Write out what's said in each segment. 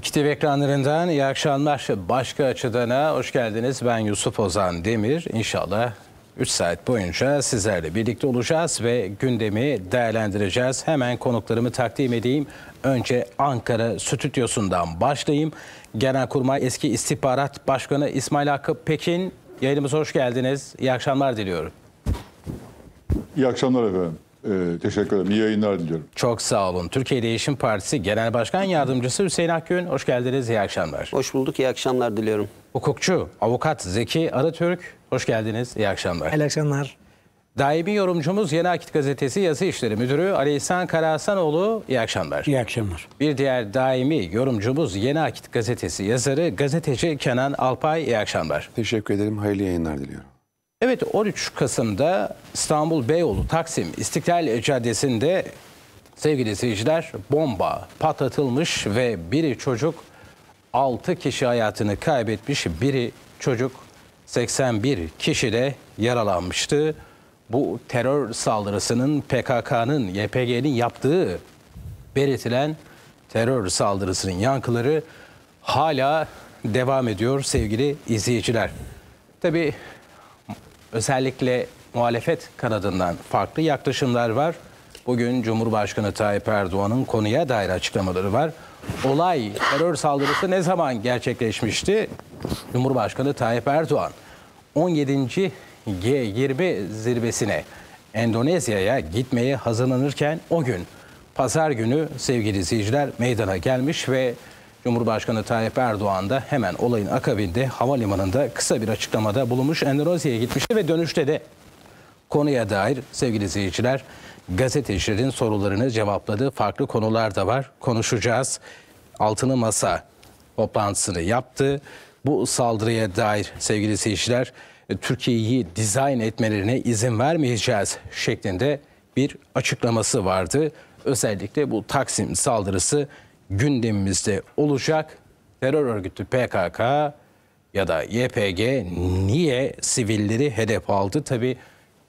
TV ekranlarından iyi akşamlar. Başka açıdana hoş geldiniz. Ben Yusuf Ozan Demir. İnşallah 3 saat boyunca sizlerle birlikte olacağız ve gündemi değerlendireceğiz. Hemen konuklarımı takdim edeyim. Önce Ankara stüdyosundan başlayayım. Genelkurmay eski istihbarat başkanı İsmail Hakkı Pekin. Yayınımıza hoş geldiniz. İyi akşamlar diliyorum. İyi akşamlar efendim. Ee, teşekkür ederim. İyi yayınlar diliyorum. Çok sağ olun. Türkiye Değişim Partisi Genel Başkan Yardımcısı Hüseyin Akgün. Hoş geldiniz. İyi akşamlar. Hoş bulduk. İyi akşamlar diliyorum. Hukukçu, avukat Zeki Aratürk. Hoş geldiniz. İyi akşamlar. İyi akşamlar. Daimi yorumcumuz Yeni Akit Gazetesi yazı işleri müdürü Ali İhsan Karahasanoğlu. İyi akşamlar. İyi akşamlar. Bir diğer daimi yorumcumuz Yeni Akit Gazetesi yazarı gazeteci Kenan Alpay. İyi akşamlar. Teşekkür ederim. Hayırlı yayınlar diliyorum. Evet 13 Kasım'da İstanbul Beyoğlu Taksim İstiklal Caddesi'nde sevgili seyirciler bomba patlatılmış ve biri çocuk 6 kişi hayatını kaybetmiş, biri çocuk 81 kişi de yaralanmıştı. Bu terör saldırısının PKK'nın, YPG'nin yaptığı belirtilen terör saldırısının yankıları hala devam ediyor sevgili izleyiciler. Tabii özellikle muhalefet kanadından farklı yaklaşımlar var. Bugün Cumhurbaşkanı Tayyip Erdoğan'ın konuya dair açıklamaları var. Olay, terör saldırısı ne zaman gerçekleşmişti? Cumhurbaşkanı Tayyip Erdoğan 17. G20 zirvesine Endonezya'ya gitmeye hazırlanırken o gün pazar günü sevgili izleyiciler meydana gelmiş ve Cumhurbaşkanı Tayyip Erdoğan da hemen olayın akabinde havalimanında kısa bir açıklamada bulunmuş. Endonezya'ya gitmişti ve dönüşte de konuya dair sevgili izleyiciler gazetecilerin sorularını cevapladığı farklı konular da var. Konuşacağız. Altını Masa toplantısını yaptı. Bu saldırıya dair sevgili seyirciler e, Türkiye'yi dizayn etmelerine izin vermeyeceğiz şeklinde bir açıklaması vardı. Özellikle bu Taksim saldırısı gündemimizde olacak. Terör örgütü PKK ya da YPG niye sivilleri hedef aldı? Tabi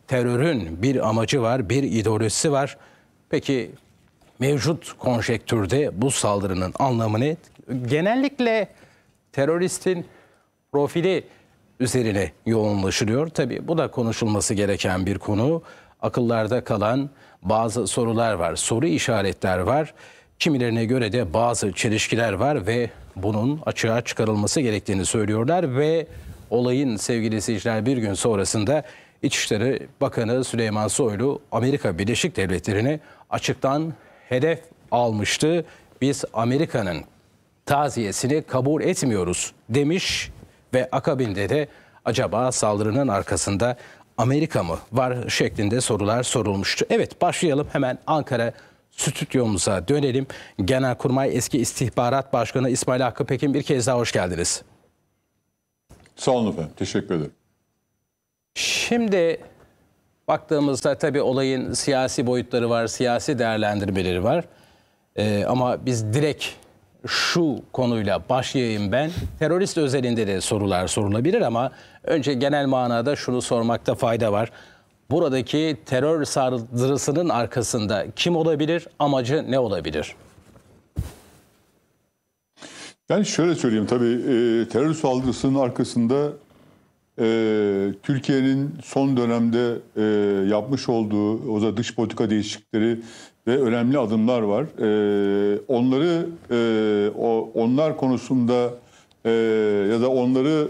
terörün bir amacı var, bir ideolojisi var. Peki mevcut konjektürde bu saldırının anlamı ne? Genellikle teröristin profili üzerine yoğunlaşılıyor. Tabi bu da konuşulması gereken bir konu. Akıllarda kalan bazı sorular var, soru işaretler var. Kimilerine göre de bazı çelişkiler var ve bunun açığa çıkarılması gerektiğini söylüyorlar ve olayın sevgili seyirciler bir gün sonrasında İçişleri Bakanı Süleyman Soylu Amerika Birleşik Devletleri'ni açıktan hedef almıştı. Biz Amerika'nın taziyesini kabul etmiyoruz demiş ve akabinde de acaba saldırının arkasında Amerika mı var şeklinde sorular sorulmuştu. Evet başlayalım hemen Ankara stüdyomuza dönelim. Genelkurmay eski İstihbarat başkanı İsmail Hakkı Pekin bir kez daha hoş geldiniz. Sağ olun efendim. Teşekkür ederim. Şimdi baktığımızda tabii olayın siyasi boyutları var, siyasi değerlendirmeleri var. Ee, ama biz direkt şu konuyla başlayayım ben. Terörist özelinde de sorular sorulabilir ama önce genel manada şunu sormakta fayda var buradaki terör saldırısının arkasında kim olabilir, amacı ne olabilir? Yani şöyle söyleyeyim tabii e, terör saldırısının arkasında e, Türkiye'nin son dönemde e, yapmış olduğu o da dış politika değişiklikleri ve önemli adımlar var. E, onları e, o, onlar konusunda e, ya da onları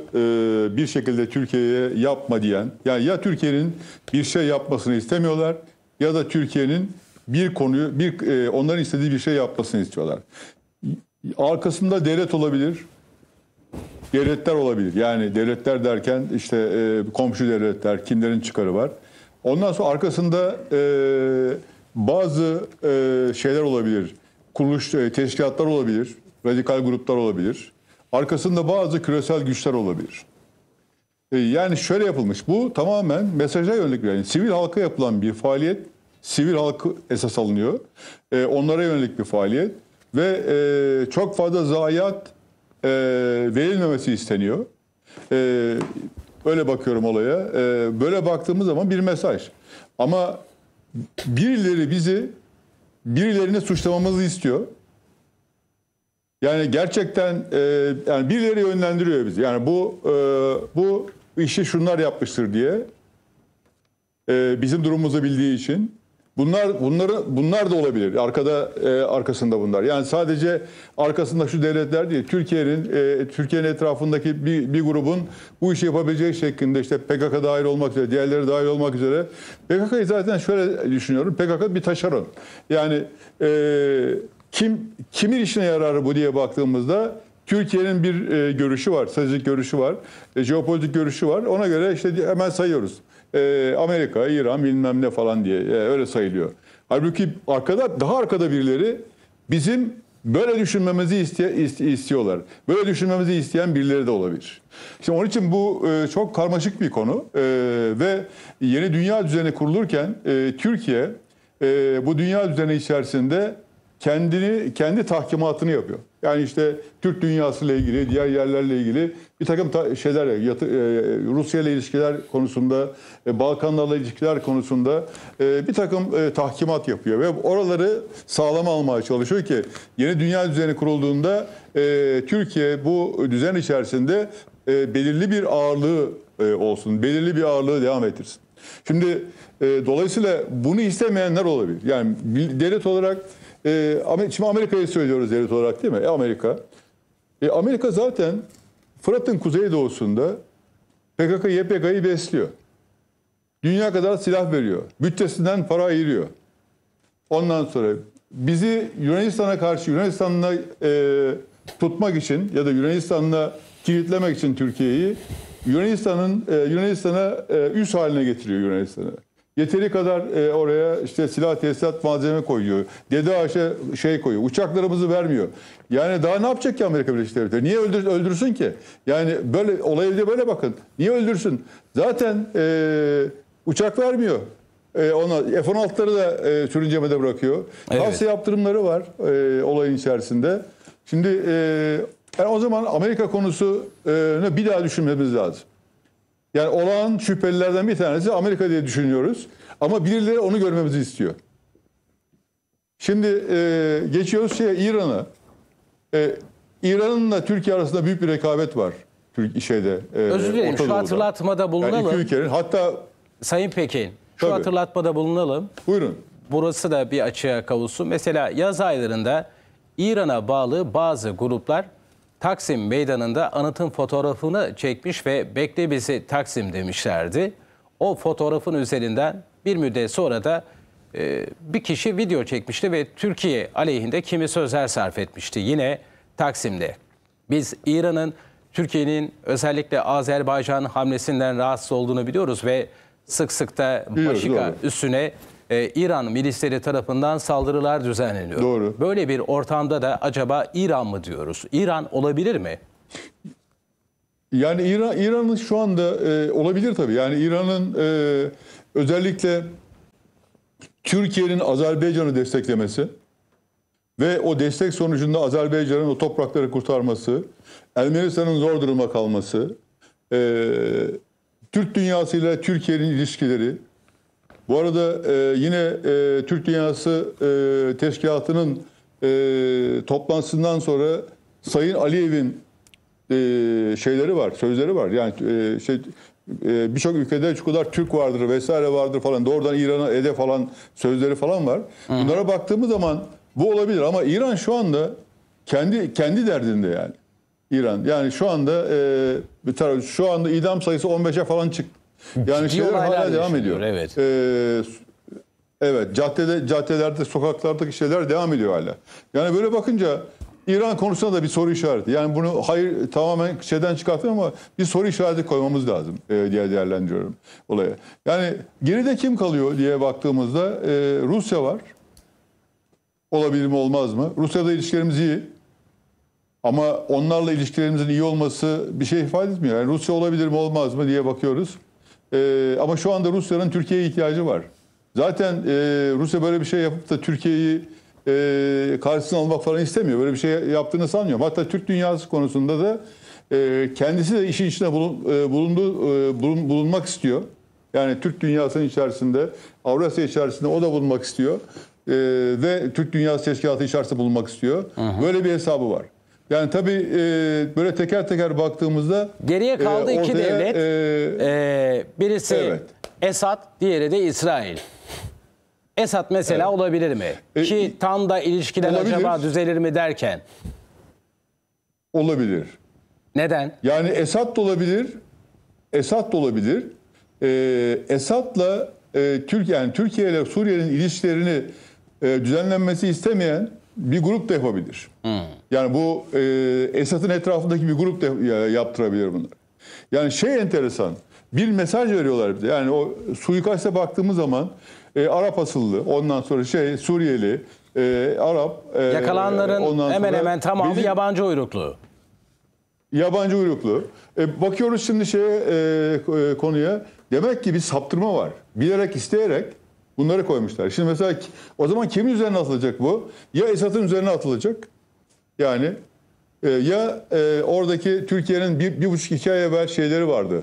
e, bir şekilde Türkiye'ye yapma diyen, yani ya Türkiye'nin bir şey yapmasını istemiyorlar ya da Türkiye'nin bir konuyu, bir e, onların istediği bir şey yapmasını istiyorlar. Arkasında devlet olabilir, devletler olabilir. Yani devletler derken işte e, komşu devletler, kimlerin çıkarı var. Ondan sonra arkasında e, bazı e, şeyler olabilir, kuruluş e, teşkilatlar olabilir, radikal gruplar olabilir. Arkasında bazı küresel güçler olabilir. E, yani şöyle yapılmış. Bu tamamen mesaja yönelik yani sivil halka yapılan bir faaliyet. Sivil halkı esas alınıyor. E, onlara yönelik bir faaliyet. Ve e, çok fazla zayiat e, verilmemesi isteniyor. E, öyle bakıyorum olaya. E, böyle baktığımız zaman bir mesaj. Ama birileri bizi birilerini suçlamamızı istiyor. Yani gerçekten e, yani birileri yönlendiriyor bizi. Yani bu e, bu işi şunlar yapmıştır diye e, bizim durumumuzu bildiği için bunlar bunları bunlar da olabilir. Arkada e, arkasında bunlar. Yani sadece arkasında şu devletler değil. Türkiye'nin e, Türkiye'nin etrafındaki bir, bir grubun bu işi yapabileceği şeklinde işte PKK dahil olmak üzere diğerleri dahil olmak üzere PKK'yı zaten şöyle düşünüyorum. PKK bir taşeron. Yani eee kim kimin işine yararı bu diye baktığımızda Türkiye'nin bir e, görüşü var, stratejik görüşü var, e, jeopolitik görüşü var. Ona göre işte hemen sayıyoruz. E, Amerika, İran bilmem ne falan diye e, öyle sayılıyor. Halbuki arkada daha arkada birileri bizim böyle düşünmemizi iste, iste, istiyorlar. Böyle düşünmemizi isteyen birileri de olabilir. Şimdi onun için bu e, çok karmaşık bir konu e, ve yeni dünya düzeni kurulurken e, Türkiye e, bu dünya düzeni içerisinde kendini kendi tahkimatını yapıyor. Yani işte Türk dünyası ile ilgili, diğer yerlerle ilgili bir takım ta şeyler, yatı, e, Rusya ile ilişkiler konusunda, e, Balkanlarla ilişkiler konusunda e, bir takım e, tahkimat yapıyor ve oraları sağlam almaya çalışıyor ki yeni dünya düzeni kurulduğunda e, Türkiye bu düzen içerisinde e, belirli bir ağırlığı e, olsun, belirli bir ağırlığı devam ettirsin. Şimdi e, dolayısıyla bunu istemeyenler olabilir. Yani devlet olarak e, şimdi Amerika'yı söylüyoruz devlet olarak değil mi? E, Amerika. E, Amerika zaten Fırat'ın kuzeydoğusunda PKK, YPK'yı besliyor. Dünya kadar silah veriyor. Bütçesinden para ayırıyor. Ondan sonra bizi Yunanistan'a karşı Yunanistan'la e, tutmak için ya da Yunanistan'la kilitlemek için Türkiye'yi Yunanistan'ın e, Yunanistan'a e, üs haline getiriyor Yunanistan'ı. Yeteri kadar e, oraya işte silah tesisat malzeme koyuyor. Dede Ağaç'a şey koyuyor. Uçaklarımızı vermiyor. Yani daha ne yapacak ki Amerika Birleşik Devletleri? Niye öldür, öldürsün ki? Yani böyle olaya da böyle bakın. Niye öldürsün? Zaten e, uçak vermiyor. E, ona F-16'ları da e, sürüncemede bırakıyor. Evet. yaptırımları var e, olayın içerisinde. Şimdi e, yani o zaman Amerika konusunu e, bir daha düşünmemiz lazım. Yani olağan şüphelilerden bir tanesi Amerika diye düşünüyoruz. Ama birileri onu görmemizi istiyor. Şimdi e, geçiyoruz şeye İran'a. E, İran'la Türkiye arasında büyük bir rekabet var. Türk şeyde. E, Özür dilerim şu hatırlatmada bulunalım. Yani iki ülkenin hatta Sayın Pekin şu Tabii. hatırlatmada bulunalım. Buyurun. Burası da bir açığa kavuşsun. Mesela yaz aylarında İran'a bağlı bazı gruplar Taksim Meydanı'nda anıtın fotoğrafını çekmiş ve bekle bizi Taksim demişlerdi. O fotoğrafın üzerinden bir müddet sonra da e, bir kişi video çekmişti ve Türkiye aleyhinde kimi sözler sarf etmişti yine Taksim'de. Biz İran'ın Türkiye'nin özellikle Azerbaycan hamlesinden rahatsız olduğunu biliyoruz ve sık sık da başka üstüne e, İran milisleri tarafından saldırılar düzenleniyor. Doğru. Böyle bir ortamda da acaba İran mı diyoruz? İran olabilir mi? Yani İran İran'ın şu anda e, olabilir tabii. Yani İran'ın e, özellikle Türkiye'nin Azerbaycan'ı desteklemesi ve o destek sonucunda Azerbaycan'ın o toprakları kurtarması, Ermenistan'ın zor duruma kalması, e, Türk dünyasıyla Türkiye'nin ilişkileri, bu arada e, yine e, Türk Dünyası e, Teşkilatı'nın e, toplantısından sonra Sayın Aliyev'in e, şeyleri var, sözleri var. Yani e, şey e, birçok ülkede şu kadar Türk vardır vesaire vardır falan. Doğrudan İran'a ede falan sözleri falan var. Hı. Bunlara baktığımız zaman bu olabilir ama İran şu anda kendi kendi derdinde yani. İran yani şu anda e, şu anda idam sayısı 15'e falan çıktı. Yani şeyler hala devam ediyor. Evet. Ee, evet, caddede, caddelerde, sokaklardaki şeyler devam ediyor hala. Yani böyle bakınca İran konusunda da bir soru işareti. Yani bunu hayır tamamen şeyden çıkarttım ama bir soru işareti koymamız lazım e, diye değerlendiriyorum olaya. Yani geride kim kalıyor diye baktığımızda e, Rusya var. Olabilir mi olmaz mı? Rusya'da ilişkilerimiz iyi. Ama onlarla ilişkilerimizin iyi olması bir şey ifade etmiyor. Yani Rusya olabilir mi olmaz mı diye bakıyoruz. E, ama şu anda Rusya'nın Türkiye'ye ihtiyacı var. Zaten e, Rusya böyle bir şey yapıp da Türkiye'yi e, karşısına almak falan istemiyor. Böyle bir şey yaptığını sanmıyorum. Hatta Türk dünyası konusunda da e, kendisi de işin içine bulun, e, bulundu, e, bulun, bulunmak istiyor. Yani Türk dünyasının içerisinde, Avrasya içerisinde o da bulunmak istiyor. E, ve Türk Dünyası Teşkilatı içerisinde bulunmak istiyor. Hı Böyle bir hesabı var. Yani tabii e, böyle teker teker baktığımızda geriye e, kaldı e, ortaya, iki devlet. E, e, birisi evet. Esad, diğeri de İsrail. Esad mesela evet. olabilir mi? E, Ki tam da ilişkiler olabilir. acaba düzelir mi derken. Olabilir. Neden? Yani Esad da olabilir. Esad da olabilir. E, Esad'la e, Türkiye yani Türkiye ile Suriye'nin ilişkilerini e, düzenlenmesi istemeyen bir grup da yapabilir. Hmm. Yani bu e, Esad'ın etrafındaki bir grup da yaptırabilir bunları. Yani şey enteresan. Bir mesaj veriyorlar bize. Yani o suikaste baktığımız zaman e, Arap asıllı, ondan sonra şey Suriyeli, e, Arap. E, Yakalanların ondan hemen hemen tamamı bizim, yabancı uyruklu. Yabancı uyruklu. E, bakıyoruz şimdi şeye e, konuya. Demek ki bir saptırma var. Bilerek, isteyerek Bunları koymuşlar. Şimdi mesela o zaman kimin üzerine atılacak bu? Ya Esad'ın üzerine atılacak. Yani e, ya e, oradaki Türkiye'nin bir, bir buçuk iki ay evvel şeyleri vardı.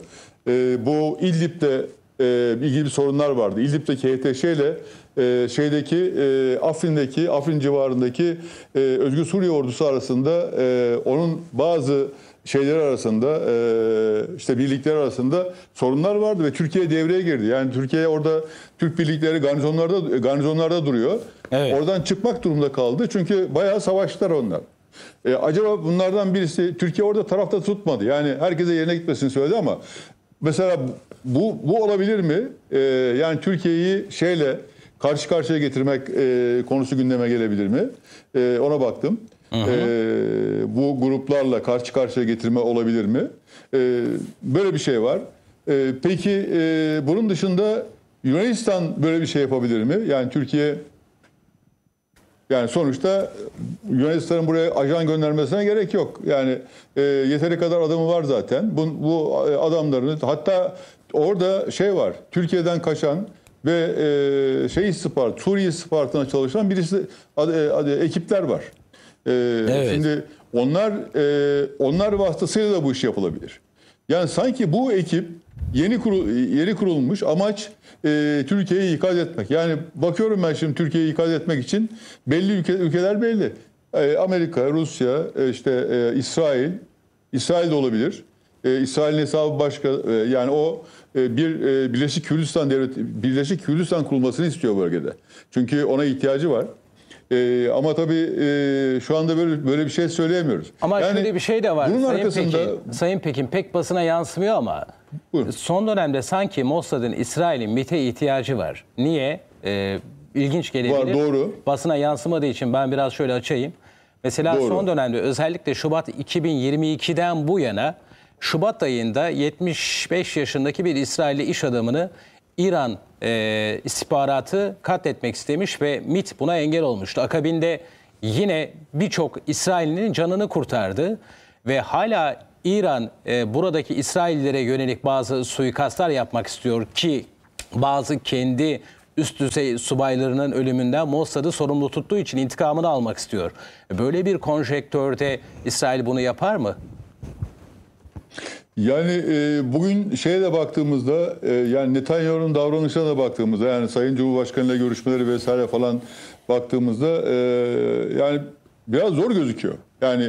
E, bu İdlib'de e, ilgili bir sorunlar vardı. İdlib'deki HTŞ ile e, şeydeki e, Afrin'deki, Afrin civarındaki e, Özgür Suriye ordusu arasında e, onun bazı şeyler arasında e, işte birlikler arasında sorunlar vardı ve Türkiye devreye girdi. Yani Türkiye orada Türk birlikleri garnizonlarda garnizonlarda duruyor. Evet. Oradan çıkmak durumunda kaldı. Çünkü bayağı savaştılar onlar. E, acaba bunlardan birisi Türkiye orada tarafta tutmadı. Yani herkese yerine gitmesini söyledi ama mesela bu bu olabilir mi? E, yani Türkiye'yi şeyle karşı karşıya getirmek e, konusu gündeme gelebilir mi? E, ona baktım. Hı e, bu gruplarla karşı karşıya getirme olabilir mi? E, böyle bir şey var. E, peki e, bunun dışında Yunanistan böyle bir şey yapabilir mi? Yani Türkiye yani sonuçta Yunanistan'ın buraya ajan göndermesine gerek yok. Yani e, yeteri kadar adamı var zaten. Bu, bu e, adamlarını hatta orada şey var. Türkiye'den kaçan ve e, şey istihbarat, Suriye istihbaratına çalışan birisi adı, e, adı, ekipler var. E, evet. Şimdi onlar e, onlar vasıtasıyla da bu iş yapılabilir. Yani sanki bu ekip Yeni, kurul, yeni kurulmuş amaç e, Türkiye'yi ikaz etmek. Yani bakıyorum ben şimdi Türkiye'yi ikaz etmek için belli ülke, ülkeler belli. E, Amerika, Rusya, e, işte e, İsrail, İsrail de olabilir. E, İsrail'in hesabı başka. E, yani o e, bir e, Birleşik Kürdistan devleti, Birleşik Kürdistan kurulmasını istiyor bölgede. Çünkü ona ihtiyacı var. Ee, ama tabii e, şu anda böyle böyle bir şey söyleyemiyoruz. Ama yani, şöyle bir şey de var. Bunun Sayın arkasında Pekin, Sayın Pekin pek basına yansımıyor ama buyurun. son dönemde sanki Mossad'ın İsrail'in MIT'e ihtiyacı var. Niye? E, ilginç gelebilir. Var, doğru. Basına yansımadığı için ben biraz şöyle açayım. Mesela doğru. son dönemde özellikle Şubat 2022'den bu yana Şubat ayında 75 yaşındaki bir İsrailli iş adamını İran e, istihbaratı etmek istemiş ve MIT buna engel olmuştu. Akabinde yine birçok İsrail'in canını kurtardı ve hala İran e, buradaki İsraillere yönelik bazı suikastlar yapmak istiyor ki bazı kendi üst düzey subaylarının ölümünden Mossad'ı sorumlu tuttuğu için intikamını almak istiyor. Böyle bir konjektörde İsrail bunu yapar mı? Yani e, bugün şeye de baktığımızda e, yani Netanyahu'nun davranışına da baktığımızda yani Sayın Cumhurbaşkanı'yla görüşmeleri vesaire falan baktığımızda e, yani biraz zor gözüküyor. Yani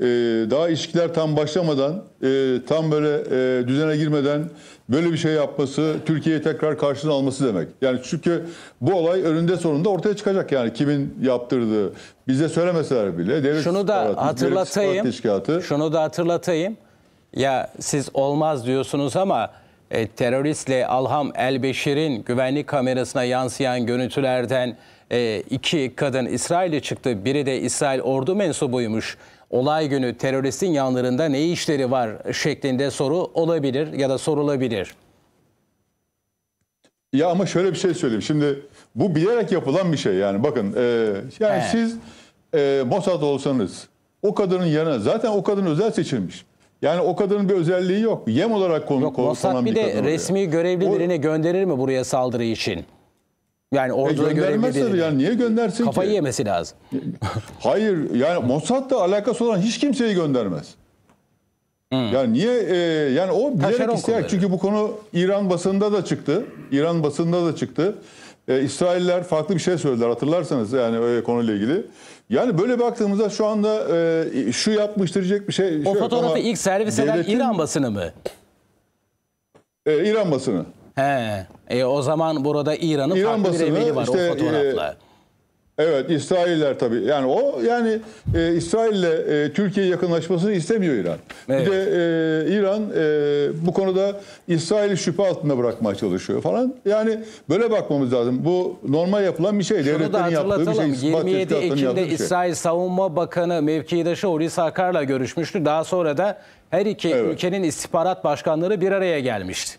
e, daha ilişkiler tam başlamadan, e, tam böyle e, düzene girmeden böyle bir şey yapması Türkiye'yi tekrar karşılığını alması demek. Yani çünkü bu olay önünde sonunda ortaya çıkacak yani kimin yaptırdığı. Bize söylemeseler bile devlet Şunu da hatırlatayım. Devlet şunu da hatırlatayım. Ya siz olmaz diyorsunuz ama e, teröristle Alham Elbeşir'in güvenlik kamerasına yansıyan görüntülerden e, iki kadın İsrail'e çıktı. Biri de İsrail ordu mensubuymuş. Olay günü teröristin yanlarında ne işleri var şeklinde soru olabilir ya da sorulabilir. Ya ama şöyle bir şey söyleyeyim. Şimdi bu bilerek yapılan bir şey yani. Bakın e, yani He. siz e, Mossad olsanız o kadının yanına zaten o kadın özel seçilmiş. Yani o kadının bir özelliği yok. Yem olarak konu yok, konulan bir, bir de resmi oraya. görevli o, birine gönderir mi buraya saldırı için? Yani orada e görevli Yani niye göndersin Kafayı ki? yemesi lazım. Hayır yani Mossad'la alakası olan hiç kimseyi göndermez. Hmm. Yani niye e, yani o bilerek isteyerek çünkü bu konu İran basında da çıktı. İran basında da çıktı. E, İsrailler farklı bir şey söylediler hatırlarsanız yani öyle konuyla ilgili. Yani böyle baktığımızda şu anda e, şu yapmıştıracak bir şey. O şey fotoğrafı ilk servis eden devletin, İran basını mı? E, İran basını. He. E, o zaman burada İran'ın İran farklı basını, bir emeği var işte, o e, fotoğrafla. E, Evet İsrailler tabii. Yani o yani e, İsrail'le e, Türkiye yakınlaşmasını istemiyor İran. Evet. Bir de e, İran e, bu konuda İsrail'i şüphe altında bırakmaya çalışıyor falan. Yani böyle bakmamız lazım. Bu normal yapılan bir şey. Şunu Devletlerin yaptığı bir şey. 27 şey. Ekim'de İsrail şey. Savunma Bakanı mevkidaşı Hulusi Akar'la görüşmüştü. Daha sonra da her iki evet. ülkenin istihbarat başkanları bir araya gelmişti.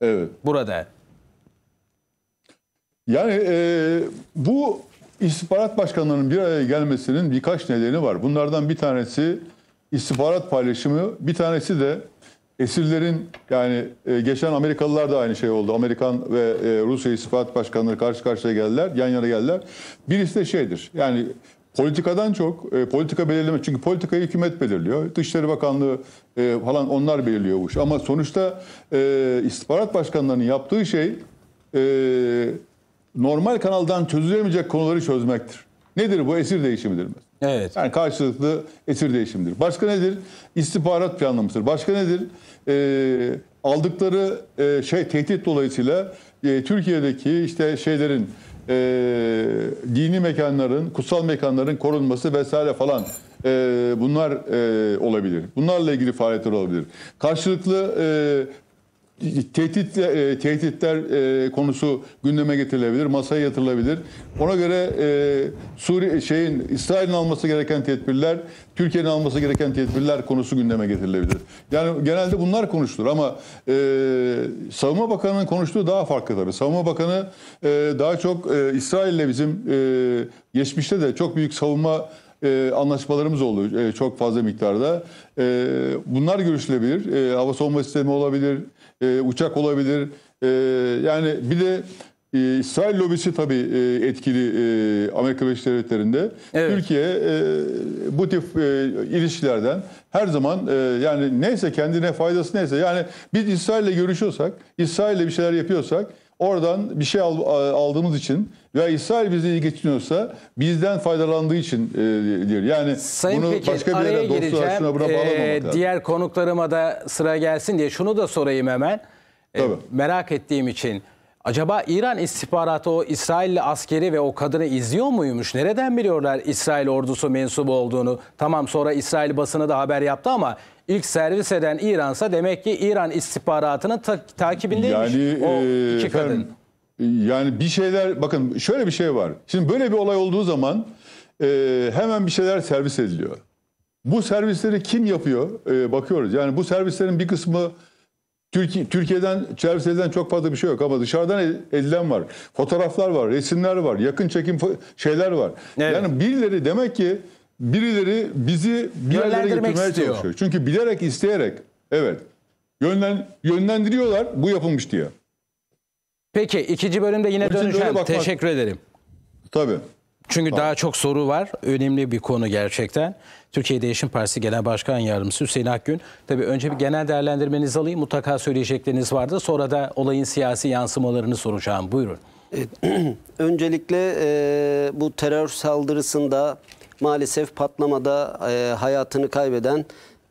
Evet. Burada. Yani e, bu istihbarat başkanlarının bir araya gelmesinin birkaç nedeni var. Bunlardan bir tanesi istihbarat paylaşımı, bir tanesi de esirlerin yani e, geçen Amerikalılar da aynı şey oldu. Amerikan ve e, Rusya istihbarat başkanları karşı karşıya geldiler, yan yana geldiler. Birisi de şeydir yani politikadan çok e, politika belirleme. Çünkü politikayı hükümet belirliyor. Dışişleri Bakanlığı e, falan onlar belirliyor bu iş. Ama sonuçta e, istihbarat başkanlarının yaptığı şey... E, normal kanaldan çözülemeyecek konuları çözmektir. Nedir bu? Esir değişimidir. Evet. Yani karşılıklı esir değişimidir. Başka nedir? İstihbarat planlamasıdır. Başka nedir? E, aldıkları e, şey tehdit dolayısıyla e, Türkiye'deki işte şeylerin e, dini mekanların, kutsal mekanların korunması vesaire falan e, bunlar e, olabilir. Bunlarla ilgili faaliyetler olabilir. Karşılıklı e, tehdit e, tehditler e, konusu gündeme getirilebilir, masaya yatırılabilir. Ona göre e, Suriye şeyin İsrail'in alması gereken tedbirler, Türkiye'nin alması gereken tedbirler konusu gündeme getirilebilir. Yani genelde bunlar konuşulur ama e, Savunma Bakanı'nın konuştuğu daha farklı tabii. Savunma Bakanı e, daha çok e, İsrail'le bizim e, geçmişte de çok büyük savunma e, anlaşmalarımız oldu e, çok fazla miktarda. E, bunlar görüşülebilir. E, hava savunma sistemi olabilir e, uçak olabilir. E, yani bir de e, İsrail lobisi tabii e, etkili e, Amerika Birleşik Devletleri'nde. Evet. Türkiye e, bu tip e, ilişkilerden her zaman e, yani neyse kendine faydası neyse yani biz İsrail'le görüşüyorsak, İsrail'le bir şeyler yapıyorsak Oradan bir şey aldığımız için veya İsrail bizi iyi geçiniyorsa bizden faydalandığı için e, diyor. Yani Sayın bunu Pekin, başka bir yere dostluğa şuna buna bağlamamak ee, lazım. Diğer konuklarıma da sıra gelsin diye şunu da sorayım hemen. Ee, Tabii. E, merak ettiğim için. Acaba İran istihbaratı o İsrailli askeri ve o kadını izliyor muymuş? Nereden biliyorlar İsrail ordusu mensubu olduğunu? Tamam sonra İsrail basını da haber yaptı ama ilk servis eden İran'sa demek ki İran istihbaratının ta- takibindeymiş yani, o e, iki efendim, kadın. Yani bir şeyler bakın şöyle bir şey var. Şimdi böyle bir olay olduğu zaman e, hemen bir şeyler servis ediliyor. Bu servisleri kim yapıyor? E, bakıyoruz. Yani bu servislerin bir kısmı Türkiye, Türkiye'den servis edilen çok fazla bir şey yok ama dışarıdan edilen var. Fotoğraflar var, resimler var, yakın çekim şeyler var. Evet. Yani birileri demek ki birileri bizi bir yerlere götürmeye istiyor. çalışıyor. Çünkü bilerek, isteyerek evet yönlen, yönlendiriyorlar bu yapılmış diye. Peki ikinci bölümde yine Onun döneceğim. Teşekkür ederim. Tabii. Çünkü tamam. daha çok soru var. Önemli bir konu gerçekten. Türkiye Değişim Partisi Genel Başkan Yardımcısı Hüseyin Akgün. Tabii önce bir genel değerlendirmenizi alayım. Mutlaka söyleyecekleriniz vardı. Sonra da olayın siyasi yansımalarını soracağım. Buyurun. E, öncelikle e, bu terör saldırısında maalesef patlamada e, hayatını kaybeden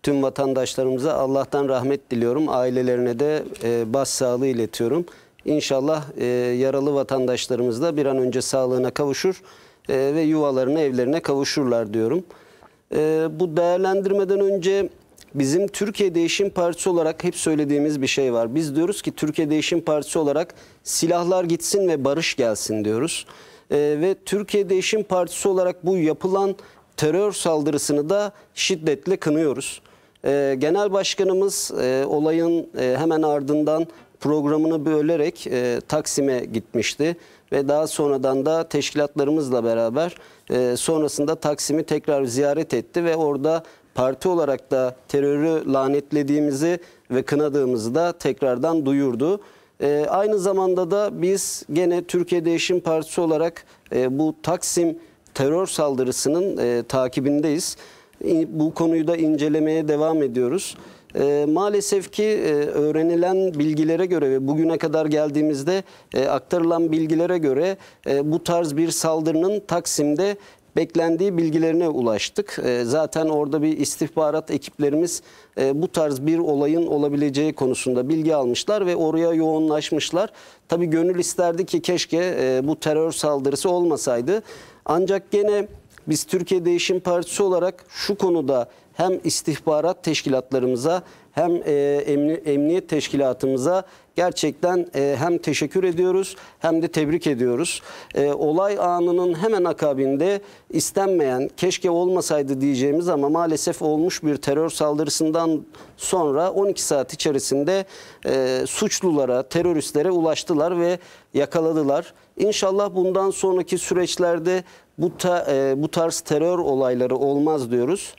tüm vatandaşlarımıza Allah'tan rahmet diliyorum. Ailelerine de e, başsağlığı iletiyorum. İnşallah e, yaralı vatandaşlarımız da bir an önce sağlığına kavuşur e, ve yuvalarına, evlerine kavuşurlar diyorum. E, bu değerlendirmeden önce bizim Türkiye Değişim Partisi olarak hep söylediğimiz bir şey var. Biz diyoruz ki Türkiye Değişim Partisi olarak silahlar gitsin ve barış gelsin diyoruz. Ee, ve Türkiye Değişim Partisi olarak bu yapılan terör saldırısını da şiddetle kınıyoruz. Ee, Genel Başkanımız e, olayın e, hemen ardından programını bölerek e, Taksim'e gitmişti ve daha sonradan da teşkilatlarımızla beraber sonrasında Taksim'i tekrar ziyaret etti ve orada parti olarak da terörü lanetlediğimizi ve kınadığımızı da tekrardan duyurdu. E, aynı zamanda da biz gene Türkiye Değişim Partisi olarak e, bu Taksim terör saldırısının e, takibindeyiz. Bu konuyu da incelemeye devam ediyoruz. E, maalesef ki e, öğrenilen bilgilere göre ve bugüne kadar geldiğimizde e, aktarılan bilgilere göre e, bu tarz bir saldırının Taksim'de beklendiği bilgilerine ulaştık. E, zaten orada bir istihbarat ekiplerimiz e, bu tarz bir olayın olabileceği konusunda bilgi almışlar ve oraya yoğunlaşmışlar. Tabii gönül isterdi ki keşke e, bu terör saldırısı olmasaydı. Ancak gene biz Türkiye Değişim Partisi olarak şu konuda hem istihbarat teşkilatlarımıza hem emni, emniyet teşkilatımıza gerçekten e, hem teşekkür ediyoruz hem de tebrik ediyoruz. E, olay anının hemen akabinde istenmeyen, keşke olmasaydı diyeceğimiz ama maalesef olmuş bir terör saldırısından sonra 12 saat içerisinde e, suçlulara, teröristlere ulaştılar ve yakaladılar. İnşallah bundan sonraki süreçlerde bu tarz terör olayları olmaz diyoruz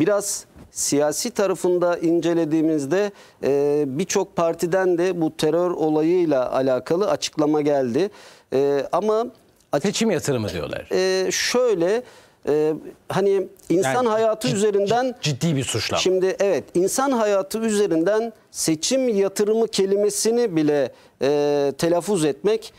biraz siyasi tarafında incelediğimizde e, birçok partiden de bu terör olayıyla alakalı açıklama geldi. E, ama seçim yatırımı diyorlar. E, şöyle e, hani insan yani, hayatı cid, üzerinden ciddi bir suçlama. Şimdi evet insan hayatı üzerinden seçim yatırımı kelimesini bile e, telaffuz etmek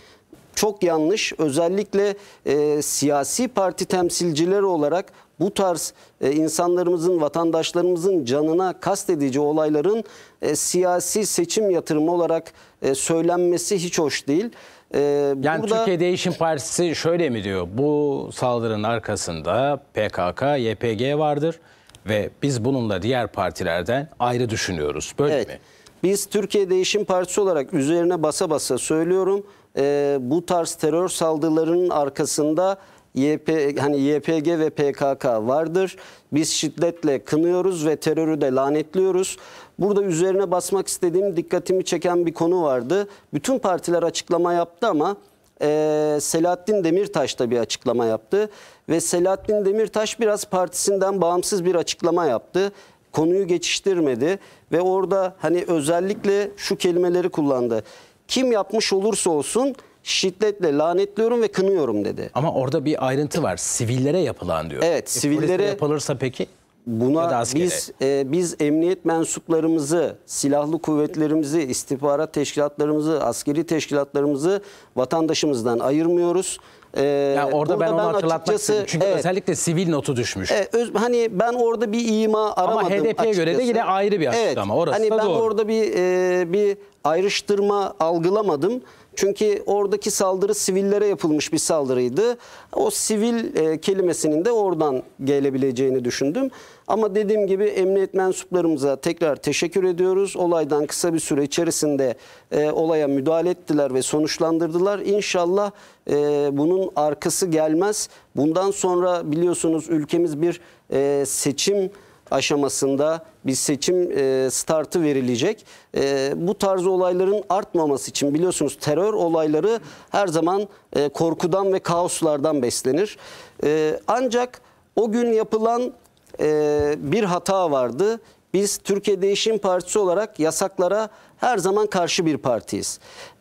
çok yanlış. Özellikle e, siyasi parti temsilcileri olarak bu tarz e, insanlarımızın, vatandaşlarımızın canına kastedici olayların e, siyasi seçim yatırımı olarak e, söylenmesi hiç hoş değil. Ee, yani burada... Türkiye Değişim Partisi şöyle mi diyor? Bu saldırının arkasında PKK, YPG vardır ve biz bununla diğer partilerden ayrı düşünüyoruz. Böyle evet. mi? Biz Türkiye Değişim Partisi olarak üzerine basa basa söylüyorum. E, bu tarz terör saldırılarının arkasında YP, hani YPG ve PKK vardır. Biz şiddetle kınıyoruz ve terörü de lanetliyoruz. Burada üzerine basmak istediğim dikkatimi çeken bir konu vardı. Bütün partiler açıklama yaptı ama e, Selahattin Demirtaş da bir açıklama yaptı. Ve Selahattin Demirtaş biraz partisinden bağımsız bir açıklama yaptı. Konuyu geçiştirmedi ve orada hani özellikle şu kelimeleri kullandı. Kim yapmış olursa olsun şiddetle lanetliyorum ve kınıyorum dedi. Ama orada bir ayrıntı var. Sivillere yapılan diyor. Evet, e, sivillere yapılırsa peki? Buna biz e, biz emniyet mensuplarımızı, silahlı kuvvetlerimizi, istihbarat teşkilatlarımızı, askeri teşkilatlarımızı vatandaşımızdan ayırmıyoruz. Ee, yani orada ben onu ben hatırlatmak açıkçası, istedim. Çünkü evet, özellikle sivil notu düşmüş. Evet, öz, hani ben orada bir ima aramadım Ama HDP'ye göre de yine ayrı bir açıklama. Evet, Orası hani da ben doğru. orada bir e, bir ayrıştırma algılamadım. Çünkü oradaki saldırı sivillere yapılmış bir saldırıydı. O sivil e, kelimesinin de oradan gelebileceğini düşündüm. Ama dediğim gibi emniyet mensuplarımıza tekrar teşekkür ediyoruz. Olaydan kısa bir süre içerisinde e, olaya müdahale ettiler ve sonuçlandırdılar. İnşallah e, bunun arkası gelmez. Bundan sonra biliyorsunuz ülkemiz bir e, seçim aşamasında bir seçim e, startı verilecek. E, bu tarz olayların artmaması için biliyorsunuz terör olayları her zaman e, korkudan ve kaoslardan beslenir. E, ancak o gün yapılan e, bir hata vardı. Biz Türkiye Değişim Partisi olarak yasaklara her zaman karşı bir partiyiz.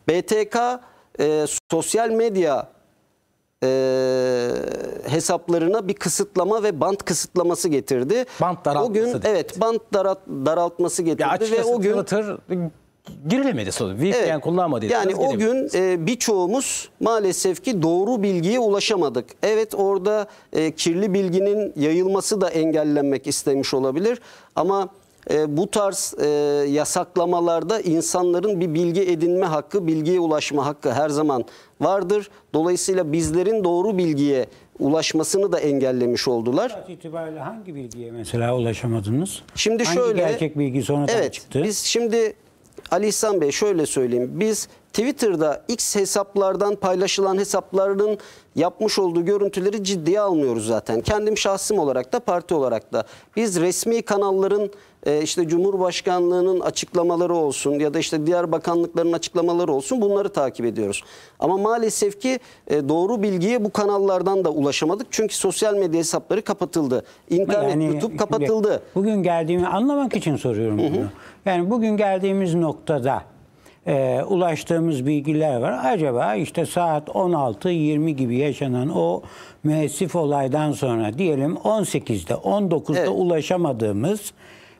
BTK e, sosyal medya e, hesaplarına bir kısıtlama ve bant kısıtlaması getirdi. Bant daraltması. O gün dedi. evet bant darat, daraltması getirdi ya ve o gün Twitter e, girilemedi sonra. VPN evet, kullanmadı. Yani o gün e, birçoğumuz maalesef ki doğru bilgiye ulaşamadık. Evet orada e, kirli bilginin yayılması da engellenmek istemiş olabilir ama e, bu tarz e, yasaklamalarda insanların bir bilgi edinme hakkı, bilgiye ulaşma hakkı her zaman vardır. Dolayısıyla bizlerin doğru bilgiye ulaşmasını da engellemiş oldular. itibariyle hangi bilgiye mesela ulaşamadınız? Şimdi hangi şöyle gerçek bilgi sonra evet, çıktı? Biz şimdi Ali İhsan Bey şöyle söyleyeyim. Biz Twitter'da X hesaplardan paylaşılan hesapların yapmış olduğu görüntüleri ciddiye almıyoruz zaten. Kendim şahsım olarak da parti olarak da biz resmi kanalların e, işte Cumhurbaşkanlığının açıklamaları olsun ya da işte diğer bakanlıkların açıklamaları olsun bunları takip ediyoruz. Ama maalesef ki e, doğru bilgiye bu kanallardan da ulaşamadık. Çünkü sosyal medya hesapları kapatıldı. İnternet, yani, YouTube kapatıldı. Bugün geldiğimi anlamak için soruyorum bunu. Hı hı. Yani bugün geldiğimiz noktada e, ulaştığımız bilgiler var. Acaba işte saat 16-20 gibi yaşanan o müessif olaydan sonra diyelim 18'de 19'da evet. ulaşamadığımız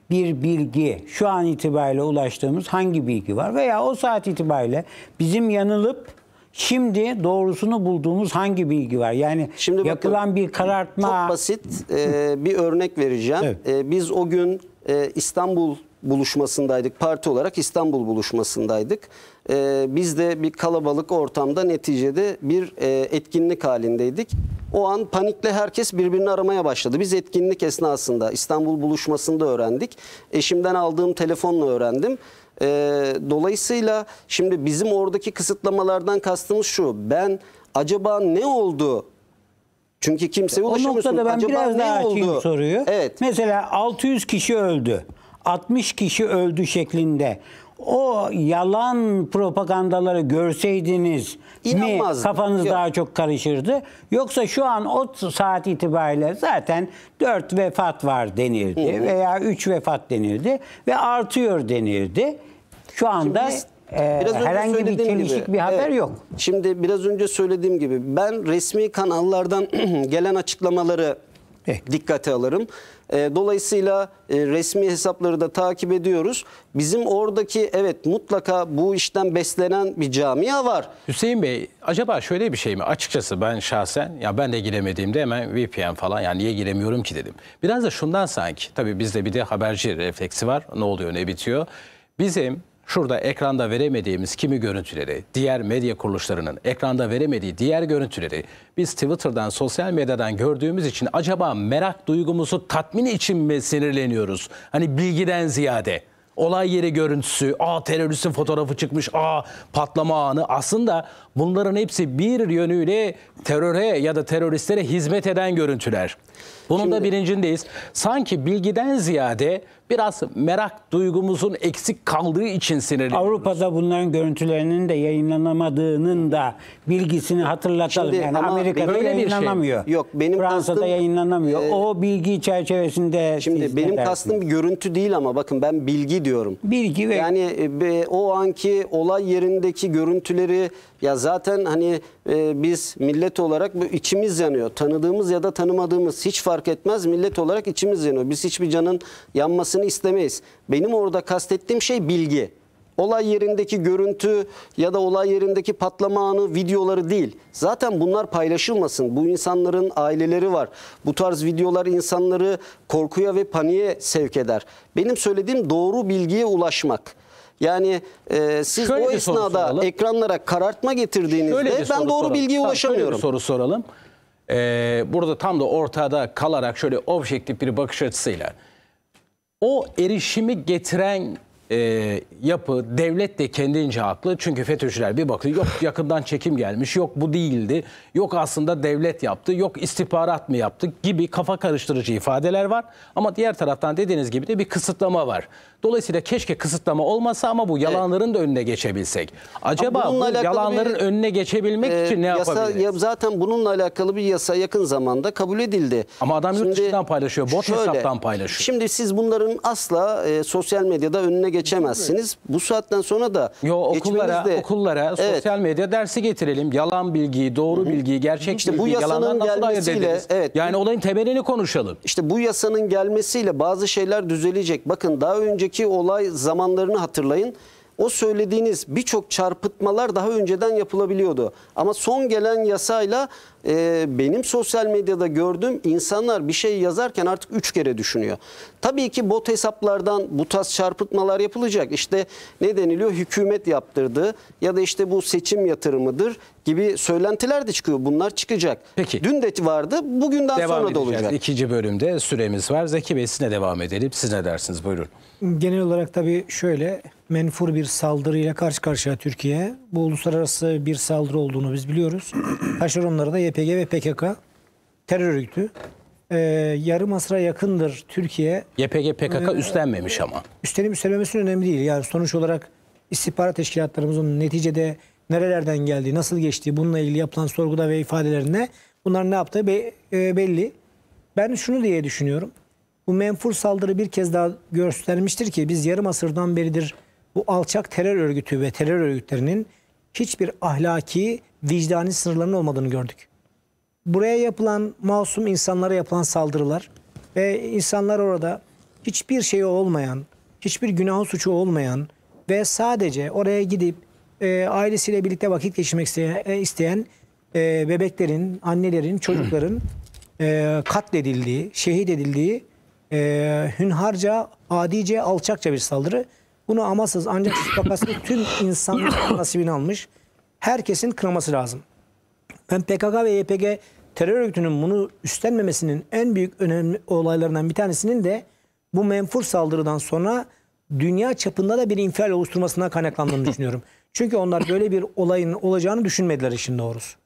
bir bilgi şu an itibariyle ulaştığımız hangi bilgi var veya o saat itibariyle bizim yanılıp Şimdi doğrusunu bulduğumuz hangi bilgi var? Yani Şimdi yapılan bakın, bir karartma... Çok basit e, bir örnek vereceğim. Evet. E, biz o gün e, İstanbul buluşmasındaydık. Parti olarak İstanbul buluşmasındaydık. Ee, biz de bir kalabalık ortamda neticede bir e, etkinlik halindeydik. O an panikle herkes birbirini aramaya başladı. Biz etkinlik esnasında İstanbul buluşmasında öğrendik. Eşimden aldığım telefonla öğrendim. Ee, dolayısıyla şimdi bizim oradaki kısıtlamalardan kastımız şu. Ben acaba ne oldu çünkü kimse ulaşamıyorsun. O noktada ben Acaba biraz daha açayım soruyu. Evet. Mesela 600 kişi öldü. 60 kişi öldü şeklinde. O yalan propagandaları görseydiniz İnanmaz mi kafanız Yok. daha çok karışırdı? Yoksa şu an o saat itibariyle zaten 4 vefat var denirdi Hı. veya 3 vefat denirdi ve artıyor denirdi. Şu anda Şimdi e, biraz önce herhangi bir çelişik gibi, bir haber yok. Şimdi biraz önce söylediğim gibi ben resmi kanallardan gelen açıklamaları Peki. dikkate alırım. E, dolayısıyla e, resmi hesapları da takip ediyoruz. Bizim oradaki evet mutlaka bu işten beslenen bir camia var. Hüseyin Bey acaba şöyle bir şey mi? Açıkçası ben şahsen ya ben de giremediğimde hemen VPN falan yani niye giremiyorum ki dedim. Biraz da şundan sanki tabii bizde bir de haberci refleksi var. Ne oluyor ne bitiyor. Bizim Şurada ekranda veremediğimiz kimi görüntüleri, diğer medya kuruluşlarının ekranda veremediği diğer görüntüleri biz Twitter'dan, sosyal medyadan gördüğümüz için acaba merak duygumuzu tatmin için mi sinirleniyoruz? Hani bilgiden ziyade olay yeri görüntüsü, a teröristin fotoğrafı çıkmış, a patlama anı aslında bunların hepsi bir yönüyle teröre ya da teröristlere hizmet eden görüntüler. Bunun Şimdi, da birincindeyiz. Sanki bilgiden ziyade biraz merak duygumuzun eksik kaldığı için sinirli. Avrupa'da bunların görüntülerinin de yayınlanamadığının da bilgisini hatırlatalım. Şimdi, yani Amerika'da böyle yayınlanamıyor. Bir şey. Yok benim Fransa'da kastım, yayınlanamıyor. E, o bilgi çerçevesinde Şimdi benim kastım bir görüntü değil ama bakın ben bilgi diyorum. Bilgi ve yani e, o anki olay yerindeki görüntüleri ya zaten hani e, biz millet olarak içimiz yanıyor. Tanıdığımız ya da tanımadığımız hiç fark etmez millet olarak içimiz yanıyor. Biz hiçbir canın yanmasını olmasını istemeyiz. Benim orada kastettiğim şey bilgi. Olay yerindeki görüntü ya da olay yerindeki patlama anı videoları değil. Zaten bunlar paylaşılmasın. Bu insanların aileleri var. Bu tarz videolar insanları korkuya ve paniğe sevk eder. Benim söylediğim doğru bilgiye ulaşmak. Yani e, siz Şöyle o esnada ekranlara karartma getirdiğinizde ben doğru soralım. bilgiye ulaşamıyorum. Şöyle bir soru soralım. Ee, burada tam da ortada kalarak şöyle objektif bir bakış açısıyla o erişimi getiren e, yapı devlet de kendince haklı. Çünkü FETÖ'cüler bir bakıyor yok yakından çekim gelmiş, yok bu değildi, yok aslında devlet yaptı, yok istihbarat mı yaptı gibi kafa karıştırıcı ifadeler var. Ama diğer taraftan dediğiniz gibi de bir kısıtlama var. Dolayısıyla keşke kısıtlama olmasa ama bu yalanların da önüne geçebilsek. Acaba bu yalanların bir, önüne geçebilmek e, için ne yasa, yapabiliriz? Ya, zaten bununla alakalı bir yasa yakın zamanda kabul edildi. Ama adam yurt dışından paylaşıyor, bot şöyle, hesaptan paylaşıyor. Şimdi siz bunların asla e, sosyal medyada önüne geçemezsiniz. Bu saatten sonra da Yo, okullara, geçmenizde... okullara evet. sosyal medya dersi getirelim. Yalan bilgiyi, doğru bilgiyi, gerçek işte bilgiyi, bu yalandan nasıl ayırt ederiz? Evet, yani olayın temelini konuşalım. İşte bu yasanın gelmesiyle bazı şeyler düzelecek. Bakın daha önceki Konya'daki olay zamanlarını hatırlayın. O söylediğiniz birçok çarpıtmalar daha önceden yapılabiliyordu. Ama son gelen yasayla e, benim sosyal medyada gördüğüm insanlar bir şey yazarken artık üç kere düşünüyor. Tabii ki bot hesaplardan bu tarz çarpıtmalar yapılacak. İşte ne deniliyor? Hükümet yaptırdı ya da işte bu seçim yatırımıdır gibi söylentiler de çıkıyor. Bunlar çıkacak. Peki. Dün de vardı, bugünden devam sonra da olacak. İkinci bölümde süremiz var. Zeki Bey size devam edelim. Siz ne dersiniz? Buyurun. Genel olarak tabii şöyle menfur bir saldırıyla karşı karşıya Türkiye. Bu uluslararası bir saldırı olduğunu biz biliyoruz. Taşeronları da YPG ve PKK terör örgütü. Ee, yarım asra yakındır Türkiye. YPG PKK ee, üstlenmemiş ama. Üstelim üstlenmemesi önemli değil. Yani sonuç olarak istihbarat teşkilatlarımızın neticede nerelerden geldiği, nasıl geçtiği bununla ilgili yapılan sorguda ve ifadelerinde bunlar ne yaptığı be, e, belli. Ben şunu diye düşünüyorum. Bu menfur saldırı bir kez daha göstermiştir ki biz yarım asırdan beridir bu alçak terör örgütü ve terör örgütlerinin hiçbir ahlaki, vicdani sınırlarının olmadığını gördük buraya yapılan masum insanlara yapılan saldırılar ve insanlar orada hiçbir şeyi olmayan, hiçbir günah suçu olmayan ve sadece oraya gidip e, ailesiyle birlikte vakit geçirmek e, isteyen, e, bebeklerin, annelerin, çocukların e, katledildiği, şehit edildiği e, hünharca, adice, alçakça bir saldırı. Bunu amasız ancak şifakasını tüm insanlık nasibini almış. Herkesin kınaması lazım. Ben PKK ve YPG terör örgütünün bunu üstlenmemesinin en büyük önemli olaylarından bir tanesinin de bu menfur saldırıdan sonra dünya çapında da bir infial oluşturmasına kaynaklandığını düşünüyorum. Çünkü onlar böyle bir olayın olacağını düşünmediler işin doğrusu.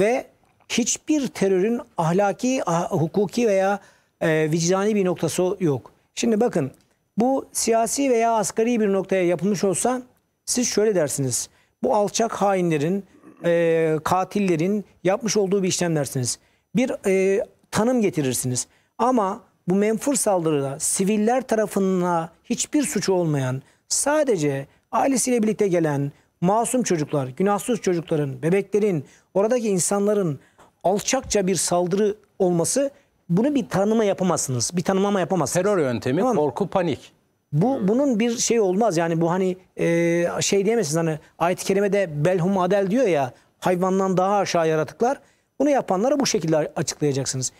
Ve hiçbir terörün ahlaki, ah, hukuki veya e, vicdani bir noktası yok. Şimdi bakın bu siyasi veya asgari bir noktaya yapılmış olsa siz şöyle dersiniz. Bu alçak hainlerin e, katillerin yapmış olduğu bir işlem dersiniz. Bir e, tanım getirirsiniz. Ama bu menfur saldırıda siviller tarafına hiçbir suçu olmayan sadece ailesiyle birlikte gelen masum çocuklar, günahsız çocukların, bebeklerin, oradaki insanların alçakça bir saldırı olması bunu bir tanıma yapamazsınız. Bir tanımama yapamazsınız. Terör yöntemi, tamam. korku, panik. Bu evet. bunun bir şey olmaz yani bu hani e, şey diyemezsin hani ayet-i kerimede belhum adel diyor ya hayvandan daha aşağı yaratıklar. Bunu yapanlara bu şekilde açıklayacaksınız.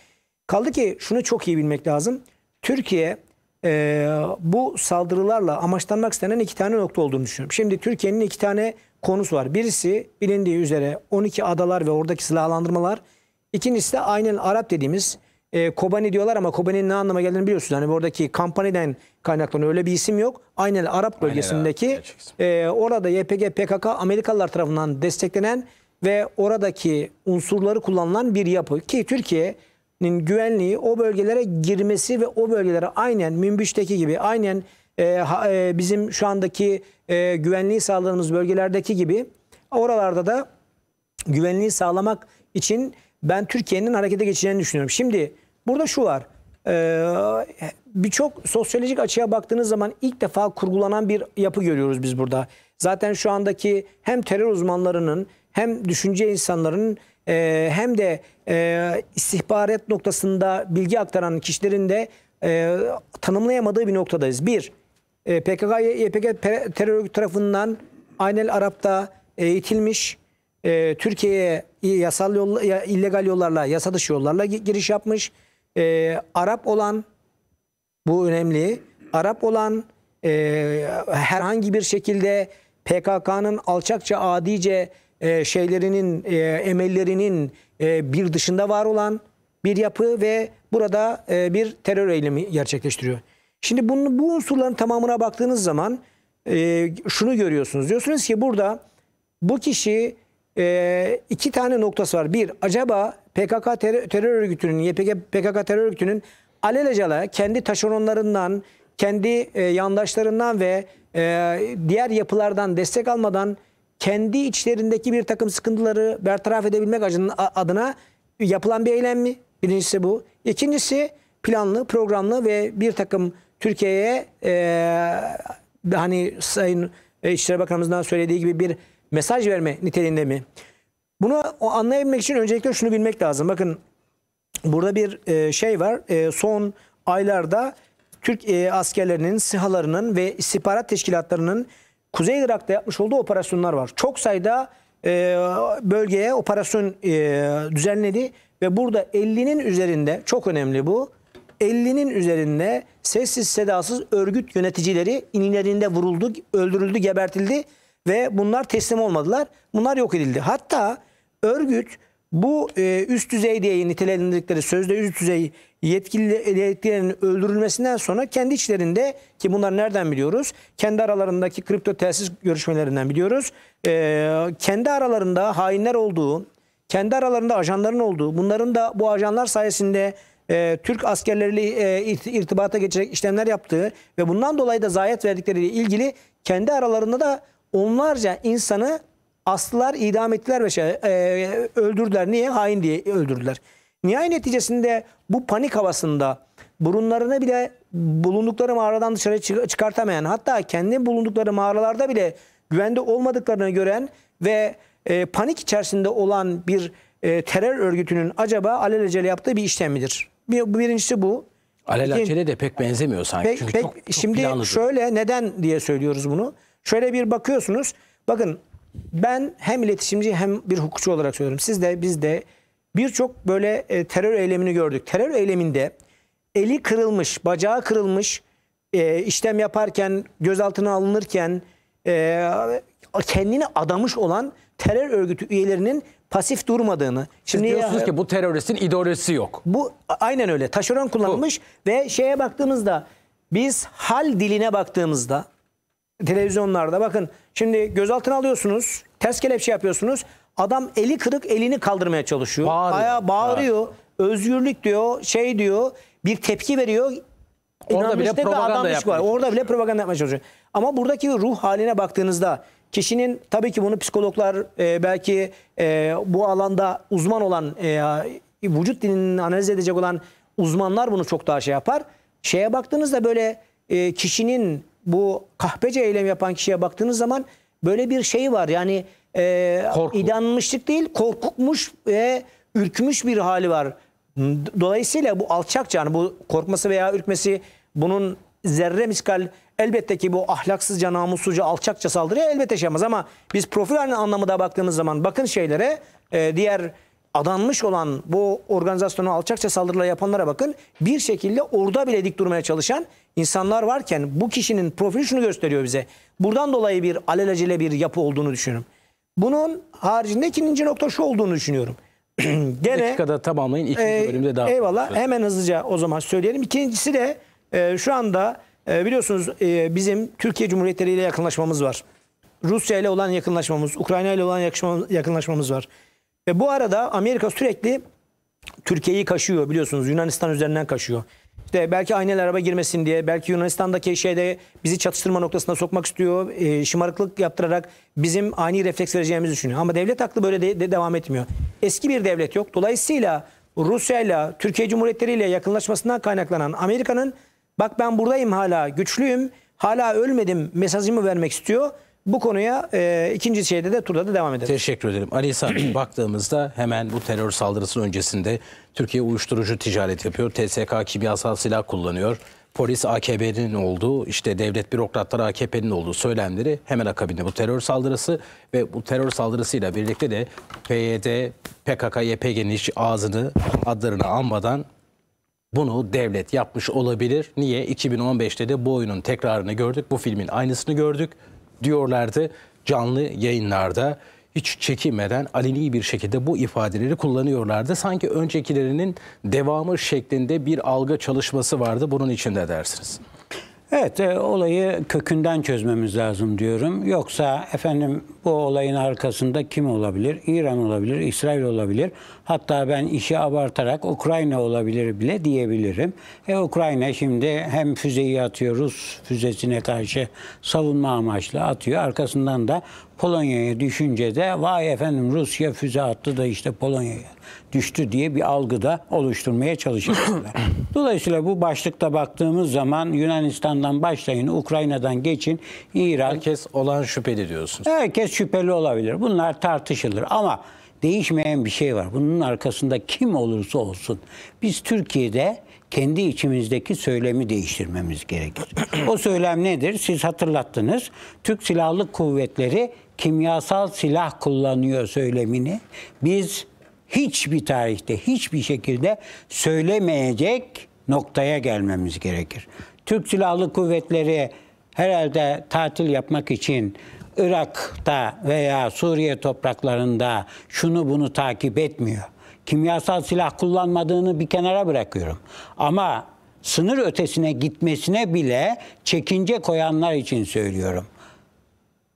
Kaldı ki şunu çok iyi bilmek lazım. Türkiye e, bu saldırılarla amaçlanmak istenen iki tane nokta olduğunu düşünüyorum. Şimdi Türkiye'nin iki tane konusu var. Birisi bilindiği üzere 12 adalar ve oradaki silahlandırmalar. İkincisi de aynen Arap dediğimiz e, Kobani diyorlar ama Kobani'nin ne anlama geldiğini biliyorsunuz. Hani oradaki kampaniden kaynaklanan öyle bir isim yok. Aynen Arap bölgesindeki Aynen. e, orada YPG PKK Amerikalılar tarafından desteklenen ve oradaki unsurları kullanılan bir yapı ki Türkiye'nin güvenliği o bölgelere girmesi ve o bölgelere aynen Münbiş'teki gibi aynen e, ha, e, bizim şu andaki e, güvenliği sağladığımız bölgelerdeki gibi oralarda da güvenliği sağlamak için ben Türkiye'nin harekete geçeceğini düşünüyorum. Şimdi burada şu var. Ee, birçok sosyolojik açıya baktığınız zaman ilk defa kurgulanan bir yapı görüyoruz biz burada. Zaten şu andaki hem terör uzmanlarının hem düşünce insanlarının e, hem de e, istihbarat noktasında bilgi aktaran kişilerin de e, tanımlayamadığı bir noktadayız. Bir, PKK, YPG terör örgütü tarafından Aynel Arap'ta eğitilmiş, Türkiye'ye yasal yolla, ya, illegal yollarla, yasa dışı yollarla giriş yapmış. E, Arap olan, bu önemli, Arap olan e, herhangi bir şekilde PKK'nın alçakça, adice e, şeylerinin, e, emellerinin e, bir dışında var olan bir yapı ve burada e, bir terör eylemi gerçekleştiriyor. Şimdi bunu, bu unsurların tamamına baktığınız zaman e, şunu görüyorsunuz. Diyorsunuz ki burada bu kişi e, iki tane noktası var. Bir, acaba PKK terör, terör örgütünün, YPG PKK terör örgütünün alelacele kendi taşeronlarından, kendi e, yandaşlarından ve e, diğer yapılardan destek almadan kendi içlerindeki bir takım sıkıntıları bertaraf edebilmek adına yapılan bir eylem mi? Birincisi bu. İkincisi planlı, programlı ve bir takım Türkiye'ye e, hani Sayın İçişleri Bakanımızdan söylediği gibi bir mesaj verme niteliğinde mi? Bunu anlayabilmek için öncelikle şunu bilmek lazım. Bakın burada bir e, şey var. E, son aylarda Türk e, askerlerinin, sihalarının ve istihbarat teşkilatlarının Kuzey Irak'ta yapmış olduğu operasyonlar var. Çok sayıda bölgeye operasyon düzenledi ve burada 50'nin üzerinde çok önemli bu. 50'nin üzerinde sessiz sedasız örgüt yöneticileri inilerinde vuruldu, öldürüldü, gebertildi ve bunlar teslim olmadılar. Bunlar yok edildi. Hatta örgüt bu e, üst düzey diye nitelendirdikleri sözde üst düzey yetkililerin öldürülmesinden sonra kendi içlerinde ki bunlar nereden biliyoruz? Kendi aralarındaki kripto telsiz görüşmelerinden biliyoruz. E, kendi aralarında hainler olduğu, kendi aralarında ajanların olduğu, bunların da bu ajanlar sayesinde e, Türk askerleriyle e, irtibata geçerek işlemler yaptığı ve bundan dolayı da zayiat verdikleri ilgili kendi aralarında da onlarca insanı astılar, idam ettiler ve şey, e, öldürdüler. Niye? Hain diye öldürdüler. Nihai neticesinde bu panik havasında burunlarını bile bulundukları mağaradan dışarı çıkartamayan hatta kendi bulundukları mağaralarda bile güvende olmadıklarını gören ve e, panik içerisinde olan bir e, terör örgütünün acaba alelacele yaptığı bir işlem midir? Bir, birincisi bu. Alelacele de pek benzemiyor sanki. Pek, Çünkü pek, çok, çok şimdi planlıdır. şöyle neden diye söylüyoruz bunu. Şöyle bir bakıyorsunuz. Bakın ben hem iletişimci hem bir hukukçu olarak söylüyorum. Siz de biz de birçok böyle e, terör eylemini gördük. Terör eyleminde eli kırılmış, bacağı kırılmış, e, işlem yaparken, gözaltına alınırken e, kendini adamış olan terör örgütü üyelerinin pasif durmadığını. Şimdi Siz diyorsunuz ya, ki bu teröristin ideolojisi yok. Bu aynen öyle. Taşeron kullanılmış bu. ve şeye baktığımızda biz hal diline baktığımızda televizyonlarda bakın şimdi gözaltına alıyorsunuz ters kelepçe yapıyorsunuz adam eli kırık elini kaldırmaya çalışıyor bağırıyor, ayağı bağırıyor özgürlük diyor şey diyor bir tepki veriyor Orada bile propaganda yapmaya var. Orada bile propaganda yapmaya çalışıyor. Ama buradaki ruh haline baktığınızda kişinin tabii ki bunu psikologlar e, belki e, bu alanda uzman olan e, vücut dilini analiz edecek olan uzmanlar bunu çok daha şey yapar. Şeye baktığınızda böyle e, kişinin bu kahpece eylem yapan kişiye baktığınız zaman böyle bir şey var. Yani e, idanmışlık değil korkukmuş ve ürkmüş bir hali var. Dolayısıyla bu alçakça yani bu korkması veya ürkmesi bunun zerre miskal elbette ki bu ahlaksızca, namussuzca, alçakça saldırıya elbette şey yapmaz. Ama biz profil da baktığımız zaman bakın şeylere e, diğer adanmış olan bu organizasyonu alçakça saldırılar yapanlara bakın. Bir şekilde orada bile dik durmaya çalışan insanlar varken bu kişinin profili şunu gösteriyor bize. Buradan dolayı bir alelacele bir yapı olduğunu düşünüyorum. Bunun haricinde ikinci nokta şu olduğunu düşünüyorum. Gene, dakikada tamamlayın ikinci e, bölümde daha. Eyvallah konuşuruz. hemen hızlıca o zaman söyleyelim. İkincisi de e, şu anda e, biliyorsunuz e, bizim Türkiye Cumhuriyetleri ile yakınlaşmamız var. Rusya ile olan yakınlaşmamız, Ukrayna ile olan yakınlaşmamız var. Ve bu arada Amerika sürekli Türkiye'yi kaşıyor biliyorsunuz Yunanistan üzerinden kaşıyor. İşte belki aynel araba girmesin diye, belki Yunanistan'daki şeyde bizi çatıştırma noktasına sokmak istiyor, e, şımarıklık yaptırarak bizim ani refleks vereceğimizi düşünüyor. Ama devlet aklı böyle de, de devam etmiyor. Eski bir devlet yok. Dolayısıyla Rusya ile Türkiye Cumhuriyetleri ile yakınlaşmasından kaynaklanan Amerika'nın bak ben buradayım hala, güçlüyüm, hala ölmedim mesajımı vermek istiyor. Bu konuya e, ikinci şeyde de turda da devam edelim. Teşekkür ederim. Ali İhsan baktığımızda hemen bu terör saldırısının öncesinde Türkiye uyuşturucu ticaret yapıyor. TSK kimyasal silah kullanıyor. Polis AKP'nin olduğu, işte devlet bürokratları AKP'nin olduğu söylemleri hemen akabinde bu terör saldırısı ve bu terör saldırısıyla birlikte de PYD, PKK, YPG'nin hiç ağzını adlarını anmadan bunu devlet yapmış olabilir. Niye? 2015'te de bu oyunun tekrarını gördük. Bu filmin aynısını gördük diyorlardı canlı yayınlarda hiç çekinmeden aleni bir şekilde bu ifadeleri kullanıyorlardı. Sanki öncekilerinin devamı şeklinde bir algı çalışması vardı. Bunun içinde dersiniz. Evet, e, olayı kökünden çözmemiz lazım diyorum. Yoksa efendim bu olayın arkasında kim olabilir? İran olabilir, İsrail olabilir. Hatta ben işi abartarak Ukrayna olabilir bile diyebilirim. E Ukrayna şimdi hem füzeyi atıyor, Rus füzesine karşı savunma amaçlı atıyor. Arkasından da Polonya'ya düşünce de vay efendim Rusya füze attı da işte Polonya'ya düştü diye bir algıda oluşturmaya çalışıyorlar. Dolayısıyla bu başlıkta baktığımız zaman Yunanistan'dan başlayın, Ukrayna'dan geçin, İran. Herkes olan şüpheli diyorsunuz. Herkes şüpheli olabilir. Bunlar tartışılır ama değişmeyen bir şey var. Bunun arkasında kim olursa olsun biz Türkiye'de kendi içimizdeki söylemi değiştirmemiz gerekir. O söylem nedir? Siz hatırlattınız. Türk Silahlı Kuvvetleri kimyasal silah kullanıyor söylemini. Biz hiçbir tarihte hiçbir şekilde söylemeyecek noktaya gelmemiz gerekir. Türk Silahlı Kuvvetleri herhalde tatil yapmak için Irak'ta veya Suriye topraklarında şunu bunu takip etmiyor. Kimyasal silah kullanmadığını bir kenara bırakıyorum. Ama sınır ötesine gitmesine bile çekince koyanlar için söylüyorum.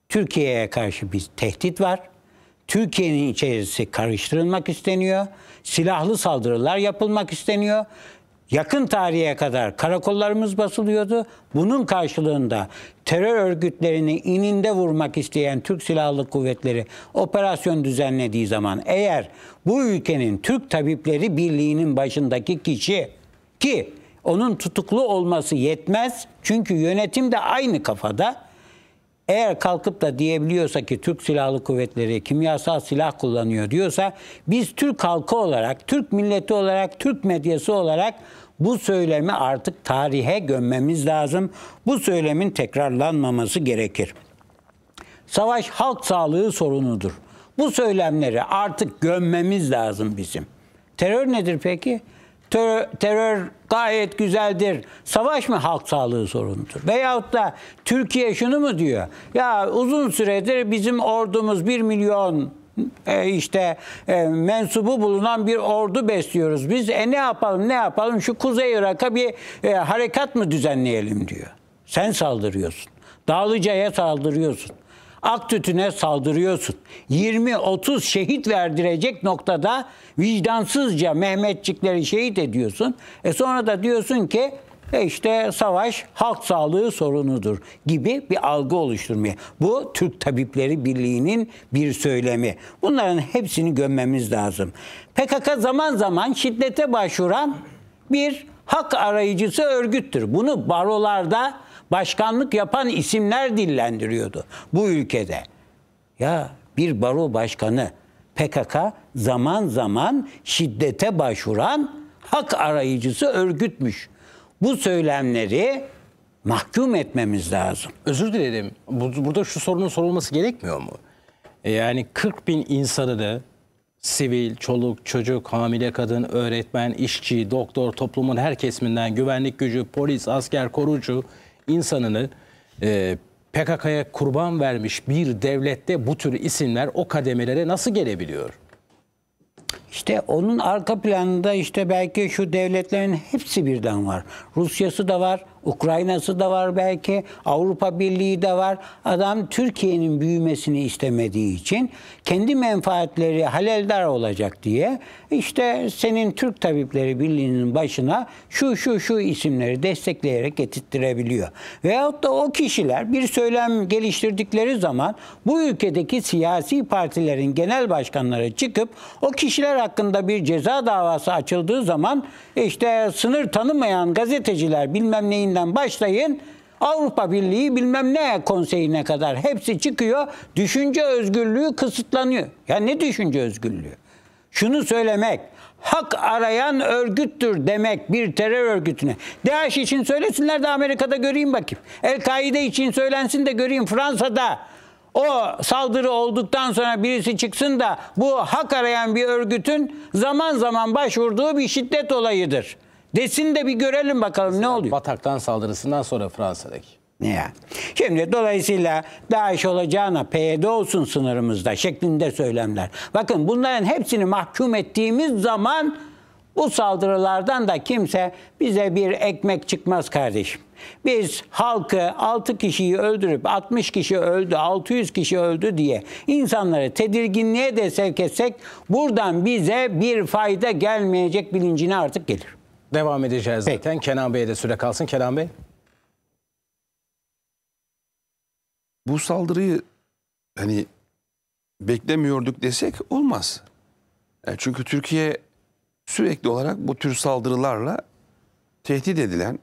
Türkiye'ye karşı bir tehdit var. Türkiye'nin içerisi karıştırılmak isteniyor. Silahlı saldırılar yapılmak isteniyor yakın tarihe kadar karakollarımız basılıyordu. Bunun karşılığında terör örgütlerini ininde vurmak isteyen Türk Silahlı Kuvvetleri operasyon düzenlediği zaman eğer bu ülkenin Türk Tabipleri Birliği'nin başındaki kişi ki onun tutuklu olması yetmez çünkü yönetim de aynı kafada eğer kalkıp da diyebiliyorsa ki Türk Silahlı Kuvvetleri kimyasal silah kullanıyor diyorsa biz Türk halkı olarak, Türk milleti olarak, Türk medyası olarak bu söylemi artık tarihe gömmemiz lazım. Bu söylemin tekrarlanmaması gerekir. Savaş halk sağlığı sorunudur. Bu söylemleri artık gömmemiz lazım bizim. Terör nedir peki? terör, terör gayet güzeldir. Savaş mı halk sağlığı sorunudur? Veyahut da Türkiye şunu mu diyor? Ya uzun süredir bizim ordumuz 1 milyon e işte e, mensubu bulunan bir ordu besliyoruz. Biz e ne yapalım ne yapalım şu Kuzey Irak'a bir e, harekat mı düzenleyelim diyor. Sen saldırıyorsun. Dağlıca'ya saldırıyorsun. Aktütüne saldırıyorsun. 20-30 şehit verdirecek noktada vicdansızca Mehmetçikleri şehit ediyorsun. E sonra da diyorsun ki e işte savaş halk sağlığı sorunudur gibi bir algı oluşturmaya. Bu Türk Tabipleri Birliği'nin bir söylemi. Bunların hepsini gömmemiz lazım. PKK zaman zaman şiddete başvuran bir hak arayıcısı örgüttür. Bunu barolarda başkanlık yapan isimler dillendiriyordu bu ülkede. Ya bir baro başkanı PKK zaman zaman şiddete başvuran hak arayıcısı örgütmüş. Bu söylemleri mahkum etmemiz lazım. Özür dilerim. Burada şu sorunun sorulması gerekmiyor mu? E, yani 40 bin insanı da sivil, çoluk, çocuk, hamile kadın, öğretmen, işçi, doktor, toplumun her kesiminden güvenlik gücü, polis, asker, korucu insanını e, PKK'ya kurban vermiş bir devlette bu tür isimler o kademelere nasıl gelebiliyor? İşte onun arka planında işte belki şu devletlerin hepsi birden var. Rusya'sı da var, Ukrayna'sı da var belki, Avrupa Birliği de var. Adam Türkiye'nin büyümesini istemediği için kendi menfaatleri haleldar olacak diye işte senin Türk Tabipleri Birliği'nin başına şu şu şu isimleri destekleyerek getirttirebiliyor. Veyahut da o kişiler bir söylem geliştirdikleri zaman bu ülkedeki siyasi partilerin genel başkanları çıkıp o kişiler hakkında bir ceza davası açıldığı zaman işte sınır tanımayan gazeteciler bilmem neyin Konseyi'nden başlayın Avrupa Birliği bilmem ne konseyine kadar hepsi çıkıyor. Düşünce özgürlüğü kısıtlanıyor. Ya ne düşünce özgürlüğü? Şunu söylemek, hak arayan örgüttür demek bir terör örgütüne. DAEŞ için söylesinler de Amerika'da göreyim bakayım. El-Kaide için söylensin de göreyim Fransa'da. O saldırı olduktan sonra birisi çıksın da bu hak arayan bir örgütün zaman zaman başvurduğu bir şiddet olayıdır. Desin de bir görelim bakalım Mesela ne oluyor. Bataktan saldırısından sonra Fransa'daki. Ne ya? Şimdi dolayısıyla DAEŞ olacağına PYD olsun sınırımızda şeklinde söylemler. Bakın bunların hepsini mahkum ettiğimiz zaman bu saldırılardan da kimse bize bir ekmek çıkmaz kardeşim. Biz halkı 6 kişiyi öldürüp 60 kişi öldü, 600 kişi öldü diye insanları tedirginliğe de sevk etsek buradan bize bir fayda gelmeyecek bilincine artık gelir. Devam edeceğiz zaten. Kenan Bey'e de süre kalsın. Kenan Bey. Bu saldırıyı hani beklemiyorduk desek olmaz. Yani e, çünkü Türkiye sürekli olarak bu tür saldırılarla tehdit edilen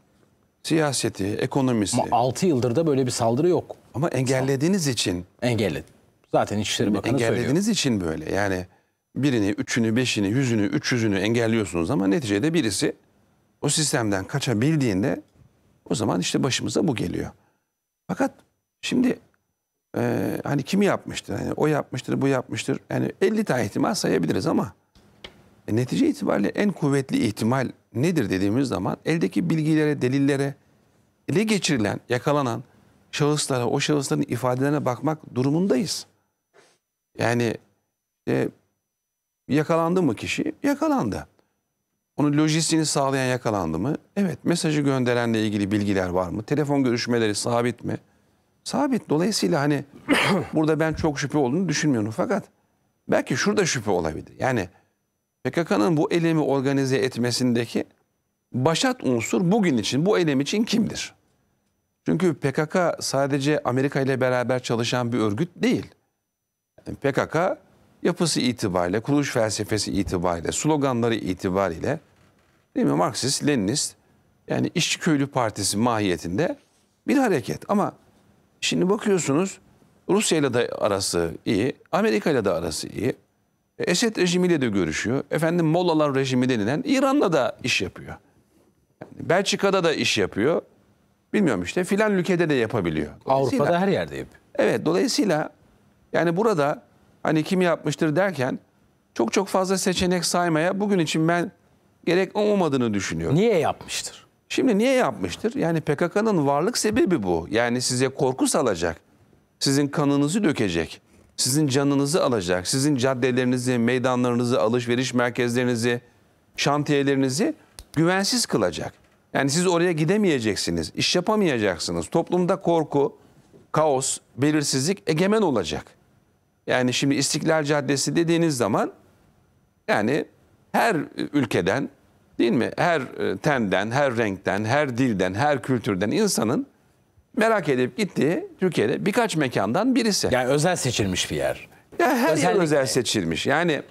siyaseti, ekonomisi. Ama 6 yıldır da böyle bir saldırı yok. Ama engellediğiniz için. Engelledi. Zaten İçişleri Bakanı Engellediğiniz söylüyor. için böyle. Yani birini, üçünü, beşini, yüzünü, üç yüzünü engelliyorsunuz ama neticede birisi o sistemden kaçabildiğinde o zaman işte başımıza bu geliyor. Fakat şimdi e, hani kimi yapmıştır? Hani o yapmıştır, bu yapmıştır. Yani 50 tane ihtimal sayabiliriz ama e, netice itibariyle en kuvvetli ihtimal nedir dediğimiz zaman eldeki bilgilere, delillere ele geçirilen, yakalanan şahıslara, o şahısların ifadelerine bakmak durumundayız. Yani e, yakalandı mı kişi? Yakalandı. Onun lojistiğini sağlayan yakalandı mı? Evet. Mesajı gönderenle ilgili bilgiler var mı? Telefon görüşmeleri sabit mi? Sabit. Dolayısıyla hani burada ben çok şüphe olduğunu düşünmüyorum. Fakat belki şurada şüphe olabilir. Yani PKK'nın bu eylemi organize etmesindeki başat unsur bugün için, bu eylem için kimdir? Çünkü PKK sadece Amerika ile beraber çalışan bir örgüt değil. PKK yapısı itibariyle, kuruluş felsefesi itibariyle, sloganları itibariyle değil mi Marksist, Leninist yani işçi köylü partisi mahiyetinde bir hareket. Ama şimdi bakıyorsunuz Rusya ile de arası iyi, Amerika ile de arası iyi. E, Esed rejimiyle de görüşüyor. Efendim Mollalar rejimi denilen İran'la da iş yapıyor. Yani Belçika'da da iş yapıyor. Bilmiyorum işte filan ülkede de yapabiliyor. Avrupa'da her yerde yapıyor. Evet dolayısıyla yani burada hani kim yapmıştır derken çok çok fazla seçenek saymaya bugün için ben gerek olmadığını düşünüyorum. Niye yapmıştır? Şimdi niye yapmıştır? Yani PKK'nın varlık sebebi bu. Yani size korku salacak. Sizin kanınızı dökecek. Sizin canınızı alacak. Sizin caddelerinizi, meydanlarınızı, alışveriş merkezlerinizi, şantiyelerinizi güvensiz kılacak. Yani siz oraya gidemeyeceksiniz, iş yapamayacaksınız. Toplumda korku, kaos, belirsizlik egemen olacak. Yani şimdi İstiklal Caddesi dediğiniz zaman yani her ülkeden değil mi? Her e, tenden, her renkten, her dilden, her kültürden insanın merak edip gittiği Türkiye'de birkaç mekandan birisi. Yani özel seçilmiş bir yer. Ya yani her Özellikle. yer özel seçilmiş. Yani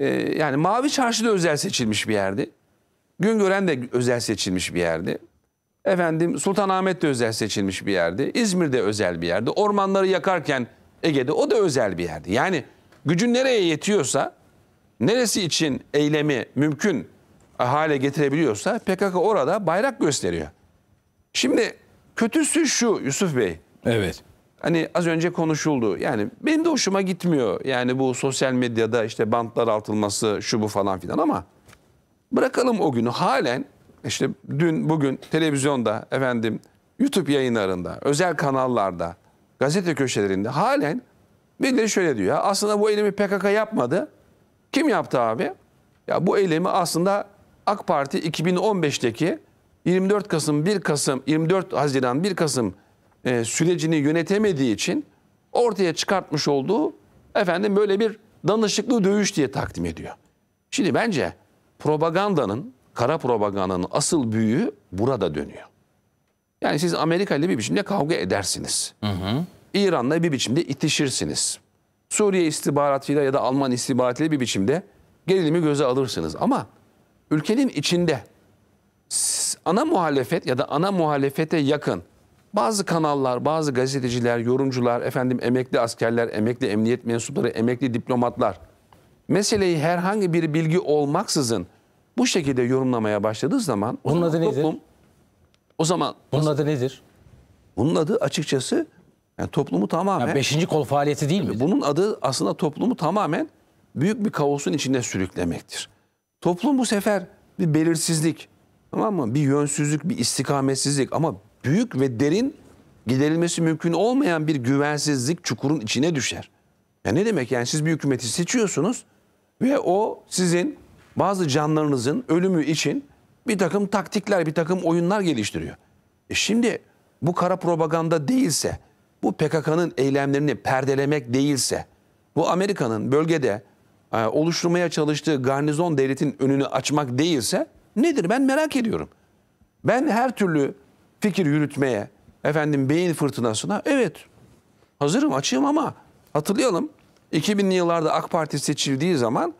e, yani Mavi Çarşı da özel seçilmiş bir yerdi. Güngören de özel seçilmiş bir yerdi. Efendim Sultanahmet de özel seçilmiş bir yerdi. İzmir de özel bir yerdi. Ormanları yakarken Ege'de o da özel bir yerdi. Yani gücün nereye yetiyorsa, neresi için eylemi mümkün hale getirebiliyorsa PKK orada bayrak gösteriyor. Şimdi kötüsü şu Yusuf Bey. Evet. Hani az önce konuşuldu. Yani benim de hoşuma gitmiyor. Yani bu sosyal medyada işte bantlar altılması şu bu falan filan ama bırakalım o günü. Halen işte dün bugün televizyonda efendim YouTube yayınlarında, özel kanallarda gazete köşelerinde halen birileri şöyle diyor. Ya, aslında bu eylemi PKK yapmadı. Kim yaptı abi? Ya bu eylemi aslında AK Parti 2015'teki 24 Kasım 1 Kasım 24 Haziran 1 Kasım e, sürecini yönetemediği için ortaya çıkartmış olduğu efendim böyle bir danışıklı dövüş diye takdim ediyor. Şimdi bence propagandanın, kara propagandanın asıl büyüğü burada dönüyor. Yani siz Amerika ile bir biçimde kavga edersiniz. İran'la bir biçimde itişirsiniz. Suriye istihbaratıyla ya da Alman istihbaratıyla bir biçimde gerilimi göze alırsınız. Ama ülkenin içinde ana muhalefet ya da ana muhalefete yakın bazı kanallar, bazı gazeteciler, yorumcular, efendim emekli askerler, emekli emniyet mensupları, emekli diplomatlar meseleyi herhangi bir bilgi olmaksızın bu şekilde yorumlamaya başladığı zaman Bunun adı toplum, nedir? O zaman... Bunun adı nedir? Bunun adı açıkçası yani toplumu tamamen... Yani beşinci kol faaliyeti değil mi? Bunun adı aslında toplumu tamamen büyük bir kaosun içinde sürüklemektir. Toplum bu sefer bir belirsizlik, tamam mı? Bir yönsüzlük, bir istikametsizlik ama büyük ve derin giderilmesi mümkün olmayan bir güvensizlik çukurun içine düşer. Ya ne demek yani siz bir hükümeti seçiyorsunuz ve o sizin bazı canlarınızın ölümü için bir takım taktikler, bir takım oyunlar geliştiriyor. E şimdi bu kara propaganda değilse, bu PKK'nın eylemlerini perdelemek değilse, bu Amerika'nın bölgede e, oluşturmaya çalıştığı garnizon devletin önünü açmak değilse nedir ben merak ediyorum. Ben her türlü fikir yürütmeye, efendim beyin fırtınasına evet hazırım açayım ama hatırlayalım 2000'li yıllarda AK Parti seçildiği zaman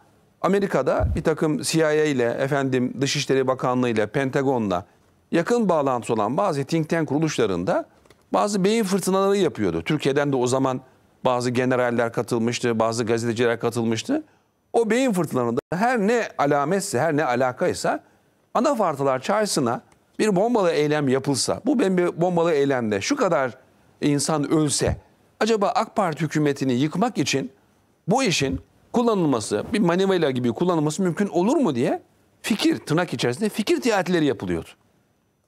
Amerika'da bir takım CIA ile, efendim Dışişleri Bakanlığı ile, Pentagon'la yakın bağlantısı olan bazı think tank kuruluşlarında bazı beyin fırtınaları yapıyordu. Türkiye'den de o zaman bazı generaller katılmıştı, bazı gazeteciler katılmıştı. O beyin fırtınalarında her ne alametse, her ne alakaysa Anafartalar Çarşısı'na bir bombalı eylem yapılsa, bu ben bir bombalı eylemde şu kadar insan ölse, acaba AK Parti hükümetini yıkmak için bu işin kullanılması, bir manivela gibi kullanılması mümkün olur mu diye fikir, tırnak içerisinde fikir tiyatrileri yapılıyordu.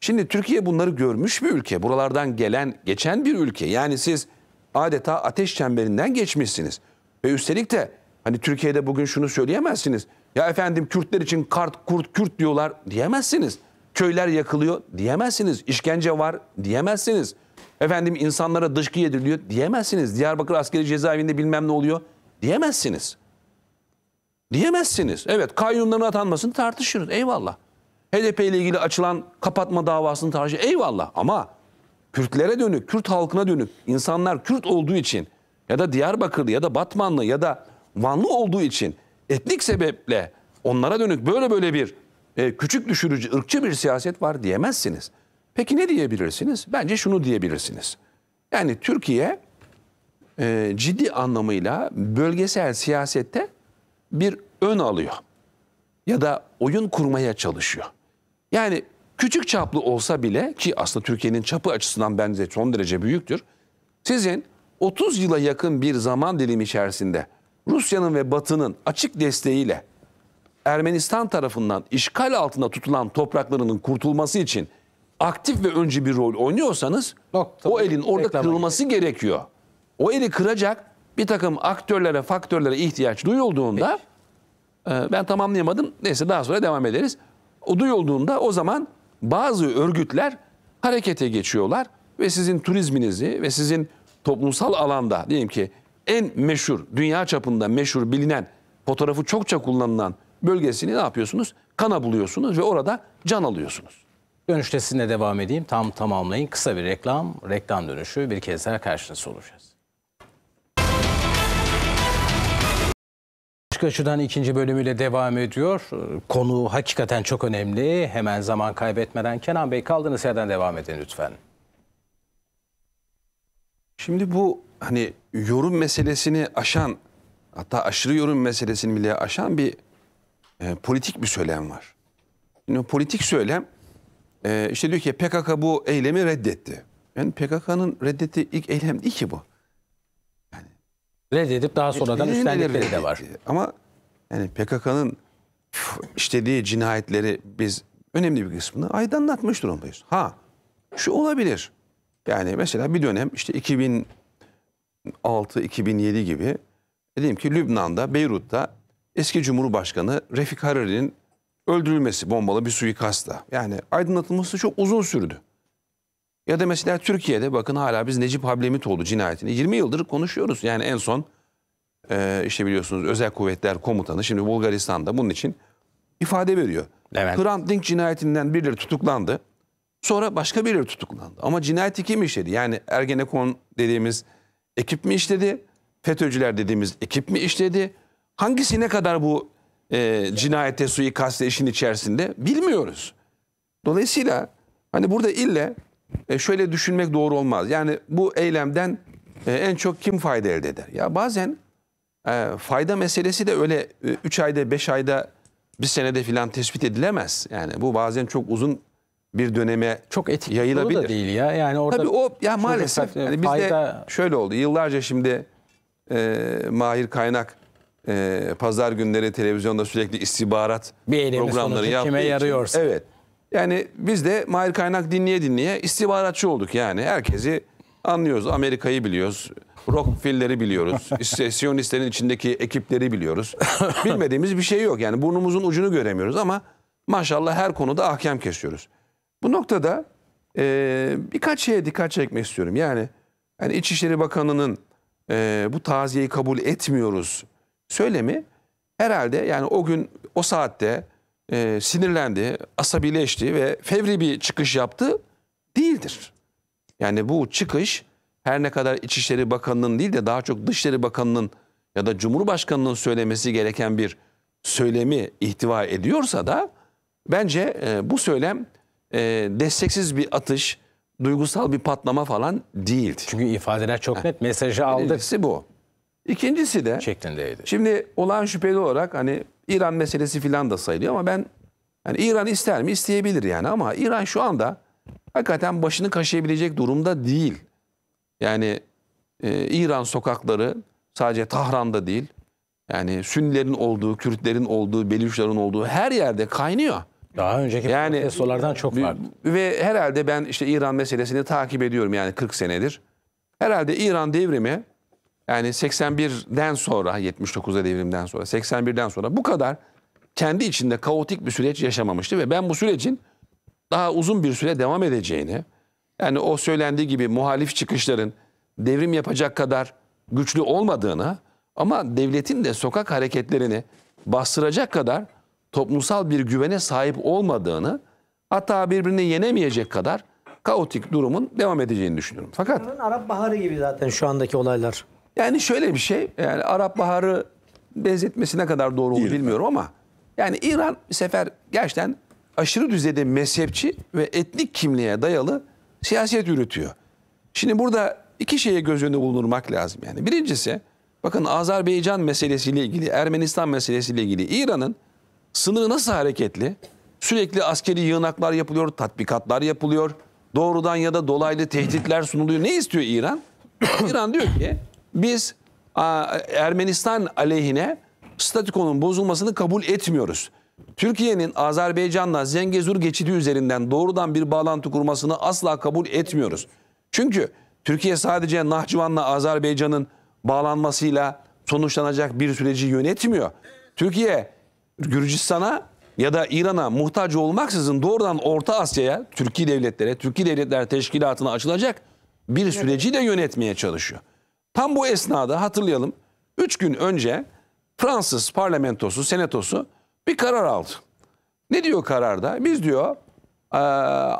Şimdi Türkiye bunları görmüş bir ülke. Buralardan gelen, geçen bir ülke. Yani siz adeta ateş çemberinden geçmişsiniz. Ve üstelik de hani Türkiye'de bugün şunu söyleyemezsiniz. Ya efendim Kürtler için kart, kurt, Kürt diyorlar diyemezsiniz. Köyler yakılıyor diyemezsiniz. İşkence var diyemezsiniz. Efendim insanlara dışkı yediriliyor diyemezsiniz. Diyarbakır askeri cezaevinde bilmem ne oluyor diyemezsiniz. Diyemezsiniz. Evet kayyumların atanmasını tartışırız. Eyvallah. HDP ile ilgili açılan kapatma davasını tartışırız. Eyvallah. Ama Kürtlere dönük, Kürt halkına dönük insanlar Kürt olduğu için ya da Diyarbakırlı ya da Batmanlı ya da Vanlı olduğu için etnik sebeple onlara dönük böyle böyle bir e, küçük düşürücü, ırkçı bir siyaset var diyemezsiniz. Peki ne diyebilirsiniz? Bence şunu diyebilirsiniz. Yani Türkiye e, ciddi anlamıyla bölgesel siyasette bir ön alıyor. Ya da oyun kurmaya çalışıyor. Yani küçük çaplı olsa bile ki aslında Türkiye'nin çapı açısından bence son derece büyüktür. Sizin 30 yıla yakın bir zaman dilimi içerisinde Rusya'nın ve Batı'nın açık desteğiyle Ermenistan tarafından işgal altında tutulan topraklarının kurtulması için aktif ve öncü bir rol oynuyorsanız Nokta. o elin orada kırılması gerekiyor. O eli kıracak bir takım aktörlere, faktörlere ihtiyaç duyulduğunda e, ben tamamlayamadım. Neyse daha sonra devam ederiz. O duyulduğunda o zaman bazı örgütler harekete geçiyorlar ve sizin turizminizi ve sizin toplumsal alanda diyelim ki en meşhur, dünya çapında meşhur bilinen, fotoğrafı çokça kullanılan bölgesini ne yapıyorsunuz? Kana buluyorsunuz ve orada can alıyorsunuz. Dönüşte sizinle devam edeyim. Tam tamamlayın. Kısa bir reklam, reklam dönüşü bir kez daha karşınızda olacağız. Açık Açı'dan ikinci bölümüyle devam ediyor. Konu hakikaten çok önemli. Hemen zaman kaybetmeden Kenan Bey kaldığınız yerden devam edin lütfen. Şimdi bu hani yorum meselesini aşan hatta aşırı yorum meselesini bile aşan bir e, politik bir söylem var. Şimdi politik söylem e, işte diyor ki PKK bu eylemi reddetti. Yani PKK'nın reddetti ilk eylem değil ki bu reddedip daha sonradan üstlendikleri de var. Ama yani PKK'nın işlediği cinayetleri biz önemli bir kısmını aydınlatmış durumdayız. Ha şu olabilir. Yani mesela bir dönem işte 2006-2007 gibi dedim ki Lübnan'da, Beyrut'ta eski Cumhurbaşkanı Refik Hariri'nin öldürülmesi bombalı bir suikastla. Yani aydınlatılması çok uzun sürdü. Ya da mesela Türkiye'de bakın hala biz Necip Hablemitoğlu cinayetini 20 yıldır konuşuyoruz. Yani en son e, işte biliyorsunuz özel kuvvetler komutanı şimdi Bulgaristan'da bunun için ifade veriyor. Evet. Hrant Dink cinayetinden birileri tutuklandı. Sonra başka birileri tutuklandı. Ama cinayeti kim işledi? Yani Ergenekon dediğimiz ekip mi işledi? FETÖ'cüler dediğimiz ekip mi işledi? Hangisi ne kadar bu e, cinayete suikaste işin içerisinde bilmiyoruz. Dolayısıyla hani burada ille e, şöyle düşünmek doğru olmaz. Yani bu eylemden e, en çok kim fayda elde eder? Ya bazen e, fayda meselesi de öyle 3 e, ayda, 5 ayda, bir senede filan tespit edilemez. Yani bu bazen çok uzun bir döneme çok etik yayılabilir. da değil ya. Yani orada Tabii o ya maalesef yani bizde şöyle oldu. Yıllarca şimdi e, Mahir Kaynak e, pazar günleri televizyonda sürekli istihbarat bir programları yaptığı kime için, yarıyorsa. Evet. Yani biz de Mahir Kaynak dinleye dinleye istihbaratçı olduk yani. Herkesi anlıyoruz. Amerika'yı biliyoruz. Rockefeller'i biliyoruz. Siyonistlerin içindeki ekipleri biliyoruz. Bilmediğimiz bir şey yok. Yani burnumuzun ucunu göremiyoruz ama maşallah her konuda ahkam kesiyoruz. Bu noktada e, birkaç şeye dikkat çekmek istiyorum. Yani, yani İçişleri Bakanı'nın e, bu taziyeyi kabul etmiyoruz söylemi herhalde yani o gün o saatte e, sinirlendi, asabileşti ve fevri bir çıkış yaptı değildir. Yani bu çıkış her ne kadar İçişleri Bakanı'nın değil de daha çok Dışişleri Bakanı'nın ya da Cumhurbaşkanı'nın söylemesi gereken bir söylemi ihtiva ediyorsa da bence e, bu söylem e, desteksiz bir atış, duygusal bir patlama falan değildi. Çünkü ifadeler çok net. Mesajı aldık. Birincisi bu. İkincisi de şeklindeydi. Şimdi olan şüpheli olarak hani İran meselesi filan da sayılıyor ama ben yani İran ister mi? isteyebilir yani ama İran şu anda hakikaten başını kaşıyabilecek durumda değil. Yani e, İran sokakları sadece Tahran'da değil. Yani Sünnilerin olduğu, Kürtlerin olduğu, Belüşlerin olduğu her yerde kaynıyor. Daha önceki yani, protestolardan çok farklı. Ve herhalde ben işte İran meselesini takip ediyorum yani 40 senedir. Herhalde İran devrimi yani 81'den sonra 79'a devrimden sonra 81'den sonra bu kadar kendi içinde kaotik bir süreç yaşamamıştı ve ben bu sürecin daha uzun bir süre devam edeceğini yani o söylendiği gibi muhalif çıkışların devrim yapacak kadar güçlü olmadığını ama devletin de sokak hareketlerini bastıracak kadar toplumsal bir güvene sahip olmadığını hatta birbirini yenemeyecek kadar kaotik durumun devam edeceğini düşünüyorum. Fakat Arap Baharı gibi zaten şu andaki olaylar. Yani şöyle bir şey. Yani Arap Baharı benzetmesi ne kadar doğru olur bilmiyorum ama yani İran bir sefer gerçekten aşırı düzeyde mezhepçi ve etnik kimliğe dayalı siyaset yürütüyor. Şimdi burada iki şeye göz önünde bulundurmak lazım yani. Birincisi bakın Azerbaycan meselesiyle ilgili, Ermenistan meselesiyle ilgili İran'ın sınırı nasıl hareketli? Sürekli askeri yığınaklar yapılıyor, tatbikatlar yapılıyor. Doğrudan ya da dolaylı tehditler sunuluyor. Ne istiyor İran? İran diyor ki biz Ermenistan aleyhine statikonun bozulmasını kabul etmiyoruz. Türkiye'nin Azerbaycan'la Zengezur geçidi üzerinden doğrudan bir bağlantı kurmasını asla kabul etmiyoruz. Çünkü Türkiye sadece Nahçıvan'la Azerbaycan'ın bağlanmasıyla sonuçlanacak bir süreci yönetmiyor. Türkiye Gürcistan'a ya da İran'a muhtaç olmaksızın doğrudan Orta Asya'ya, Türkiye devletlere, Türkiye Devletler Teşkilatı'na açılacak bir süreci de yönetmeye çalışıyor. Tam bu esnada hatırlayalım üç gün önce Fransız parlamentosu, senatosu bir karar aldı. Ne diyor kararda? Biz diyor e,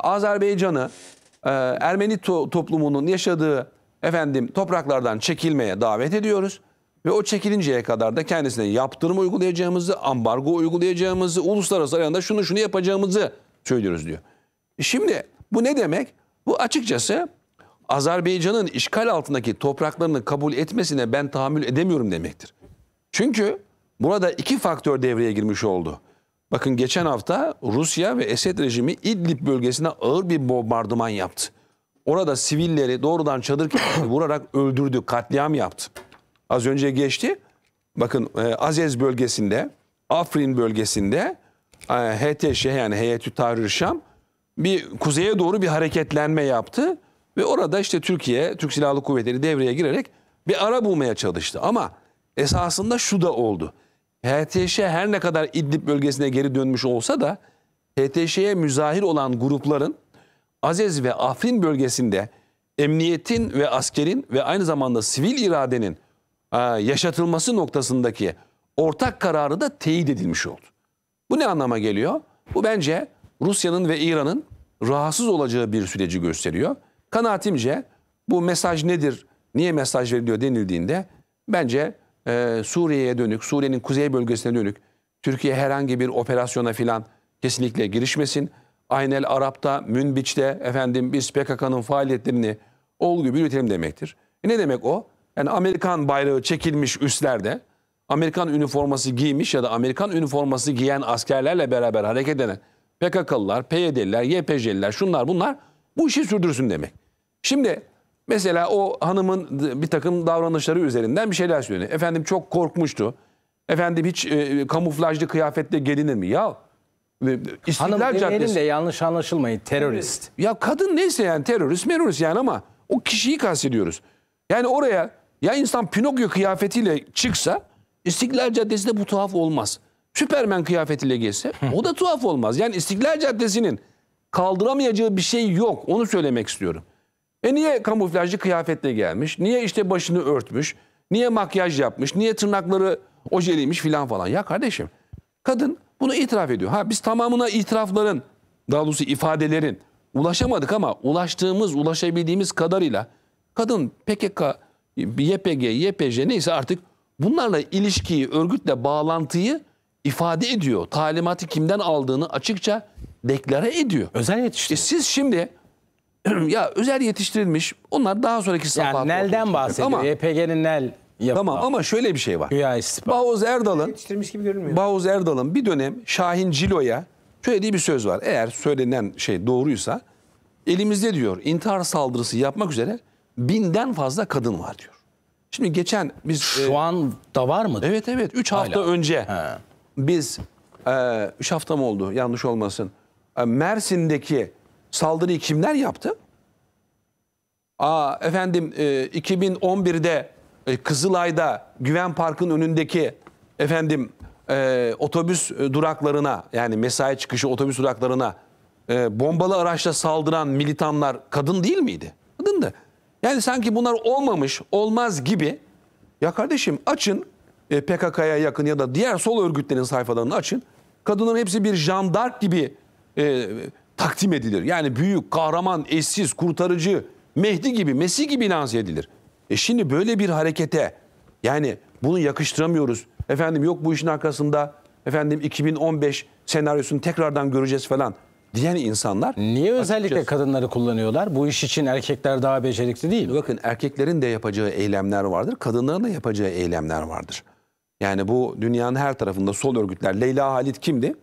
Azerbaycan'ı e, Ermeni to toplumunun yaşadığı efendim topraklardan çekilmeye davet ediyoruz. Ve o çekilinceye kadar da kendisine yaptırım uygulayacağımızı, ambargo uygulayacağımızı, uluslararası arayanda şunu şunu yapacağımızı söylüyoruz diyor. E şimdi bu ne demek? Bu açıkçası Azerbaycan'ın işgal altındaki topraklarını kabul etmesine ben tahammül edemiyorum demektir. Çünkü burada iki faktör devreye girmiş oldu. Bakın geçen hafta Rusya ve Esed rejimi İdlib bölgesine ağır bir bombardıman yaptı. Orada sivilleri doğrudan çadır vurarak öldürdü, katliam yaptı. Az önce geçti. Bakın e, Azez bölgesinde, Afrin bölgesinde e, HTŞ yani Heyetü Tahrir Şam bir kuzeye doğru bir hareketlenme yaptı. Ve orada işte Türkiye, Türk Silahlı Kuvvetleri devreye girerek bir ara bulmaya çalıştı. Ama esasında şu da oldu. HTŞ her ne kadar İdlib bölgesine geri dönmüş olsa da HTŞ'ye müzahir olan grupların Aziz ve Afrin bölgesinde emniyetin ve askerin ve aynı zamanda sivil iradenin e, yaşatılması noktasındaki ortak kararı da teyit edilmiş oldu. Bu ne anlama geliyor? Bu bence Rusya'nın ve İran'ın rahatsız olacağı bir süreci gösteriyor. Kanaatimce bu mesaj nedir, niye mesaj veriliyor denildiğinde bence e, Suriye'ye dönük, Suriye'nin kuzey bölgesine dönük Türkiye herhangi bir operasyona filan kesinlikle girişmesin. Aynel Arap'ta, Münbiç'te efendim biz PKK'nın faaliyetlerini olduğu gibi yürütelim demektir. E ne demek o? Yani Amerikan bayrağı çekilmiş üstlerde, Amerikan üniforması giymiş ya da Amerikan üniforması giyen askerlerle beraber hareket eden PKK'lılar, PYD'liler, YPJ'liler şunlar bunlar bu işi sürdürsün demek. Şimdi mesela o hanımın bir takım davranışları üzerinden bir şeyler söyleniyor. Efendim çok korkmuştu. Efendim hiç e, e kamuflajlı kıyafetle gelinir mi? Ya e, e, İstiklal Hanım Caddesi. de yanlış anlaşılmayın terörist. Ya kadın neyse yani terörist merörist yani ama o kişiyi kastediyoruz. Yani oraya ya insan Pinokyo kıyafetiyle çıksa İstiklal Caddesi bu tuhaf olmaz. Süpermen kıyafetiyle gelse o da tuhaf olmaz. Yani İstiklal Caddesi'nin kaldıramayacağı bir şey yok. Onu söylemek istiyorum. E niye kamuflajlı kıyafetle gelmiş? Niye işte başını örtmüş? Niye makyaj yapmış? Niye tırnakları ojeliymiş filan falan? Ya kardeşim kadın bunu itiraf ediyor. Ha biz tamamına itirafların daha doğrusu ifadelerin ulaşamadık ama ulaştığımız, ulaşabildiğimiz kadarıyla kadın PKK, YPG, YPJ neyse artık bunlarla ilişkiyi, örgütle bağlantıyı ifade ediyor. Talimatı kimden aldığını açıkça deklare ediyor. Özel yetişti. E siz şimdi ya özel yetiştirilmiş. Onlar daha sonraki safhada. Yani NEL'den bahsediyor. Ama, YPG'nin e NEL yapma. Tamam ama şöyle bir şey var. Güya istifa. Bağoz Erdal'ın yetiştirilmiş gibi görünmüyor. Bağoz Erdal'ın bir dönem Şahin Cilo'ya söylediği bir söz var. Eğer söylenen şey doğruysa elimizde diyor intihar saldırısı yapmak üzere binden fazla kadın var diyor. Şimdi geçen biz... Şu e, an da var mı? Evet evet. Üç hafta önce He. biz e, üç hafta mı oldu yanlış olmasın. E, Mersin'deki Saldırıyı kimler yaptı? Aa efendim e, 2011'de e, Kızılay'da Güven Park'ın önündeki efendim e, otobüs e, duraklarına yani mesai çıkışı otobüs duraklarına e, bombalı araçla saldıran militanlar kadın değil miydi? Kadın da Yani sanki bunlar olmamış, olmaz gibi. Ya kardeşim açın e, PKK'ya yakın ya da diğer sol örgütlerin sayfalarını açın. Kadınların hepsi bir jandark gibi e, takdim edilir. Yani büyük, kahraman, eşsiz, kurtarıcı, Mehdi gibi, Mesih gibi lanse edilir. E şimdi böyle bir harekete yani bunu yakıştıramıyoruz. Efendim yok bu işin arkasında efendim 2015 senaryosunu tekrardan göreceğiz falan diyen insanlar. Niye özellikle açıkçası, kadınları kullanıyorlar? Bu iş için erkekler daha becerikli değil Bakın erkeklerin de yapacağı eylemler vardır. Kadınların da yapacağı eylemler vardır. Yani bu dünyanın her tarafında sol örgütler. Leyla Halit kimdi?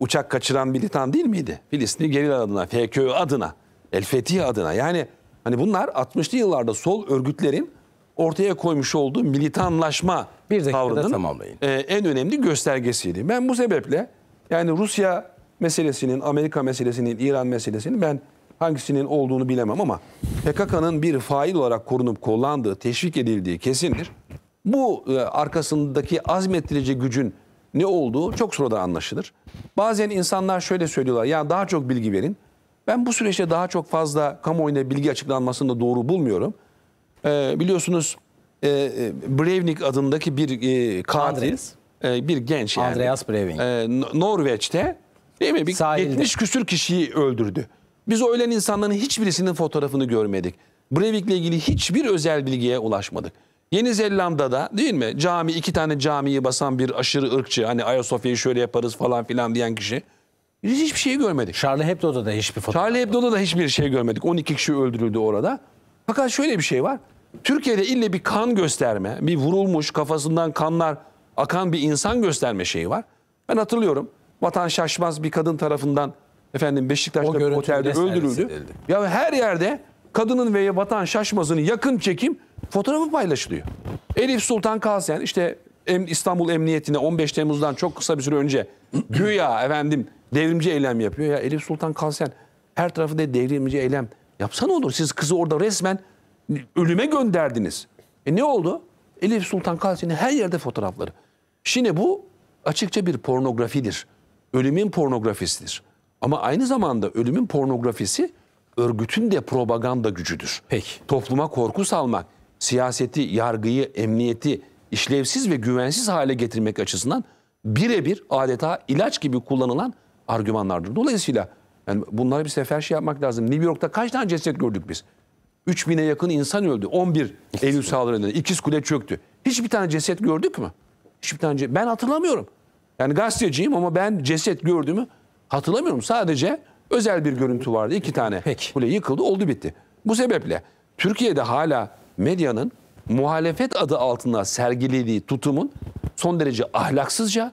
uçak kaçıran militan değil miydi? Filistinli geril adına, FKÖ adına, El Fetih adına. Yani hani bunlar 60'lı yıllarda sol örgütlerin ortaya koymuş olduğu militanlaşma bir tavrının tamamlayın. E, en önemli göstergesiydi. Ben bu sebeple yani Rusya meselesinin, Amerika meselesinin, İran meselesinin ben hangisinin olduğunu bilemem ama PKK'nın bir fail olarak korunup kollandığı, teşvik edildiği kesindir. Bu e, arkasındaki azmettirici gücün ne olduğu çok sonradan anlaşılır. Bazen insanlar şöyle söylüyorlar. Ya daha çok bilgi verin. Ben bu süreçte daha çok fazla kamuoyuna bilgi açıklanmasını da doğru bulmuyorum. Ee, biliyorsunuz e, e Breivik adındaki bir e, katil, e, bir genç yani. Andreas Breivik. E, Norveç'te değil mi? Bir 70 küsür kişiyi öldürdü. Biz ölen insanların hiçbirisinin fotoğrafını görmedik. Breivik'le ilgili hiçbir özel bilgiye ulaşmadık. Yeni Zelanda'da değil mi cami iki tane camiyi basan bir aşırı ırkçı hani Ayasofya'yı şöyle yaparız falan filan diyen kişi biz hiçbir şey görmedik. Charlie Hebdo'da da hiçbir fotoğraf. Charlie Hebdo'da da hiçbir şey görmedik. 12 kişi öldürüldü orada. Fakat şöyle bir şey var. Türkiye'de ille bir kan gösterme, bir vurulmuş kafasından kanlar akan bir insan gösterme şeyi var. Ben hatırlıyorum. Vatan şaşmaz bir kadın tarafından efendim Beşiktaş'ta bir otelde öldürüldü. Ya her yerde kadının veya vatan şaşmazını yakın çekim Fotoğrafı paylaşılıyor. Elif Sultan Kalsen işte İstanbul Emniyetine 15 Temmuz'dan çok kısa bir süre önce güya efendim devrimci eylem yapıyor. Ya Elif Sultan Kalsen her tarafı da devrimci eylem yapsa ne olur? Siz kızı orada resmen ölüme gönderdiniz. E ne oldu? Elif Sultan Kalsen'in her yerde fotoğrafları. Şimdi bu açıkça bir pornografidir. Ölümün pornografisidir. Ama aynı zamanda ölümün pornografisi örgütün de propaganda gücüdür. Peki. Topluma korku salmak siyaseti, yargıyı, emniyeti işlevsiz ve güvensiz hale getirmek açısından birebir adeta ilaç gibi kullanılan argümanlardır. Dolayısıyla yani bunlara bir sefer şey yapmak lazım. New York'ta kaç tane ceset gördük biz? 3000'e yakın insan öldü. 11 Eylül saldırılarında İkiz Kule çöktü. Hiçbir tane ceset gördük mü? Hiçbir tane ceset. Ben hatırlamıyorum. Yani gazeteciyim ama ben ceset gördüğümü hatırlamıyorum. Sadece özel bir görüntü vardı. iki tane Peki. kule yıkıldı oldu bitti. Bu sebeple Türkiye'de hala medyanın muhalefet adı altında sergilediği tutumun son derece ahlaksızca,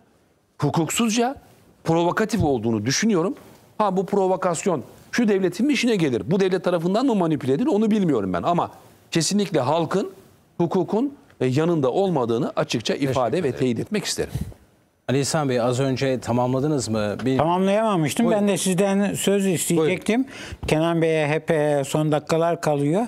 hukuksuzca, provokatif olduğunu düşünüyorum. Ha bu provokasyon şu devletin mi işine gelir? Bu devlet tarafından mı manipüle edilir? Onu bilmiyorum ben ama kesinlikle halkın, hukukun e, yanında olmadığını açıkça ifade ve teyit etmek isterim. Ali İhsan Bey az önce tamamladınız mı? Bir... Tamamlayamamıştım. Buyurun. Ben de sizden söz isteyecektim. Buyurun. Kenan Bey'e hep e, son dakikalar kalıyor.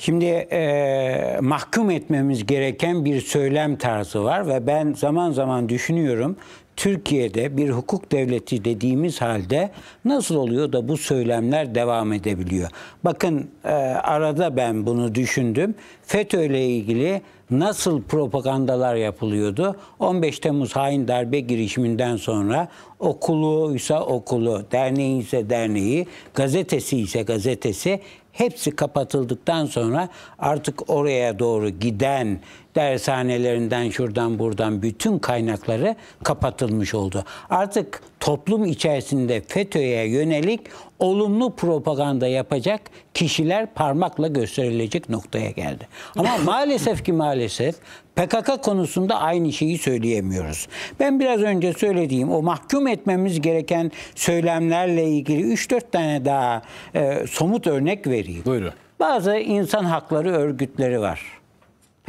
Şimdi e, mahkum etmemiz gereken bir söylem tarzı var ve ben zaman zaman düşünüyorum Türkiye'de bir hukuk devleti dediğimiz halde nasıl oluyor da bu söylemler devam edebiliyor? Bakın e, arada ben bunu düşündüm. FETÖ ile ilgili nasıl propagandalar yapılıyordu? 15 Temmuz hain darbe girişiminden sonra okulu ise okulu, derneği ise derneği, gazetesi ise gazetesi hepsi kapatıldıktan sonra artık oraya doğru giden dershanelerinden şuradan buradan bütün kaynakları kapatılmış oldu. Artık toplum içerisinde FETÖ'ye yönelik olumlu propaganda yapacak kişiler parmakla gösterilecek noktaya geldi. Ama maalesef ki maalesef PKK konusunda aynı şeyi söyleyemiyoruz. Ben biraz önce söylediğim o mahkum etmemiz gereken söylemlerle ilgili 3-4 tane daha e, somut örnek vereyim. Buyurun. Bazı insan hakları örgütleri var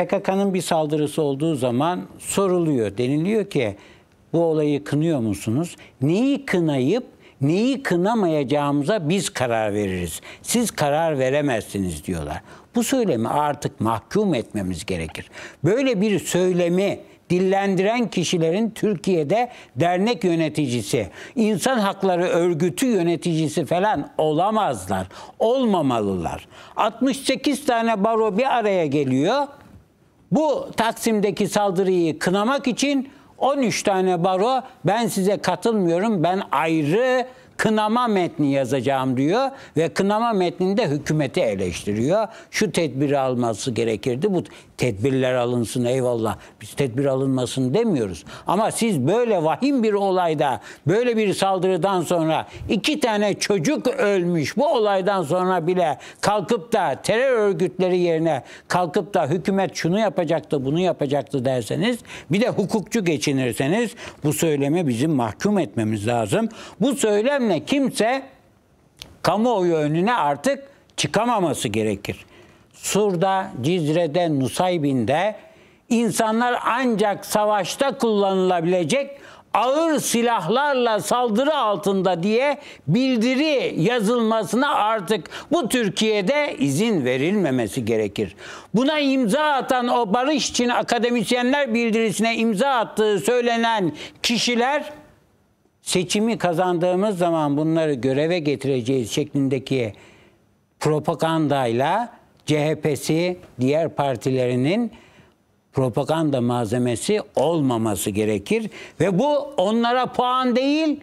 PKK'nın bir saldırısı olduğu zaman soruluyor. Deniliyor ki bu olayı kınıyor musunuz? Neyi kınayıp neyi kınamayacağımıza biz karar veririz. Siz karar veremezsiniz diyorlar. Bu söylemi artık mahkum etmemiz gerekir. Böyle bir söylemi dillendiren kişilerin Türkiye'de dernek yöneticisi, insan hakları örgütü yöneticisi falan olamazlar. Olmamalılar. 68 tane baro bir araya geliyor bu Taksim'deki saldırıyı kınamak için 13 tane baro ben size katılmıyorum, ben ayrı kınama metni yazacağım diyor ve kınama metninde hükümeti eleştiriyor. Şu tedbiri alması gerekirdi. Bu tedbirler alınsın eyvallah. Biz tedbir alınmasın demiyoruz. Ama siz böyle vahim bir olayda, böyle bir saldırıdan sonra iki tane çocuk ölmüş bu olaydan sonra bile kalkıp da terör örgütleri yerine kalkıp da hükümet şunu yapacaktı, bunu yapacaktı derseniz bir de hukukçu geçinirseniz bu söylemi bizim mahkum etmemiz lazım. Bu söylemle Yine kimse kamuoyu önüne artık çıkamaması gerekir. Sur'da, Cizre'de, Nusaybin'de insanlar ancak savaşta kullanılabilecek ağır silahlarla saldırı altında diye bildiri yazılmasına artık bu Türkiye'de izin verilmemesi gerekir. Buna imza atan o barış için akademisyenler bildirisine imza attığı söylenen kişiler seçimi kazandığımız zaman bunları göreve getireceğiz şeklindeki propagandayla CHP'si diğer partilerinin propaganda malzemesi olmaması gerekir ve bu onlara puan değil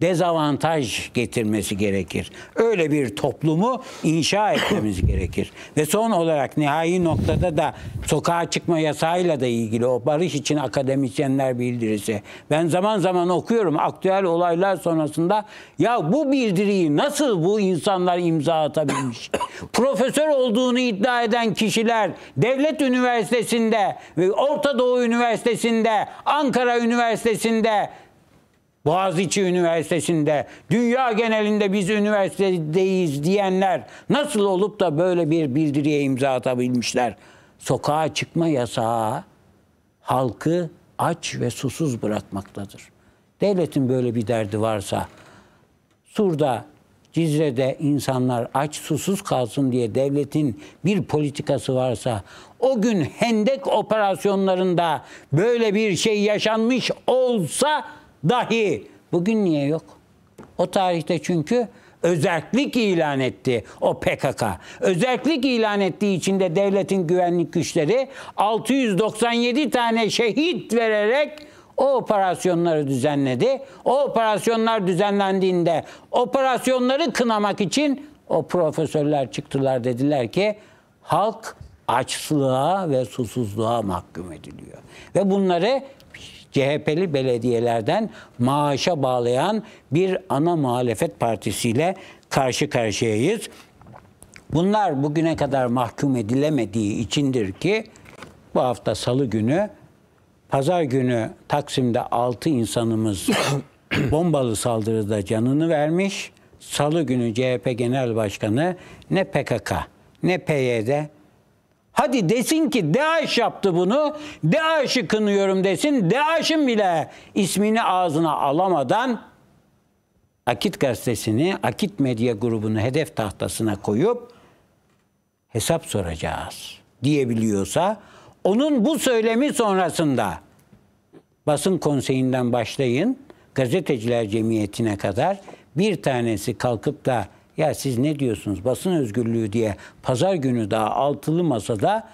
dezavantaj getirmesi gerekir. Öyle bir toplumu inşa etmemiz gerekir. Ve son olarak nihai noktada da sokağa çıkma yasağıyla da ilgili o barış için akademisyenler bildirisi. Ben zaman zaman okuyorum aktüel olaylar sonrasında ya bu bildiriyi nasıl bu insanlar imza atabilmiş? Profesör olduğunu iddia eden kişiler devlet üniversitesinde ve Orta Doğu Üniversitesi'nde, Ankara Üniversitesi'nde Boğaziçi Üniversitesi'nde, dünya genelinde biz üniversitedeyiz diyenler nasıl olup da böyle bir bildiriye imza atabilmişler? Sokağa çıkma yasağı halkı aç ve susuz bırakmaktadır. Devletin böyle bir derdi varsa Sur'da, Cizre'de insanlar aç susuz kalsın diye devletin bir politikası varsa o gün hendek operasyonlarında böyle bir şey yaşanmış olsa Dahi bugün niye yok? O tarihte çünkü özellik ilan etti o PKK. Özellik ilan ettiği için de devletin güvenlik güçleri 697 tane şehit vererek o operasyonları düzenledi. O operasyonlar düzenlendiğinde operasyonları kınamak için o profesörler çıktılar dediler ki halk açlığa ve susuzluğa mahkum ediliyor. Ve bunları CHP'li belediyelerden maaşa bağlayan bir ana muhalefet partisiyle karşı karşıyayız. Bunlar bugüne kadar mahkum edilemediği içindir ki bu hafta salı günü pazar günü Taksim'de 6 insanımız bombalı saldırıda canını vermiş. Salı günü CHP Genel Başkanı ne PKK ne PYD Hadi desin ki DAEŞ yaptı bunu. DAEŞ'i kınıyorum desin. DAEŞ'in bile ismini ağzına alamadan Akit gazetesini, Akit medya grubunu hedef tahtasına koyup hesap soracağız diyebiliyorsa onun bu söylemi sonrasında basın konseyinden başlayın gazeteciler cemiyetine kadar bir tanesi kalkıp da ya siz ne diyorsunuz basın özgürlüğü diye pazar günü daha altılı masada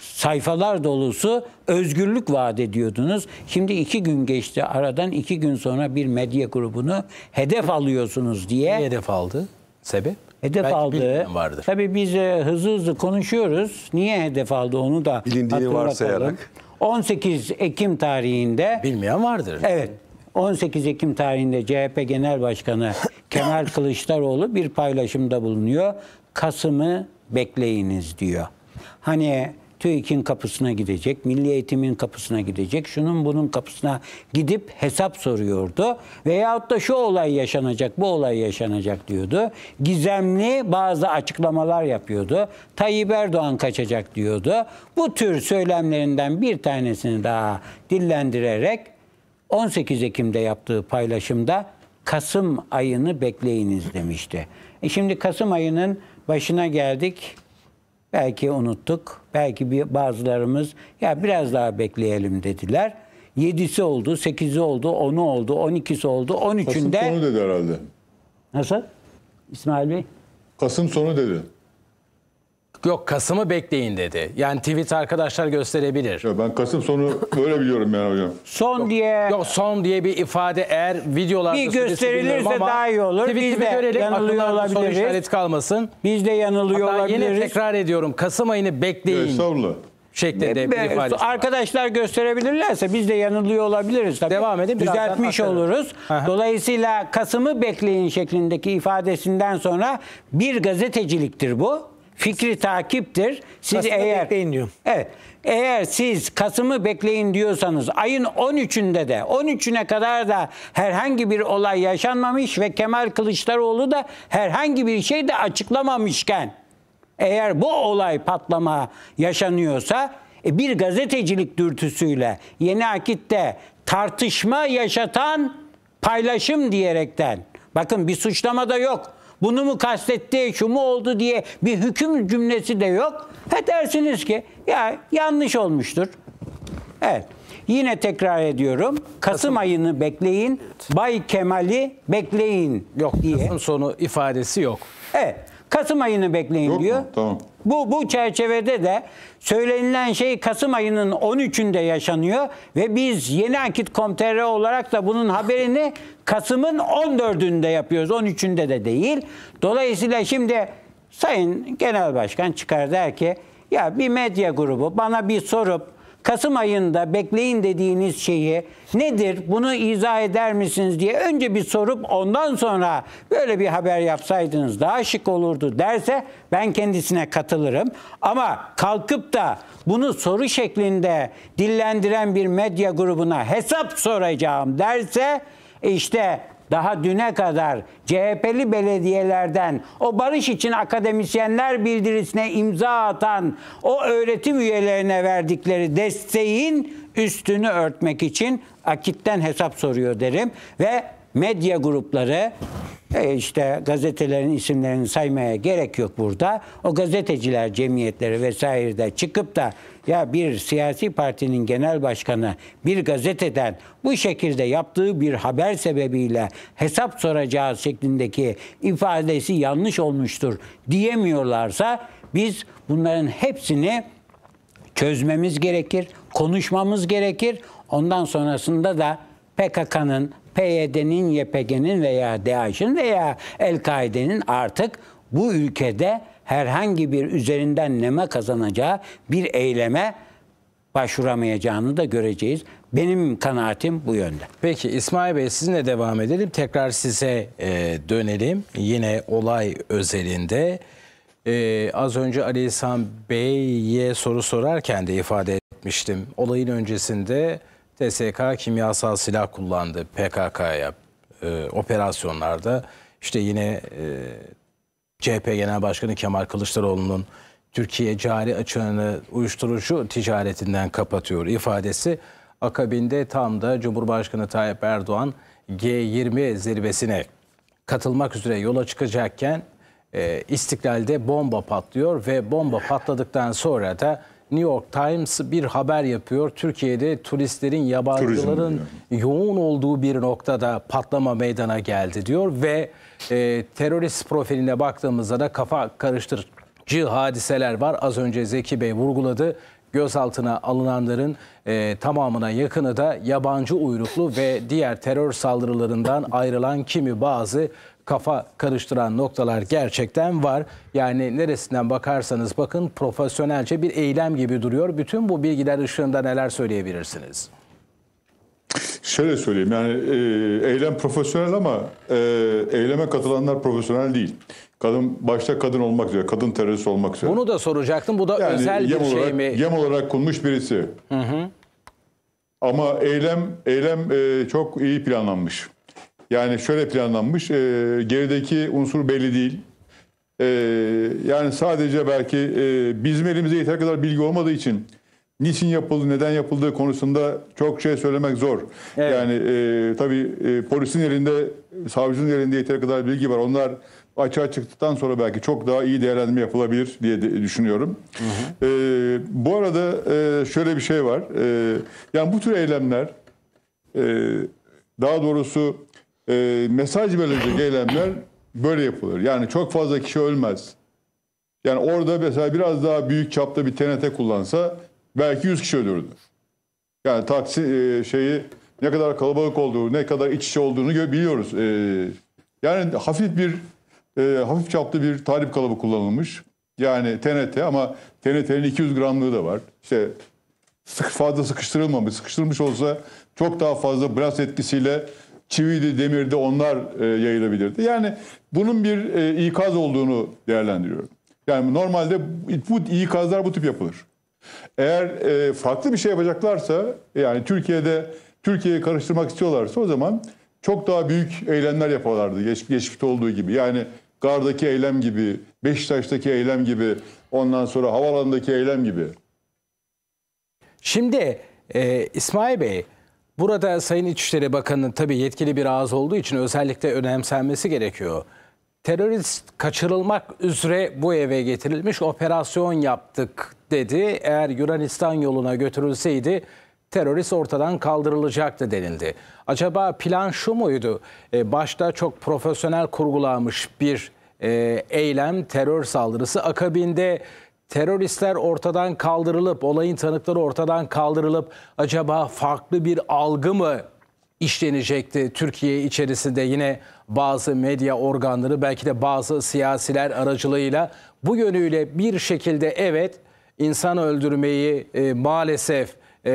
sayfalar dolusu özgürlük vaat ediyordunuz. Şimdi iki gün geçti aradan iki gün sonra bir medya grubunu hedef alıyorsunuz diye. Niye hedef aldı? Sebep? Hedef Belki aldı. Vardır. Tabii biz e, hızlı hızlı konuşuyoruz. Niye hedef aldı onu da Bilindiğini varsayarak. 18 Ekim tarihinde. Bilmeyen vardır. Evet. 18 Ekim tarihinde CHP Genel Başkanı Kemal Kılıçdaroğlu bir paylaşımda bulunuyor. Kasım'ı bekleyiniz diyor. Hani TÜİK'in kapısına gidecek, Milli Eğitim'in kapısına gidecek, şunun bunun kapısına gidip hesap soruyordu. Veyahut da şu olay yaşanacak, bu olay yaşanacak diyordu. Gizemli bazı açıklamalar yapıyordu. Tayyip Erdoğan kaçacak diyordu. Bu tür söylemlerinden bir tanesini daha dillendirerek 18 Ekim'de yaptığı paylaşımda Kasım ayını bekleyiniz demişti. E şimdi Kasım ayının başına geldik. Belki unuttuk. Belki bir bazılarımız ya biraz daha bekleyelim dediler. 7'si oldu, 8'i oldu, 10'u oldu, 12'si oldu, 13'ünde... Kasım sonu dedi herhalde. Nasıl? İsmail Bey? Kasım sonu dedi. Yok Kasım'ı bekleyin dedi. Yani tweet arkadaşlar gösterebilir. Ya ben Kasım sonu böyle biliyorum yani hocam. Son yok, diye. Yok son diye bir ifade eğer videolarda bir gösterilirse daha iyi olur. Biz de görelim, yanılıyor olabiliriz. Soru işaret kalmasın. Biz de yanılıyor Hatta olabiliriz. yine tekrar ediyorum Kasım ayını bekleyin. Estağfurullah şeklinde bir ifadesi Arkadaşlar var. gösterebilirlerse biz de yanılıyor olabiliriz. Tabii. Devam edin. Düzeltmiş oluruz. Aha. Dolayısıyla Kasım'ı bekleyin şeklindeki ifadesinden sonra bir gazeteciliktir bu. Fikri takiptir. Siz Kasım'ı eğer bekleyin diyor. Evet. Eğer siz Kasım'ı bekleyin diyorsanız ayın 13'ünde de 13'üne kadar da herhangi bir olay yaşanmamış ve Kemal Kılıçdaroğlu da herhangi bir şey de açıklamamışken eğer bu olay patlama yaşanıyorsa e, bir gazetecilik dürtüsüyle yeni akitte tartışma yaşatan paylaşım diyerekten bakın bir suçlama da yok bunu mu kastetti, şu mu oldu diye bir hüküm cümlesi de yok. Ha dersiniz ki ya yanlış olmuştur. Evet. Yine tekrar ediyorum. Kasım, Kasım. ayını bekleyin. Evet. Bay Kemal'i bekleyin yok diye. Kasım sonu ifadesi yok. Evet. Kasım ayını bekleyin Yok diyor. Mu? Tamam. Bu, bu çerçevede de söylenilen şey Kasım ayının 13'ünde yaşanıyor ve biz yeni akit.com.tr olarak da bunun haberini Kasım'ın 14'ünde yapıyoruz. 13'ünde de değil. Dolayısıyla şimdi Sayın Genel Başkan çıkar der ki ya bir medya grubu bana bir sorup Kasım ayında bekleyin dediğiniz şeyi nedir? Bunu izah eder misiniz diye önce bir sorup ondan sonra böyle bir haber yapsaydınız daha şık olurdu derse ben kendisine katılırım. Ama kalkıp da bunu soru şeklinde dillendiren bir medya grubuna hesap soracağım derse işte daha düne kadar CHP'li belediyelerden o barış için akademisyenler bildirisine imza atan o öğretim üyelerine verdikleri desteğin üstünü örtmek için akitten hesap soruyor derim ve medya grupları e, işte gazetelerin isimlerini saymaya gerek yok burada. O gazeteciler cemiyetleri vesaire de çıkıp da ya bir siyasi partinin genel başkanı bir gazeteden bu şekilde yaptığı bir haber sebebiyle hesap soracağı şeklindeki ifadesi yanlış olmuştur diyemiyorlarsa biz bunların hepsini çözmemiz gerekir, konuşmamız gerekir. Ondan sonrasında da PKK'nın PYD'nin, YPG'nin veya DAEŞ'in veya El-Kaide'nin artık bu ülkede herhangi bir üzerinden neme kazanacağı bir eyleme başvuramayacağını da göreceğiz. Benim kanaatim bu yönde. Peki İsmail Bey sizinle devam edelim. Tekrar size e, dönelim. Yine olay özelinde. E, az önce Ali İhsan Bey'e soru sorarken de ifade etmiştim. Olayın öncesinde TSK kimyasal silah kullandı PKK'ya e, operasyonlarda. İşte yine e, CHP Genel Başkanı Kemal Kılıçdaroğlu'nun Türkiye cari açığını uyuşturucu ticaretinden kapatıyor ifadesi akabinde tam da Cumhurbaşkanı Tayyip Erdoğan G20 zirvesine katılmak üzere yola çıkacakken e, İstiklal'de bomba patlıyor ve bomba patladıktan sonra da New York Times bir haber yapıyor. Türkiye'de turistlerin, yabancıların yoğun olduğu bir noktada patlama meydana geldi diyor ve e, terörist profiline baktığımızda da kafa karıştırıcı hadiseler var. Az önce Zeki Bey vurguladı gözaltına alınanların e, tamamına yakını da yabancı uyruklu ve diğer terör saldırılarından ayrılan kimi bazı kafa karıştıran noktalar gerçekten var. Yani neresinden bakarsanız bakın profesyonelce bir eylem gibi duruyor. Bütün bu bilgiler ışığında neler söyleyebilirsiniz? Şöyle söyleyeyim yani e, eylem profesyonel ama e, eyleme katılanlar profesyonel değil. Kadın başta kadın olmak üzere, kadın terörist olmak üzere. Bunu da soracaktım. Bu da yani özel bir şey olarak, şey mi? Yem olarak konmuş birisi. Hı hı. Ama eylem eylem e, çok iyi planlanmış. Yani şöyle planlanmış, e, gerideki unsur belli değil. E, yani sadece belki e, bizim elimizde yeter kadar bilgi olmadığı için niçin yapıldı, neden yapıldığı konusunda çok şey söylemek zor. Evet. Yani e, tabii e, polisin elinde, savcının elinde yeter kadar bilgi var. Onlar açığa çıktıktan sonra belki çok daha iyi değerlendirme yapılabilir diye de düşünüyorum. Hı hı. E, bu arada e, şöyle bir şey var. E, yani bu tür eylemler, e, daha doğrusu e, mesaj verilecek eylemler böyle yapılır. Yani çok fazla kişi ölmez. Yani orada mesela biraz daha büyük çapta bir TNT kullansa belki 100 kişi ölürdü. Yani taksi e, şeyi ne kadar kalabalık olduğu, ne kadar iç içe olduğunu biliyoruz. E, yani hafif bir e, hafif çaplı bir tarif kalıbı kullanılmış. Yani TNT ama TNT'nin 200 gramlığı da var. İşte sık, fazla sıkıştırılmamış. Sıkıştırılmış olsa çok daha fazla blast etkisiyle çiviydi, demirdi onlar e, yayılabilirdi. Yani bunun bir e, ikaz olduğunu değerlendiriyorum. Yani normalde bu ikazlar bu tip yapılır. Eğer e, farklı bir şey yapacaklarsa yani Türkiye'de Türkiye'yi karıştırmak istiyorlarsa o zaman çok daha büyük eylemler yaparlardı geç, geçmişte olduğu gibi. Yani Gar'daki eylem gibi, Beşiktaş'taki eylem gibi, ondan sonra havalandaki eylem gibi. Şimdi e, İsmail Bey Burada Sayın İçişleri Bakanı'nın tabii yetkili bir ağız olduğu için özellikle önemsenmesi gerekiyor. Terörist kaçırılmak üzere bu eve getirilmiş operasyon yaptık dedi. Eğer Yunanistan yoluna götürülseydi terörist ortadan kaldırılacaktı denildi. Acaba plan şu muydu? E, başta çok profesyonel kurgulanmış bir e, eylem, terör saldırısı akabinde teröristler ortadan kaldırılıp, olayın tanıkları ortadan kaldırılıp acaba farklı bir algı mı işlenecekti Türkiye içerisinde yine bazı medya organları belki de bazı siyasiler aracılığıyla bu yönüyle bir şekilde evet insan öldürmeyi e, maalesef e,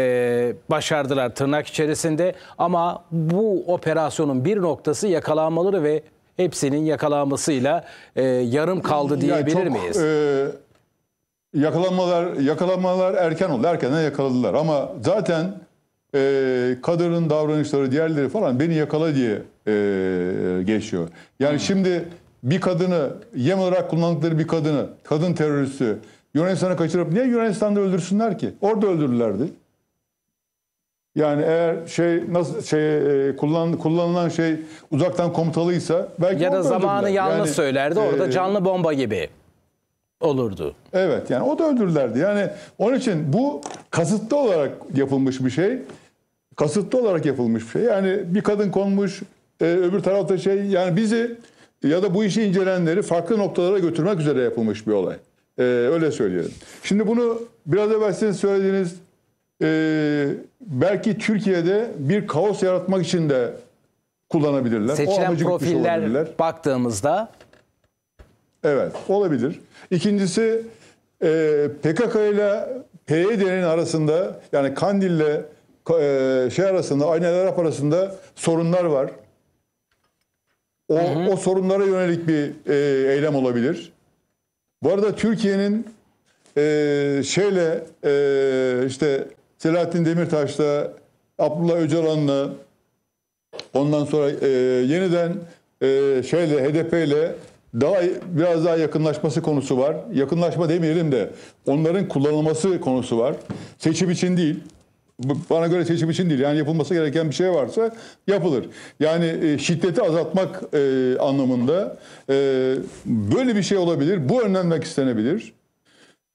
başardılar tırnak içerisinde ama bu operasyonun bir noktası yakalanmaları ve hepsinin yakalanmasıyla e, yarım kaldı diyebilir yani çok, miyiz? E yakalanmalar yakalanmalar erken oldu. Erkenden yakaladılar ama zaten e, Kadır'ın davranışları diğerleri falan beni yakala diye e, geçiyor. Yani hmm. şimdi bir kadını yem olarak kullandıkları bir kadını kadın teröristi Yunanistan'a kaçırıp niye Yunanistan'da öldürsünler ki? Orada öldürürlerdi. Yani eğer şey nasıl şey e, kullan, kullanılan şey uzaktan komutalıysa belki ya da zamanı yanlış yani, söylerdi orada e, canlı bomba gibi olurdu. Evet yani o da öldürürlerdi. Yani onun için bu kasıtlı olarak yapılmış bir şey. Kasıtlı olarak yapılmış bir şey. Yani bir kadın konmuş e, öbür tarafta şey yani bizi ya da bu işi incelenleri farklı noktalara götürmek üzere yapılmış bir olay. E, öyle söyleyelim. Şimdi bunu biraz evvel sizin söylediğiniz e, belki Türkiye'de bir kaos yaratmak için de kullanabilirler. Seçilen profiller baktığımızda Evet olabilir. İkincisi e, PKK ile PYD'nin arasında yani Kandil ile e, şey arasında Aynel Arap arasında sorunlar var. O, hı hı. o sorunlara yönelik bir e, eylem olabilir. Bu arada Türkiye'nin e, şeyle e, işte Selahattin Demirtaş'la Abdullah Öcalan'la ondan sonra e, yeniden e, şeyle ile daha biraz daha yakınlaşması konusu var. Yakınlaşma demeyelim de onların kullanılması konusu var. Seçim için değil. Bana göre seçim için değil. Yani yapılması gereken bir şey varsa yapılır. Yani e, şiddeti azaltmak e, anlamında e, böyle bir şey olabilir. Bu önlenmek istenebilir.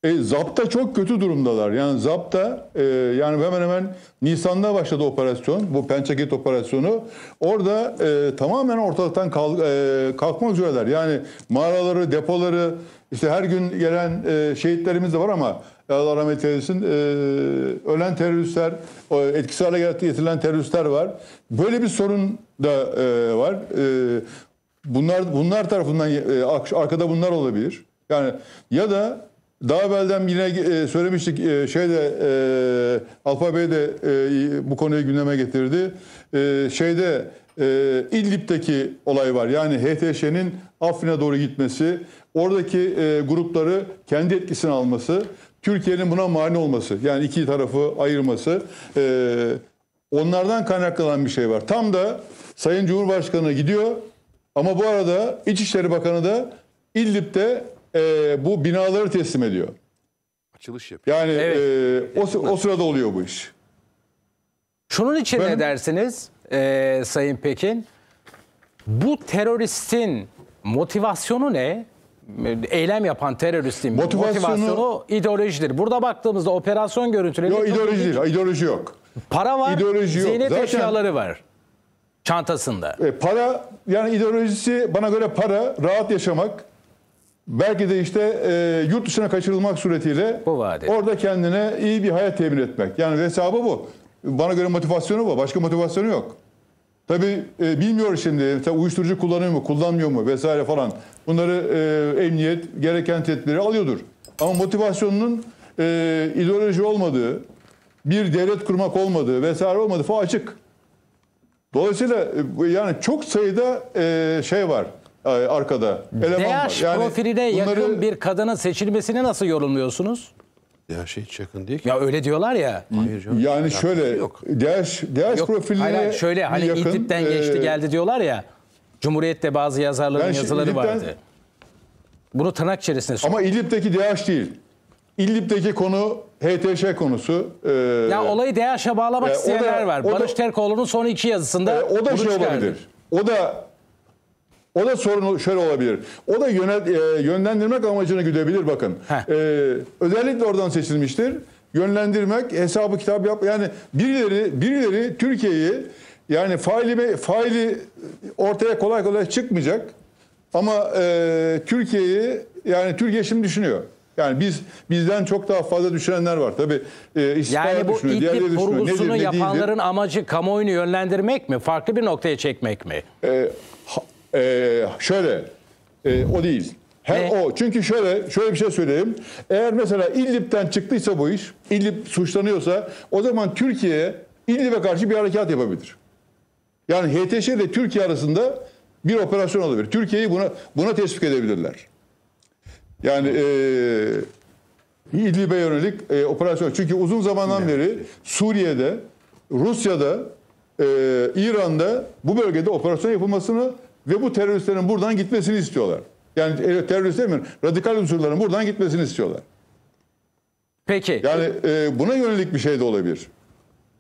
E, Zap'ta çok kötü durumdalar. Yani Zap'ta e, yani hemen hemen Nisan'da başladı operasyon. Bu Pençakit operasyonu. Orada e, tamamen ortalıktan kalk, e, kalkmak üzereler. Yani mağaraları, depoları işte her gün gelen e, şehitlerimiz de var ama Allah rahmet eylesin e, ölen teröristler, etkisiz hale getirilen teröristler var. Böyle bir sorun da e, var. E, bunlar bunlar tarafından e, arkada bunlar olabilir. Yani ya da daha evvelden yine e, söylemiştik e, şeyde e, Alfa Bey de e, bu konuyu gündeme getirdi. şeyde e, İdlib'deki olay var. Yani HTŞ'nin Afrin'e doğru gitmesi, oradaki grupları kendi etkisine alması, Türkiye'nin buna mani olması. Yani iki tarafı ayırması. onlardan kaynaklanan bir şey var. Tam da Sayın Cumhurbaşkanı gidiyor ama bu arada İçişleri Bakanı da İdlib'de e, bu binaları teslim ediyor. Açılış yapıyor. Yani Evet. e, o, o sırada oluyor bu iş. Şunun için ne dersiniz eee, Sayın Pekin? Bu teröristin motivasyonu ne? Eylem yapan teröristin motivasyonu, Motivasyonu- ideolojidir. Burada baktığımızda operasyon görüntüleri Yok ideoloji değil, ideoloji yok. Para var, ideoloji yok. eşyaları var çantasında. E, para yani ideolojisi bana göre para, rahat yaşamak, Belki de işte e, yurt dışına kaçırılmak suretiyle bu orada kendine iyi bir hayat temin etmek. Yani hesabı bu. Bana göre motivasyonu bu. Başka motivasyonu yok. Tabii e, bilmiyor şimdi e, tabii uyuşturucu kullanıyor mu, kullanmıyor mu vesaire falan. Bunları e, emniyet gereken tedbirleri alıyordur. Ama motivasyonunun e, ideoloji olmadığı, bir devlet kurmak olmadığı vesaire olmadığı falan açık. Dolayısıyla e, yani çok sayıda e, şey var arkada eleman var. DH Yani profiline bunları- yakın bir kadının seçilmesini nasıl yorumluyorsunuz? Ya şey hiç yakın değil ki. Ya öyle diyorlar ya. Hayır canım. Yani Alakası şöyle şey Yok. DH, DH Yok, profiline hayır, hayır, şöyle hani yakın, İdlib'den geçti e, geldi diyorlar ya. Cumhuriyet'te bazı yazarların Ben şey, yazıları İdlib'den- vardı. Bunu tırnak içerisinde söylüyor. Ama İdlib'deki DH değil. İdlib'deki konu HTŞ konusu. E, Ya olayı DH'a e bağlamak e, o da- var. Barış Terkoğlu'nun son iki yazısında e, o da bunu şey olabilir. O da o da sorun şöyle olabilir. O da yönet, e, yönlendirmek amacını güdebilir bakın. E, özellikle oradan seçilmiştir. Yönlendirmek, hesabı kitap yap. Yani birileri birileri Türkiye'yi yani faili faili ortaya kolay kolay çıkmayacak. Ama e, Türkiye'yi yani Türkiye şimdi düşünüyor. Yani biz bizden çok daha fazla düşünenler var. Tabii e, yani bu İdlib vurgusunu ne yapanların değildir. amacı kamuoyunu yönlendirmek mi? Farklı bir noktaya çekmek mi? E, ha, ee, şöyle, e, o değil. Her o. Çünkü şöyle şöyle bir şey söyleyeyim. Eğer mesela İdlib'den çıktıysa bu iş, İdlib suçlanıyorsa o zaman Türkiye İdlib'e karşı bir harekat yapabilir. Yani HTŞ ile Türkiye arasında bir operasyon olabilir. Türkiye'yi buna buna teşvik edebilirler. Yani e, İdlib'e yönelik e, operasyon. Çünkü uzun zamandan beri Suriye'de, Rusya'da, e, İran'da bu bölgede operasyon yapılmasını ve bu teröristlerin buradan gitmesini istiyorlar. Yani e, terörist demiyorum, radikal unsurların buradan gitmesini istiyorlar. Peki. Yani e, buna yönelik bir şey de olabilir.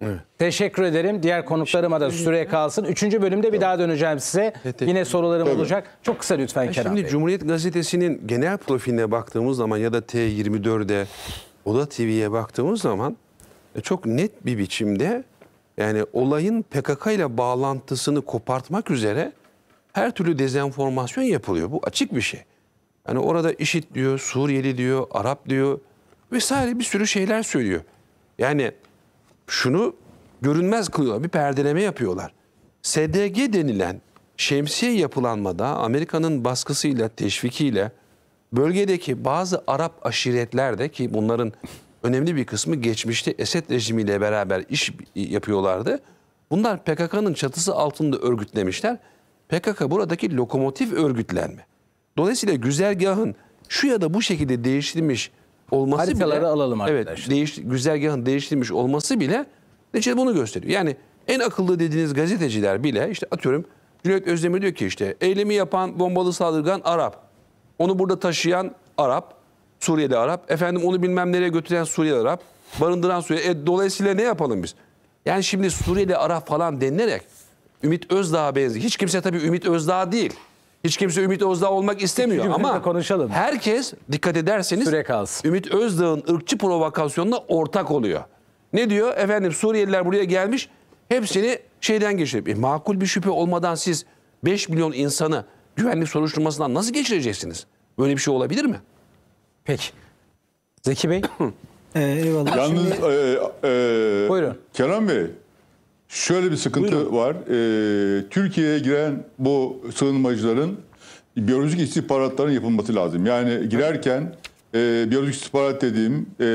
Evet. Teşekkür ederim. Diğer konuklarıma da süre kalsın. Üçüncü bölümde bir evet. daha döneceğim size. Evet, Yine sorularım Tabii. olacak. Çok kısa lütfen ya Kenan Şimdi Bey. Cumhuriyet Gazetesi'nin genel profiline baktığımız zaman ya da T24'e, Oda TV'ye baktığımız zaman e, çok net bir biçimde yani olayın PKK ile bağlantısını kopartmak üzere her türlü dezenformasyon yapılıyor. Bu açık bir şey. Yani orada işit diyor, Suriyeli diyor, Arap diyor vesaire bir sürü şeyler söylüyor. Yani şunu görünmez kılıyorlar, bir perdeleme yapıyorlar. SDG denilen şemsiye yapılanmada Amerika'nın baskısıyla, teşvikiyle bölgedeki bazı Arap aşiretler de ki bunların önemli bir kısmı geçmişte Esed rejimiyle beraber iş yapıyorlardı. Bunlar PKK'nın çatısı altında örgütlemişler PKK buradaki lokomotif örgütlenme. Dolayısıyla güzergahın şu ya da bu şekilde değiştirilmiş olması Haritaları bile, alalım arkadaşlar. Evet, değiş, güzergahın değiştirilmiş olması bile neticede bunu gösteriyor. Yani en akıllı dediğiniz gazeteciler bile işte atıyorum Cüneyt Özdemir diyor ki işte eylemi yapan bombalı saldırgan Arap. Onu burada taşıyan Arap. Suriyeli Arap. Efendim onu bilmem nereye götüren Suriyeli Arap. Barındıran Suriyeli. E, dolayısıyla ne yapalım biz? Yani şimdi Suriyeli Arap falan denilerek Ümit Özdağ'a benziyor. Hiç kimse tabii Ümit Özdağ değil. Hiç kimse Ümit Özdağ olmak istemiyor ama konuşalım. herkes dikkat ederseniz Süre kalsın. Ümit Özdağ'ın ırkçı provokasyonuna ortak oluyor. Ne diyor? Efendim Suriyeliler buraya gelmiş hepsini şeyden geçirip e, makul bir şüphe olmadan siz 5 milyon insanı güvenlik soruşturmasından nasıl geçireceksiniz? Böyle bir şey olabilir mi? Peki. Zeki Bey. ee, eyvallah. Yalnız Şimdi... e, e, Buyurun. Kenan Bey Şöyle bir sıkıntı Buyurun. var. Ee, Türkiye'ye giren bu sığınmacıların biyolojik istihbaratların yapılması lazım. Yani girerken e, biyolojik istihbarat dediğim e,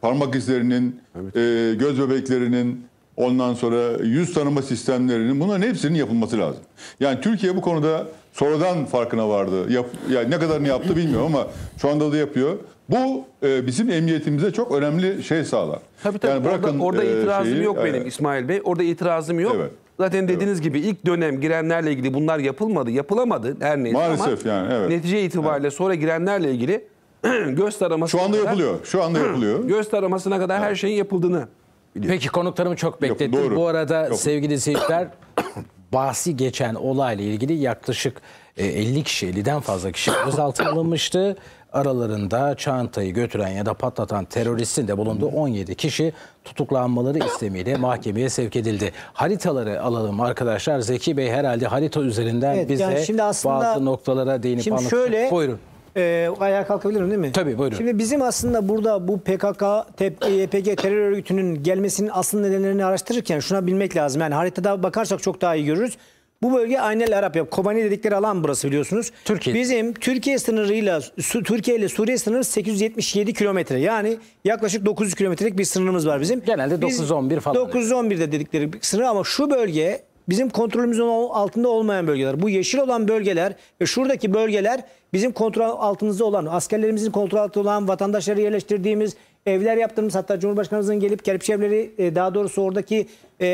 parmak izlerinin, evet. e, göz bebeklerinin, ondan sonra yüz tanıma sistemlerinin bunların hepsinin yapılması lazım. Yani Türkiye bu konuda sonradan farkına vardı. Yap, yani ne kadarını yaptı bilmiyorum ama şu anda da yapıyor. Bu e, bizim emniyetimize çok önemli şey sağlar. Tabii tabii yani bırakın, orada, e, itirazım şeyi, yok benim e, İsmail Bey. Orada itirazım yok. Evet. Zaten dediğiniz evet. gibi ilk dönem girenlerle ilgili bunlar yapılmadı, yapılamadı her neyse Maalesef ama yani evet. netice itibariyle evet. sonra girenlerle ilgili göz taraması Şu anda kadar, yapılıyor. Şu anda yapılıyor. göz taramasına kadar evet. her şeyin yapıldığını biliyorum. Peki konuklarımı çok beklettim. Bu arada yok. sevgili seyirciler bahsi geçen olayla ilgili yaklaşık 50 e, kişi, 50'den fazla kişi gözaltına alınmıştı. Aralarında çantayı götüren ya da patlatan teröristin de bulunduğu 17 kişi tutuklanmaları istemiyle mahkemeye sevk edildi. Haritaları alalım arkadaşlar. Zeki Bey herhalde harita üzerinden evet, bize yani şimdi aslında, bazı noktalara değinip şimdi Şöyle, Buyurun. E, ayağa kalkabilirim değil mi? Tabii buyurun. Şimdi bizim aslında burada bu PKK, YPG e terör örgütünün gelmesinin aslında nedenlerini araştırırken şuna bilmek lazım. Yani haritada bakarsak çok daha iyi görürüz. Bu bölge Aynel Arap ya Kobani dedikleri alan burası biliyorsunuz. Türkiye. Bizim Türkiye sınırıyla Türkiye ile Suriye sınırı 877 kilometre. Yani yaklaşık 900 kilometrelik bir sınırımız var bizim. Genelde 911 falan. 911 de dedikleri bir sınır ama şu bölge bizim kontrolümüzün altında olmayan bölgeler. Bu yeşil olan bölgeler ve şuradaki bölgeler bizim kontrol altımızda olan, askerlerimizin kontrol altında olan, vatandaşları yerleştirdiğimiz, evler yaptığımız hatta Cumhurbaşkanımızın gelip Kerpiçevleri e, daha doğrusu oradaki e,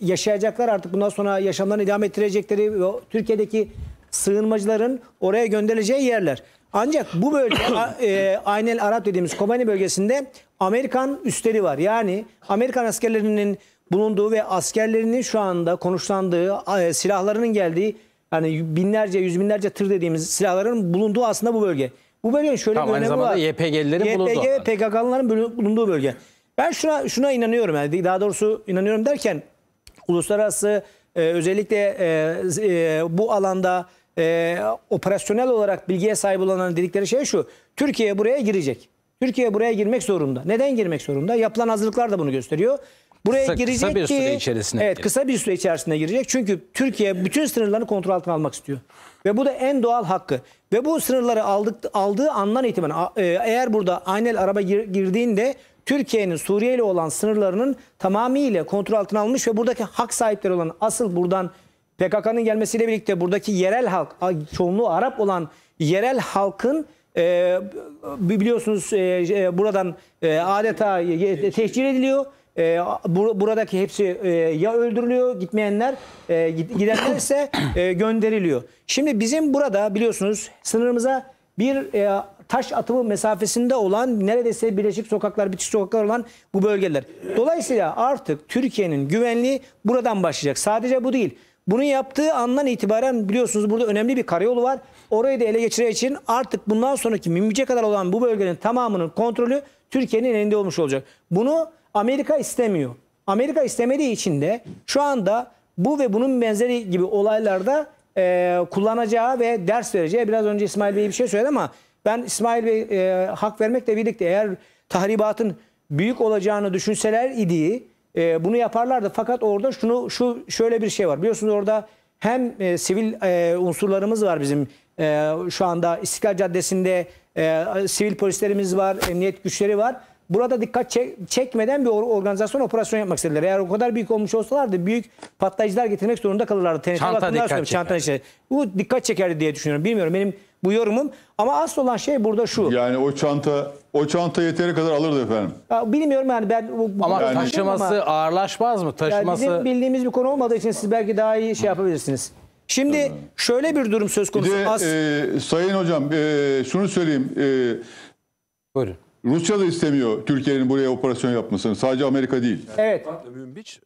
yaşayacaklar artık bundan sonra yaşamlarını devam ettirecekleri Türkiye'deki sığınmacıların oraya göndereceği yerler. Ancak bu bölge e, Aynel Arap dediğimiz Kobani bölgesinde Amerikan üstleri var. Yani Amerikan askerlerinin bulunduğu ve askerlerinin şu anda konuşlandığı, e, silahlarının geldiği yani binlerce, yüz binlerce tır dediğimiz silahların bulunduğu aslında bu bölge. Bu bölge şöyle tamam, bir önemi var. YPG'lilerin YPG bulunduğu. YPG PKK'lıların bulunduğu bölge. Ben şuna, şuna inanıyorum. Yani daha doğrusu inanıyorum derken uluslararası e, özellikle e, e, bu alanda e, operasyonel olarak bilgiye sahip olanların dedikleri şey şu. Türkiye buraya girecek. Türkiye buraya girmek zorunda. Neden girmek zorunda? Yapılan hazırlıklar da bunu gösteriyor. Buraya kısa, girecek kısa bir ki, süre içerisinde. Evet, girecek. kısa bir süre içerisinde girecek. Çünkü Türkiye bütün sınırlarını kontrol altına almak istiyor. Ve bu da en doğal hakkı. Ve bu sınırları aldık, aldığı andan itibaren e, eğer burada aynel araba gir, girdiğinde Türkiye'nin Suriye ile olan sınırlarının tamamıyla kontrol altına almış ve buradaki hak sahipleri olan asıl buradan PKK'nın gelmesiyle birlikte buradaki yerel halk, çoğunluğu Arap olan yerel halkın e, biliyorsunuz e, e, buradan e, adeta e, tehcir ediliyor. E, bur buradaki hepsi e, ya öldürülüyor gitmeyenler e, gidenler ise e, gönderiliyor. Şimdi bizim burada biliyorsunuz sınırımıza bir e, taş atımı mesafesinde olan neredeyse birleşik sokaklar, bitiş sokaklar olan bu bölgeler. Dolayısıyla artık Türkiye'nin güvenliği buradan başlayacak. Sadece bu değil. Bunu yaptığı andan itibaren biliyorsunuz burada önemli bir karayolu var. Orayı da ele geçireceği için artık bundan sonraki Mimbice kadar olan bu bölgenin tamamının kontrolü Türkiye'nin elinde olmuş olacak. Bunu Amerika istemiyor. Amerika istemediği için de şu anda bu ve bunun benzeri gibi olaylarda e, kullanacağı ve ders vereceği biraz önce İsmail Bey bir şey söyledi ama ben İsmail Bey e, hak vermekle birlikte eğer tahribatın büyük olacağını düşünseler idi e, bunu yaparlardı fakat orada şunu şu şöyle bir şey var biliyorsunuz orada hem e, sivil e, unsurlarımız var bizim e, şu anda İstiklal Caddesi'nde e, sivil polislerimiz var, emniyet güçleri var burada dikkat çek, çekmeden bir organizasyon operasyon yapmak istediler. Eğer o kadar büyük olmuş olsalardı büyük patlayıcılar getirmek zorunda kalırlardı. TNT Çanta dikkat Çanta işte. Bu dikkat çekerdi diye düşünüyorum. Bilmiyorum benim bu yorumum. Ama asıl olan şey burada şu. Yani o çanta o çanta yeteri kadar alırdı efendim. Ya bilmiyorum yani ben bu, ama yani, taşıması ama, ağırlaşmaz mı? Taşıması bizim bildiğimiz bir konu olmadığı için siz belki daha iyi şey yapabilirsiniz. Şimdi şöyle bir durum söz konusu. Bir de, As... e, sayın hocam e, şunu söyleyeyim. E, Buyurun. Rusya da istemiyor Türkiye'nin buraya operasyon yapmasını. Sadece Amerika değil. Evet. Münbiç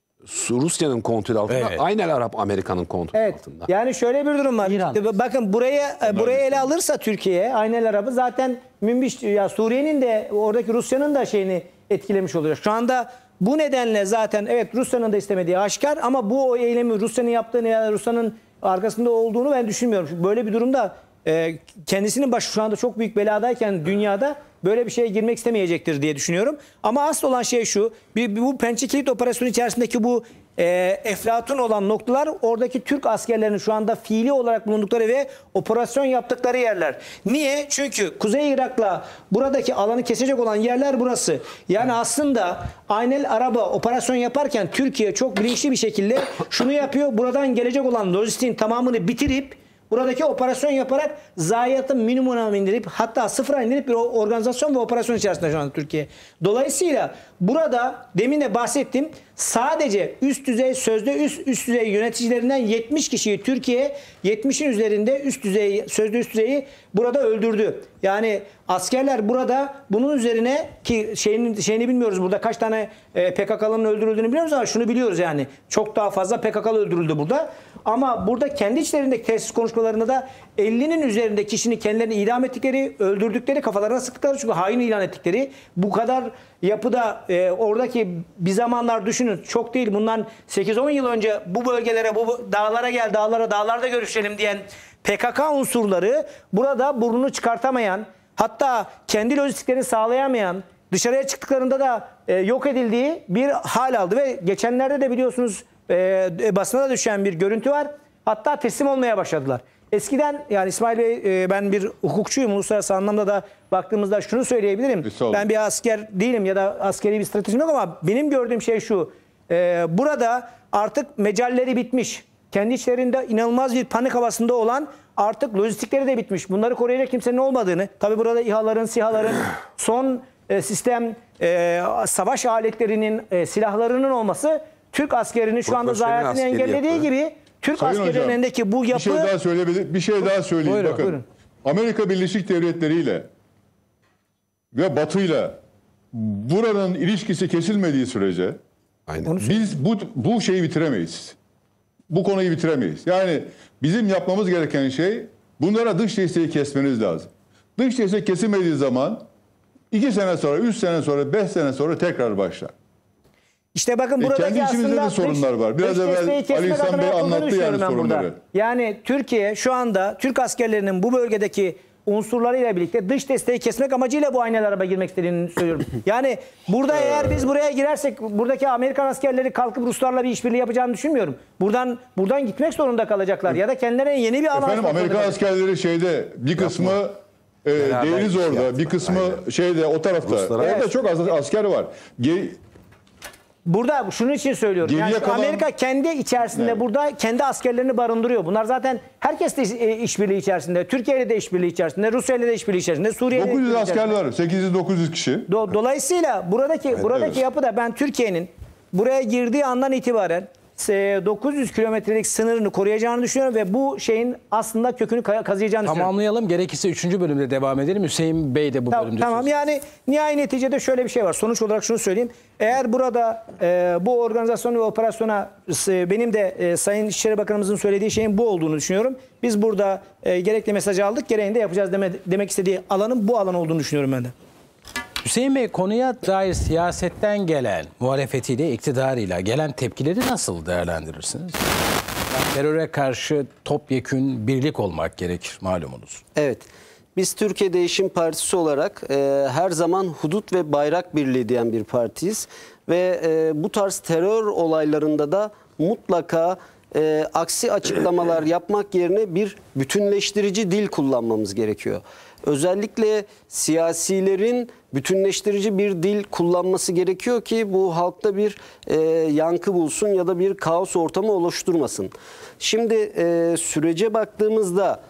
Rusya'nın kontrol altında, evet. aynen Arap Amerika'nın kontrolü evet. altında. Yani şöyle bir durum var. İran. Bakın buraya e, buraya ele alırsa Türkiye, aynen Arap'ı zaten Münbiç ya Suriye'nin de oradaki Rusya'nın da şeyini etkilemiş oluyor. Şu anda bu nedenle zaten evet Rusya'nın da istemediği aşikar ama bu o eylemi Rusya'nın yaptığını ya Rusya'nın arkasında olduğunu ben düşünmüyorum. Çünkü böyle bir durumda e, kendisinin başı şu anda çok büyük beladayken dünyada böyle bir şeye girmek istemeyecektir diye düşünüyorum. Ama asıl olan şey şu, bir, bu pençe kilit operasyonu içerisindeki bu e, eflatun olan noktalar oradaki Türk askerlerinin şu anda fiili olarak bulundukları ve operasyon yaptıkları yerler. Niye? Çünkü Kuzey Irak'la buradaki alanı kesecek olan yerler burası. Yani aslında Aynel Araba operasyon yaparken Türkiye çok bilinçli bir şekilde şunu yapıyor. Buradan gelecek olan lojistiğin tamamını bitirip buradaki operasyon yaparak zayiatı minimuma indirip hatta sıfıra indirip bir organizasyon ve operasyon içerisinde şu an Türkiye. Dolayısıyla burada demin de bahsettim Sadece üst düzey sözde üst, üst düzey yöneticilerinden 70 kişiyi Türkiye 70'in üzerinde üst düzey sözde üst düzeyi burada öldürdü. Yani askerler burada bunun üzerine ki şeyini, şeyini bilmiyoruz burada kaç tane e, PKK'nın öldürüldüğünü biliyoruz ama şunu biliyoruz yani çok daha fazla PKK'lı öldürüldü burada. Ama burada kendi içlerindeki tesis konuşmalarında da 50'nin üzerinde kişinin kendilerini idam ettikleri, öldürdükleri, kafalarına sıktıkları çünkü hain ilan ettikleri bu kadar yapıda e, oradaki bir zamanlar düşünün çok değil bundan 8-10 yıl önce bu bölgelere bu dağlara gel dağlara dağlarda görüşelim diyen PKK unsurları burada burnunu çıkartamayan hatta kendi lojistiklerini sağlayamayan dışarıya çıktıklarında da e, yok edildiği bir hal aldı ve geçenlerde de biliyorsunuz e, e basına düşen bir görüntü var. Hatta teslim olmaya başladılar. Eskiden yani İsmail Bey e, ben bir hukukçuyum. Uluslararası anlamda da baktığımızda şunu söyleyebilirim. Ben bir asker değilim ya da askeri bir stratejim yok ama benim gördüğüm şey şu. E, burada artık mecalleri bitmiş. Kendi içlerinde inanılmaz bir panik havasında olan artık lojistikleri de bitmiş. Bunları koruyacak kimsenin olmadığını. Tabi burada İHA'ların, SİHA'ların son e, sistem savaş aletlerinin, silahlarının olması Türk askerinin şu anda zayiatını engellediği yaptı. gibi Türk Sayın askeri hocam, bu yapı... Bir şey daha, söyleyebilir, bir şey daha söyleyeyim. Buyurun, Bakın, buyurun. Amerika Birleşik Devletleri ile ve Batı ile buranın ilişkisi kesilmediği sürece Aynen. biz bu, bu şeyi bitiremeyiz. Bu konuyu bitiremeyiz. Yani bizim yapmamız gereken şey bunlara dış desteği kesmeniz lazım. Dış destek kesilmediği zaman iki sene sonra, üç sene sonra, beş sene sonra tekrar başlar. İşte bakın e buradaki kendi aslında de sorunlar var. Biraz evvel Ali İhsan Bey anlattı yani sorunları. Burada. Yani Türkiye şu anda Türk askerlerinin bu bölgedeki unsurlarıyla birlikte dış desteği kesmek amacıyla bu aynel araba girmek istediğini söylüyorum. Yani burada ee. eğer biz buraya girersek buradaki Amerikan askerleri kalkıp Ruslarla bir işbirliği yapacağını düşünmüyorum. Buradan buradan gitmek zorunda kalacaklar ya da kendilerine yeni bir alan Efendim Amerikan askerleri şeyde bir kısmı Yapma. e, deniz orada, yapma. bir kısmı Aynen. şeyde o tarafta. Ruslara Orada evet. çok az asker var. Ge Burada şunun için söylüyorum. yani kalan... Amerika kendi içerisinde evet. burada kendi askerlerini barındırıyor. Bunlar zaten herkes de e, işbirliği içerisinde. Türkiye ile de işbirliği içerisinde, Rusya ile de işbirliği içerisinde, Suriye ile 900 asker var. 800-900 kişi. Do Dolayısıyla buradaki evet, buradaki evet. yapı da ben Türkiye'nin buraya girdiği andan itibaren 900 e, kilometrelik sınırını koruyacağını düşünüyorum ve bu şeyin aslında kökünü kazıyacağını düşünüyorum. Tamamlayalım. Gerekirse 3. bölümde devam edelim. Hüseyin Bey de bu tamam, bölümde. Tamam söz. yani nihai neticede şöyle bir şey var. Sonuç olarak şunu söyleyeyim. Eğer burada e, bu organizasyon ve operasyona e, benim de e, Sayın İçişleri Bakanımızın söylediği şeyin bu olduğunu düşünüyorum. Biz burada e, gerekli mesajı aldık. Gereğini de yapacağız deme, demek istediği alanın bu alan olduğunu düşünüyorum ben de. Hüseyin Bey konuya dair siyasetten gelen muhalefetiyle, iktidarıyla gelen tepkileri nasıl değerlendirirsiniz? teröre karşı topyekün birlik olmak gerekir malumunuz. Evet. Biz Türkiye Değişim Partisi olarak e, her zaman hudut ve bayrak birliği diyen bir partiyiz. Ve e, bu tarz terör olaylarında da mutlaka e, aksi açıklamalar yapmak yerine bir bütünleştirici dil kullanmamız gerekiyor özellikle siyasilerin bütünleştirici bir dil kullanması gerekiyor ki bu halkta bir e, yankı bulsun ya da bir kaos ortamı oluşturmasın. Şimdi e, sürece baktığımızda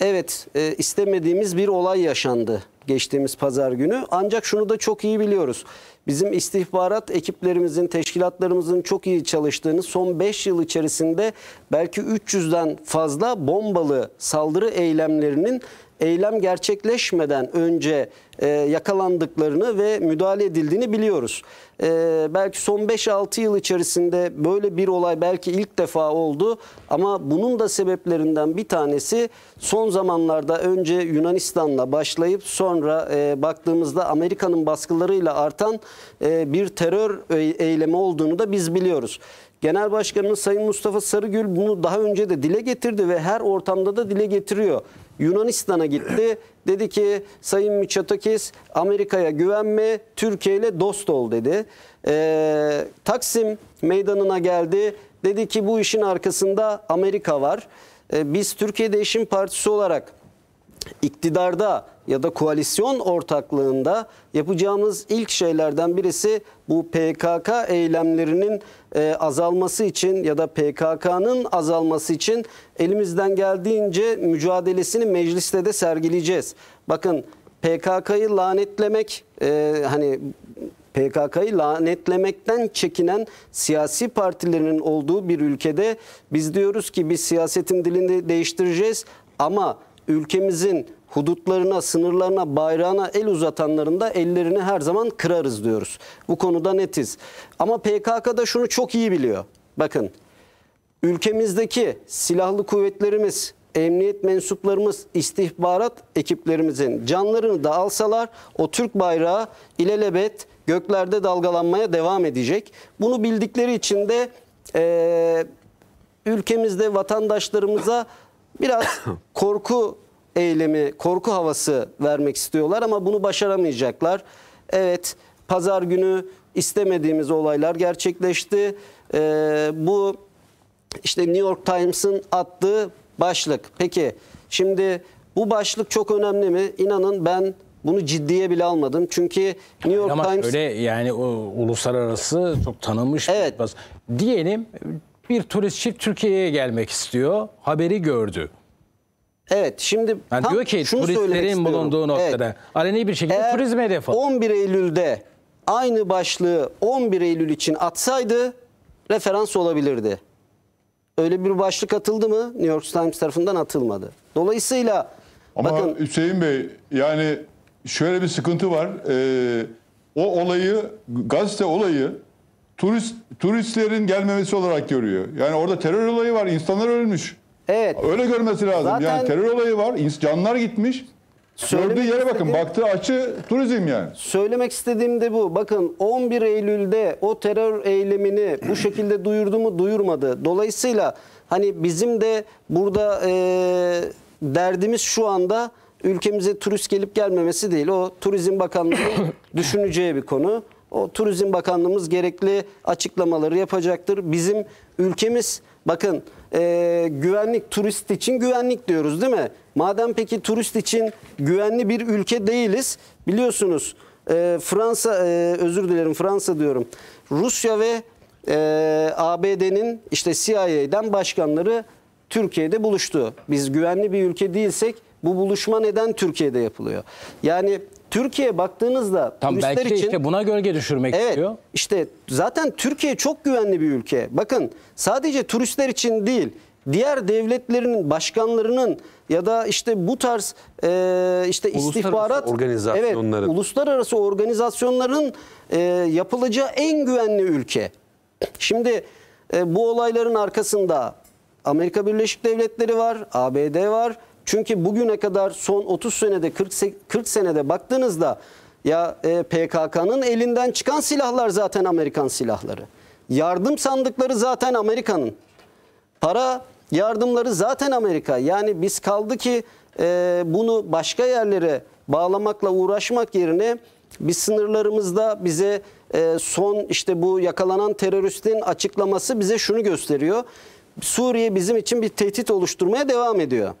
evet e, istemediğimiz bir olay yaşandı geçtiğimiz pazar günü. Ancak şunu da çok iyi biliyoruz. Bizim istihbarat ekiplerimizin, teşkilatlarımızın çok iyi çalıştığını son 5 yıl içerisinde belki 300'den fazla bombalı saldırı eylemlerinin eylem gerçekleşmeden önce e, yakalandıklarını ve müdahale edildiğini biliyoruz. E, belki son 5-6 yıl içerisinde böyle bir olay belki ilk defa oldu ama bunun da sebeplerinden bir tanesi son zamanlarda önce Yunanistan'la başlayıp sonra e, baktığımızda Amerika'nın baskılarıyla artan e, bir terör e, eylemi olduğunu da biz biliyoruz. Genel Başkanımız Sayın Mustafa Sarıgül bunu daha önce de dile getirdi ve her ortamda da dile getiriyor. Yunanistan'a gitti. Dedi ki Sayın Miçotakis Amerika'ya güvenme Türkiye ile dost ol dedi. E, Taksim meydanına geldi. Dedi ki bu işin arkasında Amerika var. E, biz Türkiye'de işin partisi olarak iktidarda ya da koalisyon ortaklığında yapacağımız ilk şeylerden birisi bu PKK eylemlerinin e, azalması için ya da PKK'nın azalması için elimizden geldiğince mücadelesini mecliste de sergileyeceğiz. Bakın PKK'yı lanetlemek e, hani PKK'yı lanetlemekten çekinen siyasi partilerin olduğu bir ülkede biz diyoruz ki biz siyasetin dilini değiştireceğiz ama ülkemizin hudutlarına, sınırlarına, bayrağına el uzatanların da ellerini her zaman kırarız diyoruz. Bu konuda netiz. Ama PKK da şunu çok iyi biliyor. Bakın ülkemizdeki silahlı kuvvetlerimiz, emniyet mensuplarımız, istihbarat ekiplerimizin canlarını da alsalar o Türk bayrağı ilelebet göklerde dalgalanmaya devam edecek. Bunu bildikleri için de e, ülkemizde vatandaşlarımıza biraz korku eylemi, korku havası vermek istiyorlar ama bunu başaramayacaklar. Evet, pazar günü istemediğimiz olaylar gerçekleşti. Ee, bu işte New York Times'ın attığı başlık. Peki şimdi bu başlık çok önemli mi? İnanın ben bunu ciddiye bile almadım. Çünkü New York Ama Times... öyle yani o, uluslararası çok tanınmış evet. bir bas. Diyelim bir turist çift Türkiye'ye gelmek istiyor. Haberi gördü. Evet şimdi yani diyor ki şunu turistlerin bulunduğu noktada evet. aleni bir şekilde Eğer turizme hedef alın. 11 Eylül'de aynı başlığı 11 Eylül için atsaydı referans olabilirdi. Öyle bir başlık atıldı mı New York Times tarafından atılmadı. Dolayısıyla Ama bakın, Hüseyin Bey yani şöyle bir sıkıntı var. Ee, o olayı gazete olayı turist turistlerin gelmemesi olarak görüyor. Yani orada terör olayı var, insanlar ölmüş. Evet. Öyle görmesi lazım. Zaten... Yani terör olayı var, canlar gitmiş. Gördüğü yere bakın. Baktığı açı turizm yani. Söylemek istediğim de bu. Bakın 11 Eylül'de o terör eylemini bu şekilde duyurdu mu duyurmadı. Dolayısıyla hani bizim de burada e, derdimiz şu anda ülkemize turist gelip gelmemesi değil. O Turizm bakanlığı düşüneceği bir konu. O Turizm Bakanlığımız gerekli açıklamaları yapacaktır. Bizim ülkemiz bakın e, güvenlik turist için güvenlik diyoruz değil mi? Madem peki turist için güvenli bir ülke değiliz biliyorsunuz e, Fransa e, özür dilerim Fransa diyorum Rusya ve e, ABD'nin işte CIA'den başkanları Türkiye'de buluştu. Biz güvenli bir ülke değilsek bu buluşma neden Türkiye'de yapılıyor? Yani Türkiye baktığınızda Tam turistler belki de için... işte buna gölge düşürmek evet, istiyor. İşte zaten Türkiye çok güvenli bir ülke. Bakın sadece turistler için değil diğer devletlerin başkanlarının ya da işte bu tarz e, işte uluslararası istihbarat organizasyonların evet, uluslararası organizasyonların e, yapılacağı en güvenli ülke. Şimdi e, bu olayların arkasında Amerika Birleşik Devletleri var, ABD var. Çünkü bugüne kadar son 30 senede 40, 40 senede baktığınızda ya e, PKK'nın elinden çıkan silahlar zaten Amerikan silahları. Yardım sandıkları zaten Amerika'nın. Para yardımları zaten Amerika. Yani biz kaldı ki e, bunu başka yerlere bağlamakla uğraşmak yerine biz sınırlarımızda bize e, son işte bu yakalanan teröristin açıklaması bize şunu gösteriyor. Suriye bizim için bir tehdit oluşturmaya devam ediyor.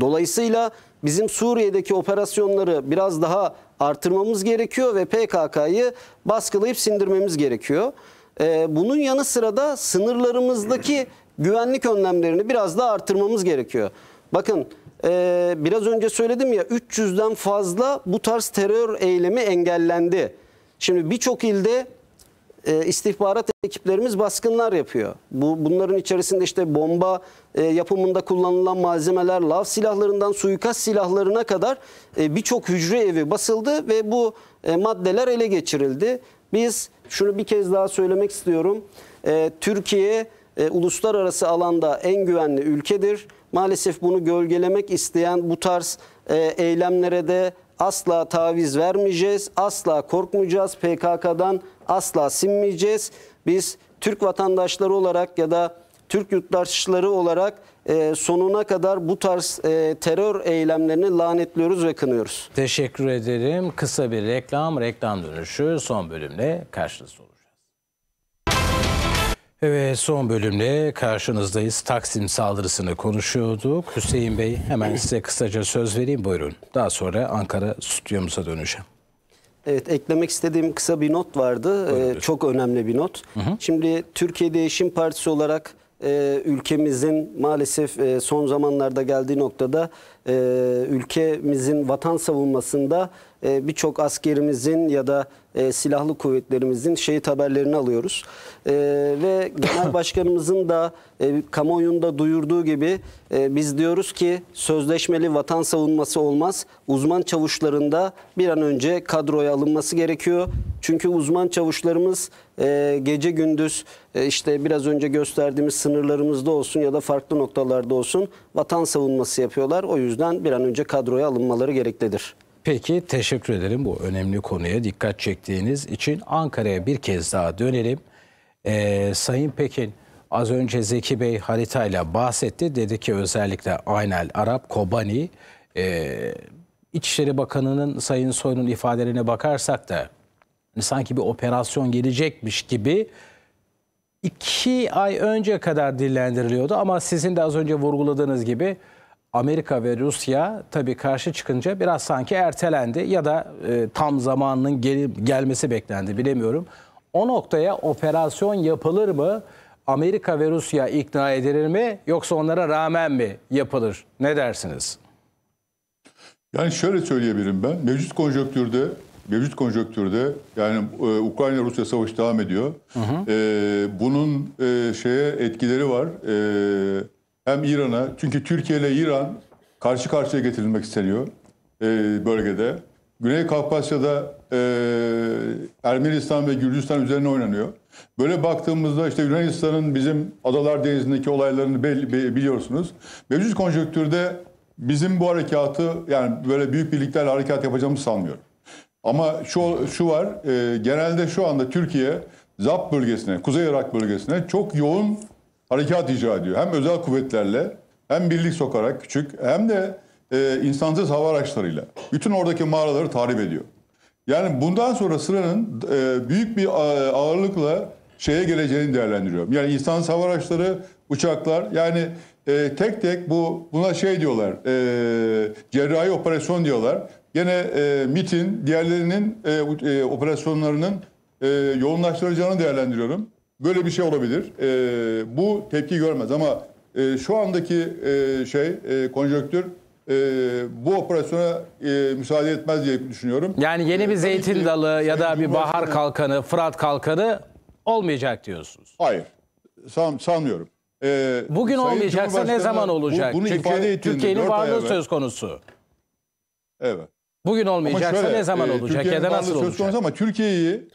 Dolayısıyla bizim Suriye'deki operasyonları biraz daha artırmamız gerekiyor ve PKK'yı baskılayıp sindirmemiz gerekiyor. Ee, bunun yanı sıra da sınırlarımızdaki güvenlik önlemlerini biraz daha artırmamız gerekiyor. Bakın e, biraz önce söyledim ya 300'den fazla bu tarz terör eylemi engellendi. Şimdi birçok ilde e, istihbarat ekiplerimiz baskınlar yapıyor. Bu bunların içerisinde işte bomba e, yapımında kullanılan malzemeler, lav silahlarından suikast silahlarına kadar e, birçok hücre evi basıldı ve bu e, maddeler ele geçirildi. Biz şunu bir kez daha söylemek istiyorum. E, Türkiye e, uluslararası alanda en güvenli ülkedir. Maalesef bunu gölgelemek isteyen bu tarz e, eylemlere de asla taviz vermeyeceğiz. Asla korkmayacağız. PKK'dan asla sinmeyeceğiz. Biz Türk vatandaşları olarak ya da Türk yurttaşları olarak e, sonuna kadar bu tarz e, terör eylemlerini lanetliyoruz ve kınıyoruz. Teşekkür ederim. Kısa bir reklam, reklam dönüşü son bölümle karşınızda olacağız. Evet son bölümle karşınızdayız. Taksim saldırısını konuşuyorduk. Hüseyin Bey hemen size kısaca söz vereyim buyurun. Daha sonra Ankara stüdyomuza döneceğim. Evet, eklemek istediğim kısa bir not vardı. Ee, çok önemli bir not. Hı hı. Şimdi Türkiye Değişim Partisi olarak e, ülkemizin maalesef e, son zamanlarda geldiği noktada e, ülkemizin vatan savunmasında e, birçok askerimizin ya da e, silahlı kuvvetlerimizin şehit haberlerini alıyoruz. E, ve genel başkanımızın da e, kamuoyunda duyurduğu gibi biz diyoruz ki sözleşmeli vatan savunması olmaz. Uzman çavuşlarında bir an önce kadroya alınması gerekiyor. Çünkü uzman çavuşlarımız gece gündüz işte biraz önce gösterdiğimiz sınırlarımızda olsun ya da farklı noktalarda olsun vatan savunması yapıyorlar. O yüzden bir an önce kadroya alınmaları gereklidir. Peki teşekkür ederim bu önemli konuya dikkat çektiğiniz için. Ankara'ya bir kez daha dönelim. Ee, Sayın Pekin az önce Zeki Bey haritayla bahsetti. Dedi ki özellikle Aynel Arap, Kobani, e, İçişleri Bakanı'nın Sayın Soylu'nun ifadelerine bakarsak da sanki bir operasyon gelecekmiş gibi iki ay önce kadar dillendiriliyordu. Ama sizin de az önce vurguladığınız gibi Amerika ve Rusya tabii karşı çıkınca biraz sanki ertelendi ya da e, tam zamanının gel gelmesi beklendi bilemiyorum. O noktaya operasyon yapılır mı? Amerika ve Rusya ikna edilir mi yoksa onlara rağmen mi yapılır? Ne dersiniz? Yani şöyle söyleyebilirim ben. Mevcut konjonktürde mevcut konjonktürde yani e, Ukrayna Rusya savaşı devam ediyor. Hı hı. E, bunun e, şeye etkileri var. E, hem İran'a çünkü Türkiye ile İran karşı karşıya getirilmek isteniyor e, bölgede. Güney Kafkasya'da e, Ermenistan ve Gürcistan üzerine oynanıyor. Böyle baktığımızda işte Yunanistan'ın bizim Adalar Denizi'ndeki olaylarını biliyorsunuz. Mevcut konjonktürde bizim bu harekatı yani böyle büyük birliklerle harekat yapacağımızı sanmıyorum. Ama şu, şu var, e, genelde şu anda Türkiye ZAP bölgesine, Kuzey Irak bölgesine çok yoğun harekat icra ediyor. Hem özel kuvvetlerle hem birlik sokarak küçük hem de e, insansız hava araçlarıyla. Bütün oradaki mağaraları tahrip ediyor. Yani bundan sonra sıranın e, büyük bir e, ağırlıkla şeye geleceğini değerlendiriyorum. Yani insansız hava araçları, uçaklar yani e, tek tek bu buna şey diyorlar, e, cerrahi operasyon diyorlar. yine e, MIT'in diğerlerinin e, e, operasyonlarının e, yoğunlaştıracağını değerlendiriyorum. Böyle bir şey olabilir. E, bu tepki görmez ama e, şu andaki e, şey e, konjöktür e, bu operasyona e, müsaade etmez diye düşünüyorum. Yani yeni bir zeytin ki, dalı ya da bir bahar kalkanı, Fırat kalkanı olmayacak diyorsunuz. Hayır. San, sanmıyorum. E, Bugün Sayın olmayacaksa ne zaman olacak? Bu, bunu Çünkü ifade Türkiye'nin varlığı söz konusu. Evet. Bugün olmayacaksa şöyle, ne zaman e, olacak e, ya da nasıl olacak? Söz konusu ama Türkiye'yi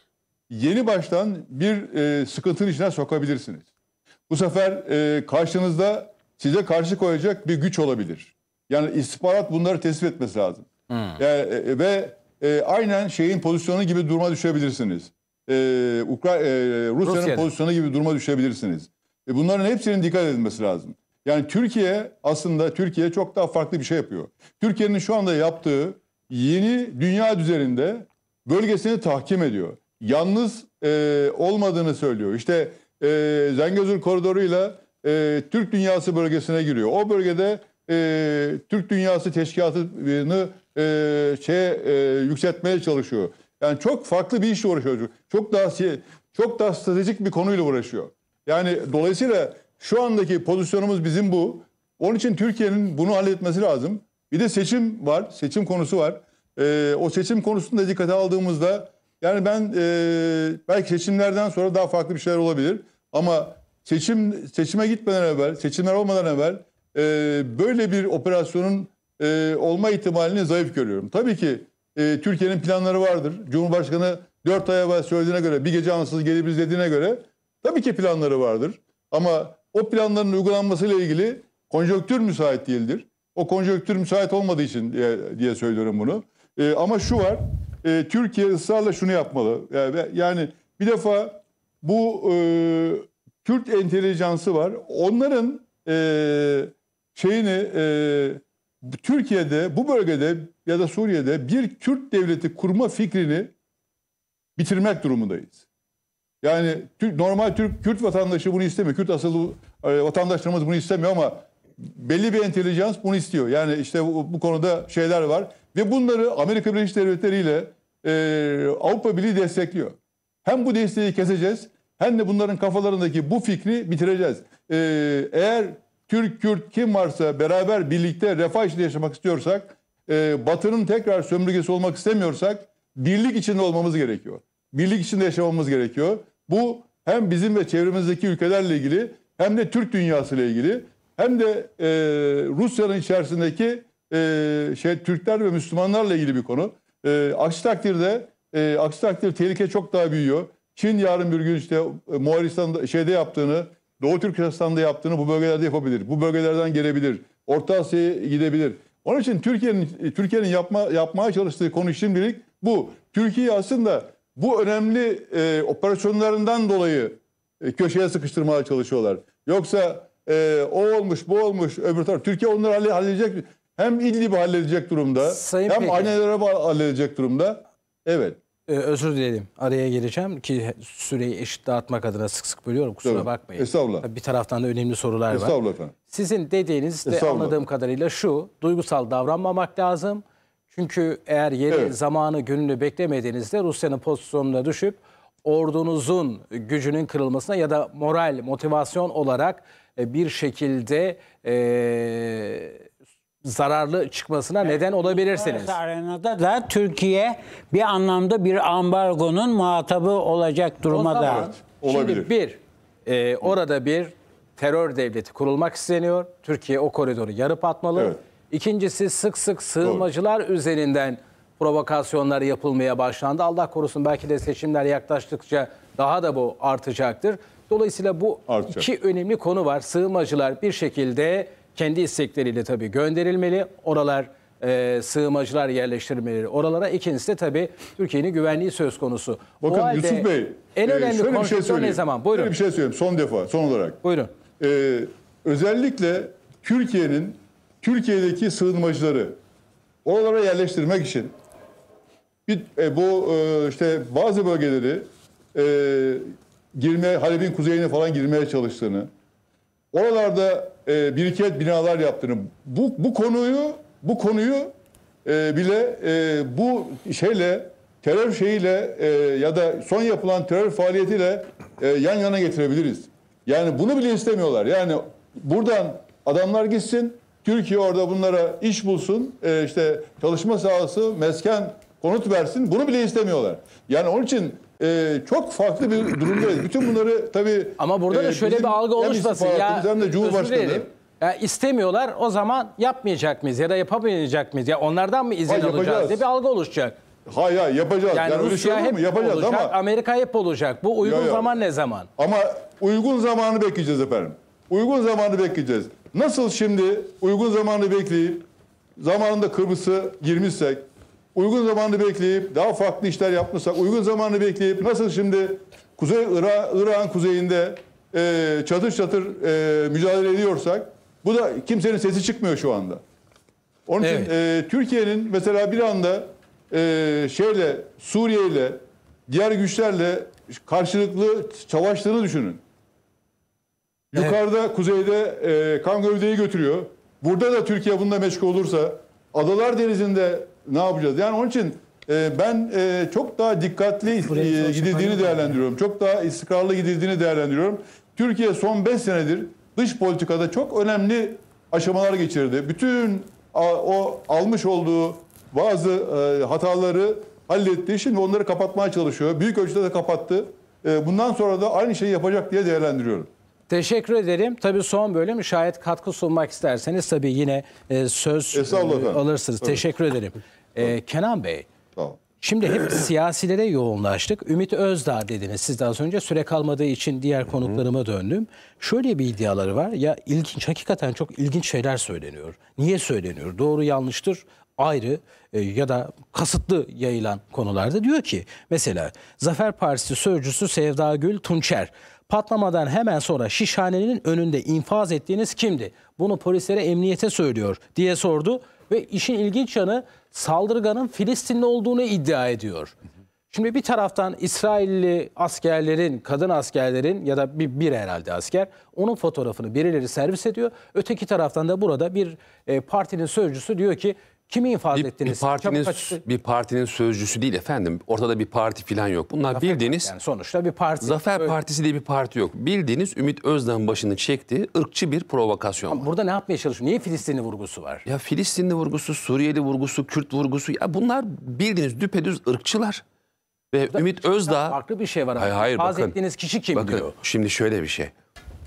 yeni baştan bir e, sıkıntının içine sokabilirsiniz. Bu sefer e, karşınızda size karşı koyacak bir güç olabilir. Yani istihbarat bunları tespit etmesi lazım. Hmm. Yani, e, ve e, aynen şeyin pozisyonu gibi duruma düşebilirsiniz. E, Ukra e, Rusya'nın Rusya'da. pozisyonu gibi duruma düşebilirsiniz. E, bunların hepsinin dikkat edilmesi lazım. Yani Türkiye aslında Türkiye çok daha farklı bir şey yapıyor. Türkiye'nin şu anda yaptığı yeni dünya üzerinde bölgesini tahkim ediyor yalnız e, olmadığını söylüyor. İşte e, Zengezur koridoruyla e, Türk dünyası bölgesine giriyor. O bölgede e, Türk dünyası teşkilatını e, şey e, yükseltmeye çalışıyor. Yani çok farklı bir işle uğraşıyor. Çok daha çok daha stratejik bir konuyla uğraşıyor. Yani dolayısıyla şu andaki pozisyonumuz bizim bu. Onun için Türkiye'nin bunu halletmesi lazım. Bir de seçim var, seçim konusu var. E, o seçim konusunda dikkate aldığımızda yani ben e, belki seçimlerden sonra daha farklı bir şeyler olabilir. Ama seçim seçime gitmeden evvel, seçimler olmadan evvel e, böyle bir operasyonun e, olma ihtimalini zayıf görüyorum. Tabii ki e, Türkiye'nin planları vardır. Cumhurbaşkanı 4 ay evvel söylediğine göre, bir gece ansız gelebiliriz dediğine göre tabii ki planları vardır. Ama o planların uygulanmasıyla ilgili konjonktür müsait değildir. O konjonktür müsait olmadığı için diye, diye söylüyorum bunu. E, ama şu var, e, Türkiye ısrarla şunu yapmalı. Yani, yani bir defa bu e, Kürt entelijansı var. Onların e, şeyini e, Türkiye'de, bu bölgede ya da Suriye'de bir Kürt devleti kurma fikrini bitirmek durumundayız. Yani normal Türk Kürt vatandaşı bunu istemiyor. Kürt asıllı e, vatandaşlarımız bunu istemiyor ama belli bir entelijans bunu istiyor. Yani işte bu, bu konuda şeyler var. Ve bunları Amerika Birleşik Devletleri ile e, Avrupa Birliği destekliyor. Hem bu desteği keseceğiz hem de bunların kafalarındaki bu fikri bitireceğiz. E, eğer Türk, Kürt kim varsa beraber birlikte refah içinde yaşamak istiyorsak, e, Batı'nın tekrar sömürgesi olmak istemiyorsak birlik içinde olmamız gerekiyor. Birlik içinde yaşamamız gerekiyor. Bu hem bizim ve çevremizdeki ülkelerle ilgili hem de Türk dünyası ile ilgili hem de e, Rusya'nın içerisindeki e, şey Türkler ve Müslümanlarla ilgili bir konu. E, aksi takdirde e, aksi takdirde tehlike çok daha büyüyor. Çin yarın bir gün işte e, Moğolistan'da şeyde yaptığını, Doğu Türkistan'da yaptığını bu bölgelerde yapabilir. Bu bölgelerden gelebilir. Orta Asya'ya gidebilir. Onun için Türkiye'nin e, Türkiye'nin yapma yapmaya çalıştığı konu şimdilik bu. Türkiye aslında bu önemli e, operasyonlarından dolayı e, köşeye sıkıştırmaya çalışıyorlar. Yoksa e, o olmuş, bu olmuş, öbür taraf. Türkiye onları halledecek hem İdlib'i halledecek durumda Sayın hem Pekin. annelere halledecek durumda. Evet. Ee, özür dilerim. Araya gireceğim ki süreyi eşit dağıtmak adına sık sık bölüyorum. Kusura evet. bakmayın. Estağfurullah. Tabii bir taraftan da önemli sorular Estağfurullah var. Estağfurullah Sizin dediğiniz de anladığım kadarıyla şu. Duygusal davranmamak lazım. Çünkü eğer yeni evet. zamanı, gününü beklemediğinizde Rusya'nın pozisyonuna düşüp ordunuzun gücünün kırılmasına ya da moral, motivasyon olarak e, bir şekilde... Ee, zararlı çıkmasına evet. neden olabilirsiniz. Uluslararası arenada da Türkiye bir anlamda bir ambargonun muhatabı olacak duruma da. olabilir. Şimdi bir, e, orada bir terör devleti kurulmak isteniyor. Türkiye o koridoru yarıp atmalı. Evet. İkincisi sık sık sığınmacılar Doğru. üzerinden provokasyonlar yapılmaya başlandı. Allah korusun belki de seçimler yaklaştıkça daha da bu artacaktır. Dolayısıyla bu Artacak. iki önemli konu var. Sığınmacılar bir şekilde kendi istekleriyle tabii gönderilmeli. Oralar e, sığmacılar yerleştirmeleri oralara. ikincisi de tabii Türkiye'nin güvenliği söz konusu. Bakın halde, Yusuf Bey en e, önemli şöyle bir şey söyleyeyim. ne zaman? Buyurun. Şöyle bir şey söyleyeyim son defa son olarak. Buyurun. Ee, özellikle Türkiye'nin Türkiye'deki sığınmacıları oralara yerleştirmek için bir, e, bu e, işte bazı bölgeleri e, girmeye Halep'in kuzeyine falan girmeye çalıştığını oralarda e, biriket binalar yaptırın. Bu, bu konuyu bu konuyu e, bile e, bu şeyle terör şeyiyle e, ya da son yapılan terör faaliyetiyle e, yan yana getirebiliriz. Yani bunu bile istemiyorlar. Yani buradan adamlar gitsin, Türkiye orada bunlara iş bulsun, e, işte çalışma sahası, mesken, konut versin. Bunu bile istemiyorlar. Yani onun için e, çok farklı bir durumdayız. Bütün bunları tabii... Ama burada da e, şöyle bir algı oluşmasın. Ya, hem de Cumhurbaşkanı... Ya istemiyorlar o zaman yapmayacak mıyız ya da yapamayacak mıyız? Ya onlardan mı izin ha, alacağız diye bir algı oluşacak. Hayır hayır yapacağız. Yani, yani şey Rusya hep yapacağız olacak, ama Amerika hep olacak. Bu uygun ya, ya. zaman ne zaman? Ama uygun zamanı bekleyeceğiz efendim. Uygun zamanı bekleyeceğiz. Nasıl şimdi uygun zamanı bekleyip zamanında Kıbrıs'ı girmişsek Uygun zamanı bekleyip daha farklı işler yapmışsak, uygun zamanı bekleyip nasıl şimdi Kuzey Irak, Irak'ın kuzeyinde e, çatır çatır e, mücadele ediyorsak bu da kimsenin sesi çıkmıyor şu anda. Onun evet. için e, Türkiye'nin mesela bir anda e, şeyle Suriye ile diğer güçlerle karşılıklı savaştığını düşünün. Evet. Yukarıda kuzeyde e, kan gövdeyi götürüyor. Burada da Türkiye bunda meşgul olursa Adalar Denizi'nde ne yapacağız? Yani onun için e, ben e, çok daha dikkatli e, gidildiğini değerlendiriyorum. Çok daha istikrarlı gidildiğini değerlendiriyorum. Türkiye son 5 senedir dış politikada çok önemli aşamalar geçirdi. Bütün a, o almış olduğu bazı e, hataları halletti. Şimdi onları kapatmaya çalışıyor. Büyük ölçüde de kapattı. E, bundan sonra da aynı şeyi yapacak diye değerlendiriyorum. Teşekkür ederim. Tabii son bölüm şayet katkı sunmak isterseniz tabii yine e, söz e, alırsınız. Tabii. Teşekkür ederim. Ee, Kenan Bey, Tamam. Şimdi hep siyasilere yoğunlaştık. Ümit Özdağ dediniz. Siz daha az önce süre kalmadığı için diğer konuklarıma döndüm. Şöyle bir iddiaları var. Ya ilginç, hakikaten çok ilginç şeyler söyleniyor. Niye söyleniyor? Doğru yanlıştır ayrı e, ya da kasıtlı yayılan konularda diyor ki mesela Zafer Partisi sözcüsü Sevda Gül Tunçer patlamadan hemen sonra şişhanenin önünde infaz ettiğiniz kimdi? Bunu polislere emniyete söylüyor diye sordu. Ve işin ilginç yanı saldırganın Filistinli olduğunu iddia ediyor. Şimdi bir taraftan İsrailli askerlerin, kadın askerlerin ya da bir, bir herhalde asker onun fotoğrafını birileri servis ediyor. Öteki taraftan da burada bir e, partinin sözcüsü diyor ki Kimi infaz bir, ettiniz? Bir partinin, bir partinin sözcüsü değil efendim. Ortada bir parti falan yok. Bunlar Zafer, bildiğiniz... Yani sonuçta bir parti. Zafer öyle. Partisi diye bir parti yok. Bildiğiniz Ümit Özdağ'ın başını çekti. ırkçı bir provokasyon Ama var. Burada ne yapmaya çalışıyor? Niye Filistinli vurgusu var? Ya Filistinli vurgusu, Suriyeli vurgusu, Kürt vurgusu. Ya bunlar bildiğiniz düpedüz ırkçılar. Ve Burada Ümit Özdağ... Farklı bir şey var. Hayır, hayır infaz bakın. ettiğiniz kişi kim bakın, diyor? Şimdi şöyle bir şey.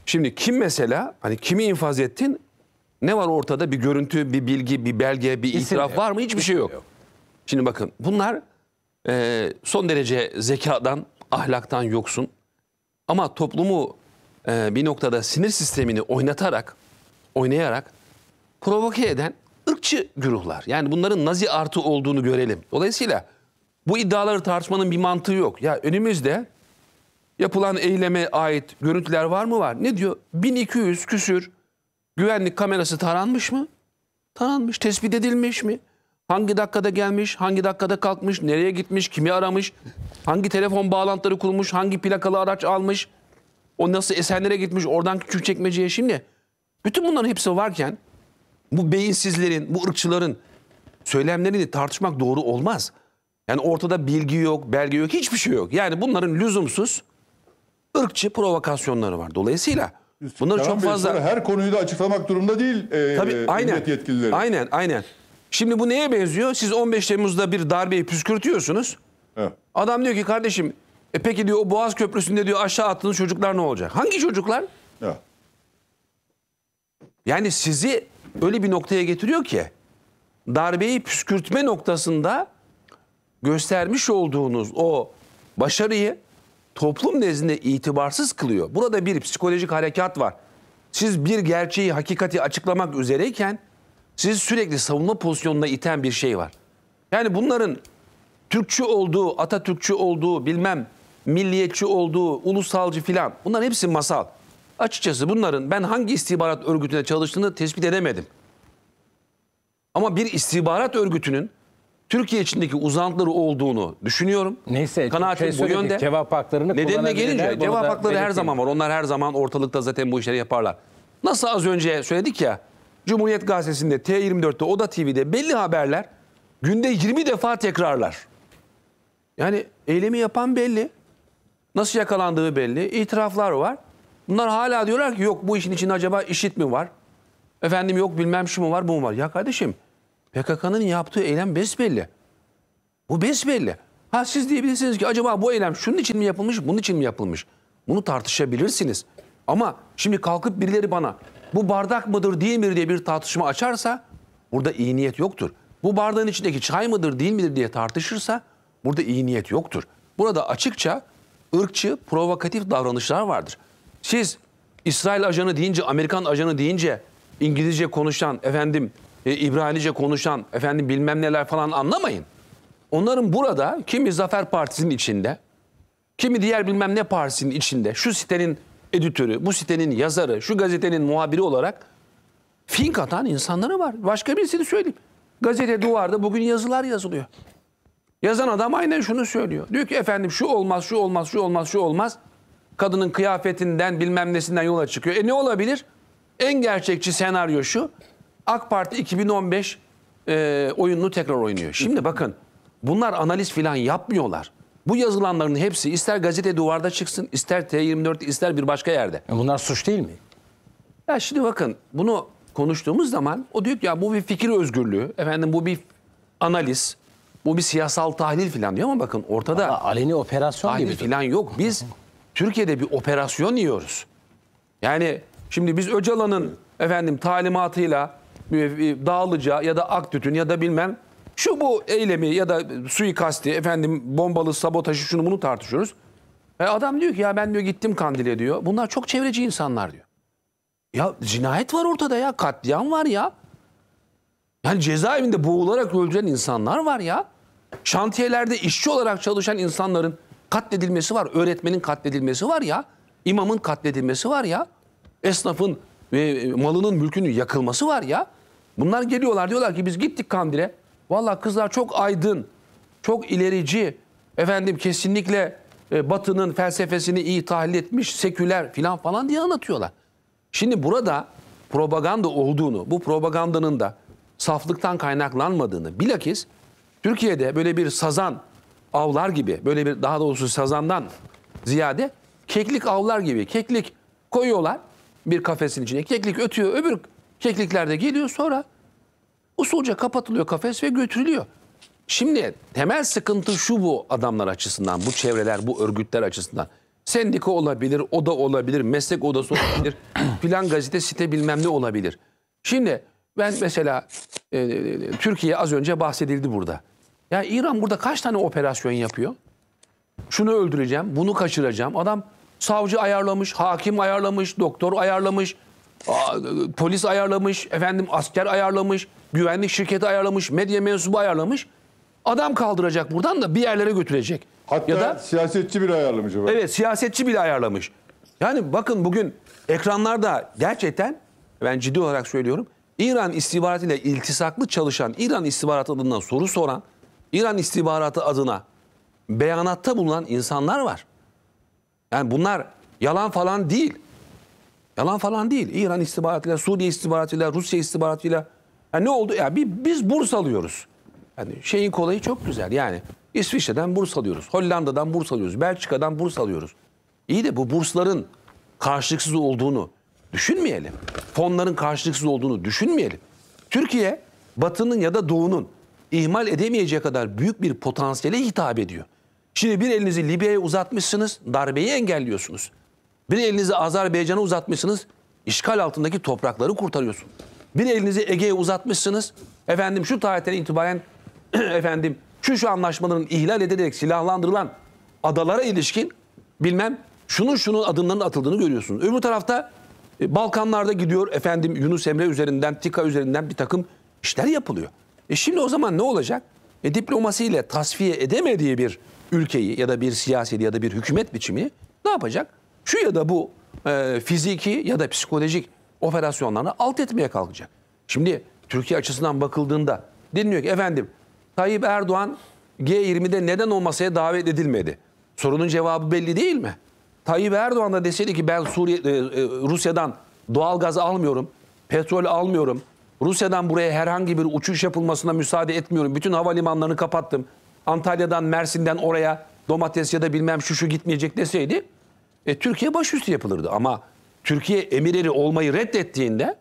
Şimdi kim mesela, hani kimi infaz ettin? Ne var ortada? Bir görüntü, bir bilgi, bir belge, bir İsim itiraf yok. var mı? Hiçbir şey yok. yok. Şimdi bakın bunlar e, son derece zekadan, ahlaktan yoksun. Ama toplumu e, bir noktada sinir sistemini oynatarak, oynayarak provoke eden ırkçı güruhlar. Yani bunların nazi artı olduğunu görelim. Dolayısıyla bu iddiaları tartışmanın bir mantığı yok. Ya önümüzde yapılan eyleme ait görüntüler var mı var? Ne diyor? 1200 küsür Güvenlik kamerası taranmış mı? Taranmış. Tespit edilmiş mi? Hangi dakikada gelmiş, hangi dakikada kalkmış, nereye gitmiş, kimi aramış, hangi telefon bağlantıları kurmuş, hangi plakalı araç almış, o nasıl Esenler'e gitmiş, oradan küçük çekmeceye şimdi. Bütün bunların hepsi varken bu beyinsizlerin, bu ırkçıların söylemlerini tartışmak doğru olmaz. Yani ortada bilgi yok, belge yok, hiçbir şey yok. Yani bunların lüzumsuz ırkçı provokasyonları var. Dolayısıyla biz Bunları çok Bey fazla... Her konuyu da açıklamak durumda değil e, Tabii, e, aynen, millet yetkilileri. Aynen, aynen. Şimdi bu neye benziyor? Siz 15 Temmuz'da bir darbeyi püskürtüyorsunuz. Evet. Adam diyor ki kardeşim e peki diyor o Boğaz Köprüsü'nde diyor aşağı attığınız çocuklar ne olacak? Hangi çocuklar? Evet. Yani sizi öyle bir noktaya getiriyor ki darbeyi püskürtme noktasında göstermiş olduğunuz o başarıyı toplum nezdinde itibarsız kılıyor. Burada bir psikolojik harekat var. Siz bir gerçeği, hakikati açıklamak üzereyken sizi sürekli savunma pozisyonuna iten bir şey var. Yani bunların Türkçü olduğu, Atatürkçü olduğu, bilmem milliyetçi olduğu, ulusalcı filan bunların hepsi masal. Açıkçası bunların ben hangi istihbarat örgütüne çalıştığını tespit edemedim. Ama bir istihbarat örgütünün Türkiye içindeki uzantıları olduğunu düşünüyorum. Neyse kanaatim şey bu yönde. Cevap haklarını Nedenine gelince cevap hakları her zaman var. Onlar her zaman ortalıkta zaten bu işleri yaparlar. Nasıl az önce söyledik ya Cumhuriyet Gazetesi'nde, T24'te, Oda TV'de belli haberler günde 20 defa tekrarlar. Yani eylemi yapan belli. Nasıl yakalandığı belli. İtiraflar var. Bunlar hala diyorlar ki yok bu işin için acaba işit mi var? Efendim yok bilmem şu mu var bu mu var. Ya kardeşim PKK'nın yaptığı eylem besbelli. Bu besbelli. Ha siz diyebilirsiniz ki acaba bu eylem şunun için mi yapılmış, bunun için mi yapılmış? Bunu tartışabilirsiniz. Ama şimdi kalkıp birileri bana bu bardak mıdır değil midir diye bir tartışma açarsa burada iyi niyet yoktur. Bu bardağın içindeki çay mıdır değil midir diye tartışırsa burada iyi niyet yoktur. Burada açıkça ırkçı, provokatif davranışlar vardır. Siz İsrail ajanı deyince, Amerikan ajanı deyince İngilizce konuşan efendim e, İbranice konuşan, efendim bilmem neler falan anlamayın. Onların burada kimi Zafer Partisi'nin içinde, kimi diğer bilmem ne partisinin içinde, şu sitenin editörü, bu sitenin yazarı, şu gazetenin muhabiri olarak fink atan insanları var. Başka birisini söyleyeyim. Gazete duvarda bugün yazılar yazılıyor. Yazan adam aynen şunu söylüyor. Diyor ki efendim şu olmaz, şu olmaz, şu olmaz, şu olmaz. Kadının kıyafetinden bilmem nesinden yola çıkıyor. E ne olabilir? En gerçekçi senaryo şu. AK Parti 2015 e, oyununu tekrar oynuyor. Şimdi bakın bunlar analiz falan yapmıyorlar. Bu yazılanların hepsi ister gazete duvarda çıksın, ister T24, ister bir başka yerde. E bunlar suç değil mi? Ya şimdi bakın bunu konuştuğumuz zaman o diyor ki ya bu bir fikir özgürlüğü, efendim bu bir analiz, bu bir siyasal tahlil falan diyor ama bakın ortada Aa, aleni operasyon tahlil gibi falan yok. Biz Türkiye'de bir operasyon yiyoruz. Yani şimdi biz Öcalan'ın efendim talimatıyla e, dağlıca ya da Aktütün ya da bilmem şu bu eylemi ya da suikasti efendim bombalı sabotajı şunu bunu tartışıyoruz. E adam diyor ki ya ben diyor gittim Kandil'e diyor. Bunlar çok çevreci insanlar diyor. Ya cinayet var ortada ya katliam var ya. Yani cezaevinde boğularak öldüren insanlar var ya. Şantiyelerde işçi olarak çalışan insanların katledilmesi var. Öğretmenin katledilmesi var ya. İmamın katledilmesi var ya. Esnafın ve malının mülkünün yakılması var ya. Bunlar geliyorlar diyorlar ki biz gittik Kandil'e. Valla kızlar çok aydın, çok ilerici. Efendim kesinlikle e, Batı'nın felsefesini iyi tahlil etmiş, seküler filan falan diye anlatıyorlar. Şimdi burada propaganda olduğunu, bu propagandanın da saflıktan kaynaklanmadığını bilakis Türkiye'de böyle bir sazan avlar gibi, böyle bir daha doğrusu sazandan ziyade keklik avlar gibi keklik koyuyorlar bir kafesin içine. Keklik ötüyor, öbür Keklikler de geliyor sonra usulca kapatılıyor kafes ve götürülüyor. Şimdi temel sıkıntı şu bu adamlar açısından, bu çevreler, bu örgütler açısından. Sendika olabilir, o da olabilir, meslek odası olabilir, plan gazete site bilmem ne olabilir. Şimdi ben mesela e, Türkiye az önce bahsedildi burada. Ya İran burada kaç tane operasyon yapıyor? Şunu öldüreceğim, bunu kaçıracağım. Adam savcı ayarlamış, hakim ayarlamış, doktor ayarlamış, polis ayarlamış, efendim asker ayarlamış, güvenlik şirketi ayarlamış, medya mensubu ayarlamış. Adam kaldıracak buradan da bir yerlere götürecek. Hatta ya da, siyasetçi bile ayarlamış. Efendim. Evet siyasetçi bile ayarlamış. Yani bakın bugün ekranlarda gerçekten ben ciddi olarak söylüyorum. İran istihbaratıyla iltisaklı çalışan, İran istihbaratı adından soru soran, İran istihbaratı adına beyanatta bulunan insanlar var. Yani bunlar yalan falan değil. Yalan falan değil. İran istihbaratıyla, Suriye istihbaratıyla, Rusya istihbaratıyla. Yani ne oldu? Ya bir, biz burs alıyoruz. Yani şeyin kolayı çok güzel. Yani İsviçre'den burs alıyoruz. Hollanda'dan burs alıyoruz. Belçika'dan burs alıyoruz. İyi de bu bursların karşılıksız olduğunu düşünmeyelim. Fonların karşılıksız olduğunu düşünmeyelim. Türkiye batının ya da doğunun ihmal edemeyeceği kadar büyük bir potansiyele hitap ediyor. Şimdi bir elinizi Libya'ya uzatmışsınız, darbeyi engelliyorsunuz. Bir elinizi Azerbaycan'a uzatmışsınız, işgal altındaki toprakları kurtarıyorsun. Bir elinizi Ege'ye uzatmışsınız, efendim şu tarihten itibaren efendim şu şu anlaşmaların ihlal edilerek silahlandırılan adalara ilişkin bilmem şunun şunun adımların atıldığını görüyorsunuz. Öbür tarafta e, Balkanlarda gidiyor efendim Yunus Emre üzerinden, TİKA üzerinden bir takım işler yapılıyor. E şimdi o zaman ne olacak? E, diplomasiyle tasfiye edemediği bir ülkeyi ya da bir siyaseti ya da bir hükümet biçimi ne yapacak? şu ya da bu e, fiziki ya da psikolojik operasyonlarını alt etmeye kalkacak. Şimdi Türkiye açısından bakıldığında deniliyor ki efendim Tayyip Erdoğan G20'de neden o masaya davet edilmedi? Sorunun cevabı belli değil mi? Tayyip Erdoğan da deseydi ki ben Suriye, e, e Rusya'dan doğal gaz almıyorum, petrol almıyorum, Rusya'dan buraya herhangi bir uçuş yapılmasına müsaade etmiyorum, bütün havalimanlarını kapattım, Antalya'dan, Mersin'den oraya domates ya da bilmem şu şu gitmeyecek deseydi e, Türkiye başüstü yapılırdı. Ama Türkiye emirleri olmayı reddettiğinde,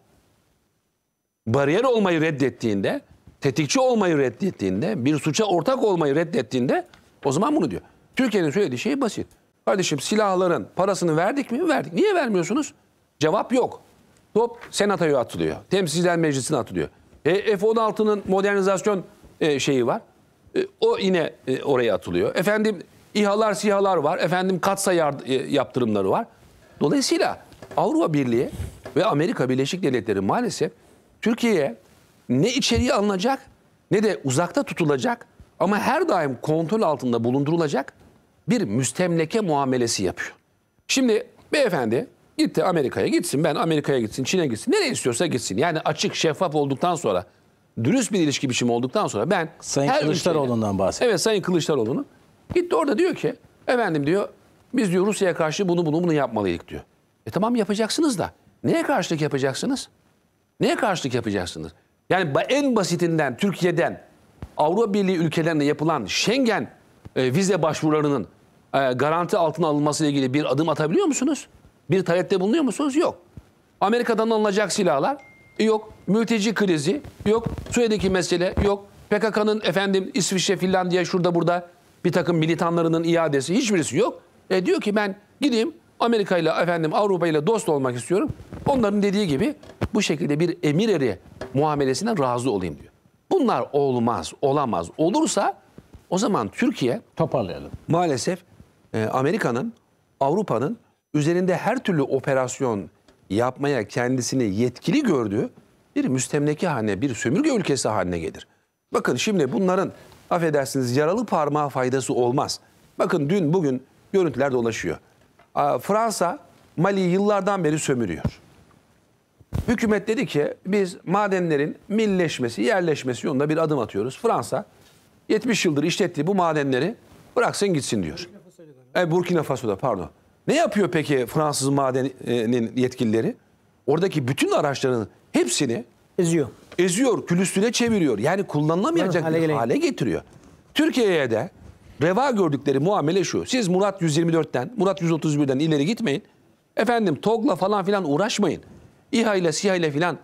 bariyer olmayı reddettiğinde, tetikçi olmayı reddettiğinde, bir suça ortak olmayı reddettiğinde o zaman bunu diyor. Türkiye'nin söylediği şey basit. Kardeşim silahların parasını verdik mi? Verdik. Niye vermiyorsunuz? Cevap yok. Top senatoya atılıyor. Temsilciler meclisine atılıyor. E, F-16'nın modernizasyon e, şeyi var. E, o yine e, oraya atılıyor. Efendim İHA'lar, SİHA'lar var. Efendim katsayı e, yaptırımları var. Dolayısıyla Avrupa Birliği ve Amerika Birleşik Devletleri maalesef Türkiye'ye ne içeriye alınacak ne de uzakta tutulacak ama her daim kontrol altında bulundurulacak bir müstemleke muamelesi yapıyor. Şimdi beyefendi gitti Amerika'ya gitsin, ben Amerika'ya gitsin, Çin'e gitsin, nereye istiyorsa gitsin. Yani açık, şeffaf olduktan sonra, dürüst bir ilişki biçimi olduktan sonra ben... Sayın Kılıçdaroğlu'ndan bahsediyorum. Evet, Sayın Kılıçdaroğlu'nu. Gitti orada diyor ki efendim diyor biz diyor Rusya'ya karşı bunu bunu bunu yapmalıyık diyor. E tamam yapacaksınız da neye karşılık yapacaksınız? Neye karşılık yapacaksınız? Yani en basitinden Türkiye'den Avrupa Birliği ülkelerine yapılan Schengen e, vize başvurularının e, garanti altına alınması ile ilgili bir adım atabiliyor musunuz? Bir talepte bulunuyor musunuz? Yok. Amerika'dan alınacak silahlar yok. Mülteci krizi yok. Suriye'deki mesele yok. PKK'nın efendim İsviçre, Finlandiya şurada burada bir takım militanlarının iadesi hiçbirisi yok. E diyor ki ben gideyim Amerika ile efendim Avrupa ile dost olmak istiyorum. Onların dediği gibi bu şekilde bir emir eri muamelesine razı olayım diyor. Bunlar olmaz, olamaz. Olursa o zaman Türkiye toparlayalım. Maalesef e, Amerika'nın, Avrupa'nın üzerinde her türlü operasyon yapmaya kendisini yetkili gördüğü bir müstemleke haline, bir sömürge ülkesi haline gelir. Bakın şimdi bunların affedersiniz yaralı parmağa faydası olmaz. Bakın dün bugün görüntüler dolaşıyor. Fransa Mali yıllardan beri sömürüyor. Hükümet dedi ki biz madenlerin milleşmesi, yerleşmesi yolunda bir adım atıyoruz. Fransa 70 yıldır işlettiği bu madenleri bıraksın gitsin diyor. E, Burkina Faso'da pardon. Ne yapıyor peki Fransız madenin yetkilileri? Oradaki bütün araçların hepsini eziyor eziyor, külüstüne çeviriyor. Yani kullanılamayacak hale, bir hale getiriyor. Türkiye'ye de reva gördükleri muamele şu. Siz Murat 124'ten, Murat 131'den ileri gitmeyin. Efendim TOG'la falan filan uğraşmayın. İHA ile SİHA ile filan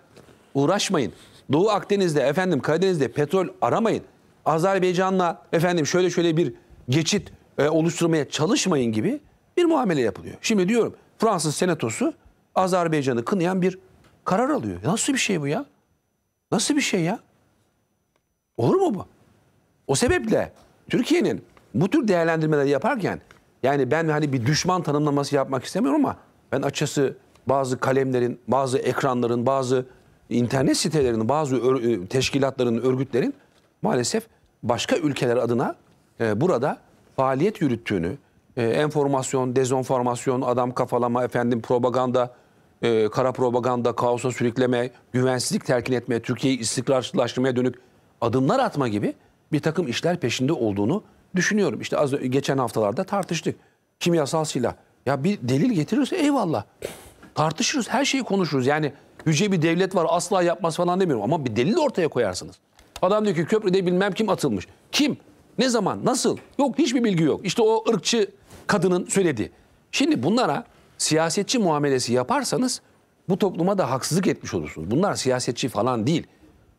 uğraşmayın. Doğu Akdeniz'de efendim Karadeniz'de petrol aramayın. Azerbaycan'la efendim şöyle şöyle bir geçit e, oluşturmaya çalışmayın gibi bir muamele yapılıyor. Şimdi diyorum Fransız senatosu Azerbaycan'ı kınayan bir karar alıyor. Nasıl bir şey bu ya? Nasıl bir şey ya? Olur mu bu? O sebeple Türkiye'nin bu tür değerlendirmeleri yaparken yani ben hani bir düşman tanımlaması yapmak istemiyorum ama ben açısı bazı kalemlerin, bazı ekranların, bazı internet sitelerinin, bazı ör- e, teşkilatların, örgütlerin maalesef başka ülkeler adına e, burada faaliyet yürüttüğünü, e, enformasyon, dezonformasyon, adam kafalama, efendim propaganda e, kara propaganda, kaosa sürükleme, güvensizlik terkin etme, Türkiye'yi istikrarsızlaştırmaya dönük adımlar atma gibi bir takım işler peşinde olduğunu düşünüyorum. İşte az geçen haftalarda tartıştık. Kimyasal silah. Ya bir delil getirirse eyvallah. Tartışırız, her şeyi konuşuruz. Yani yüce bir devlet var asla yapmaz falan demiyorum ama bir delil ortaya koyarsınız. Adam diyor ki köprüde bilmem kim atılmış. Kim? Ne zaman? Nasıl? Yok hiçbir bilgi yok. İşte o ırkçı kadının söyledi. Şimdi bunlara siyasetçi muamelesi yaparsanız bu topluma da haksızlık etmiş olursunuz. Bunlar siyasetçi falan değil.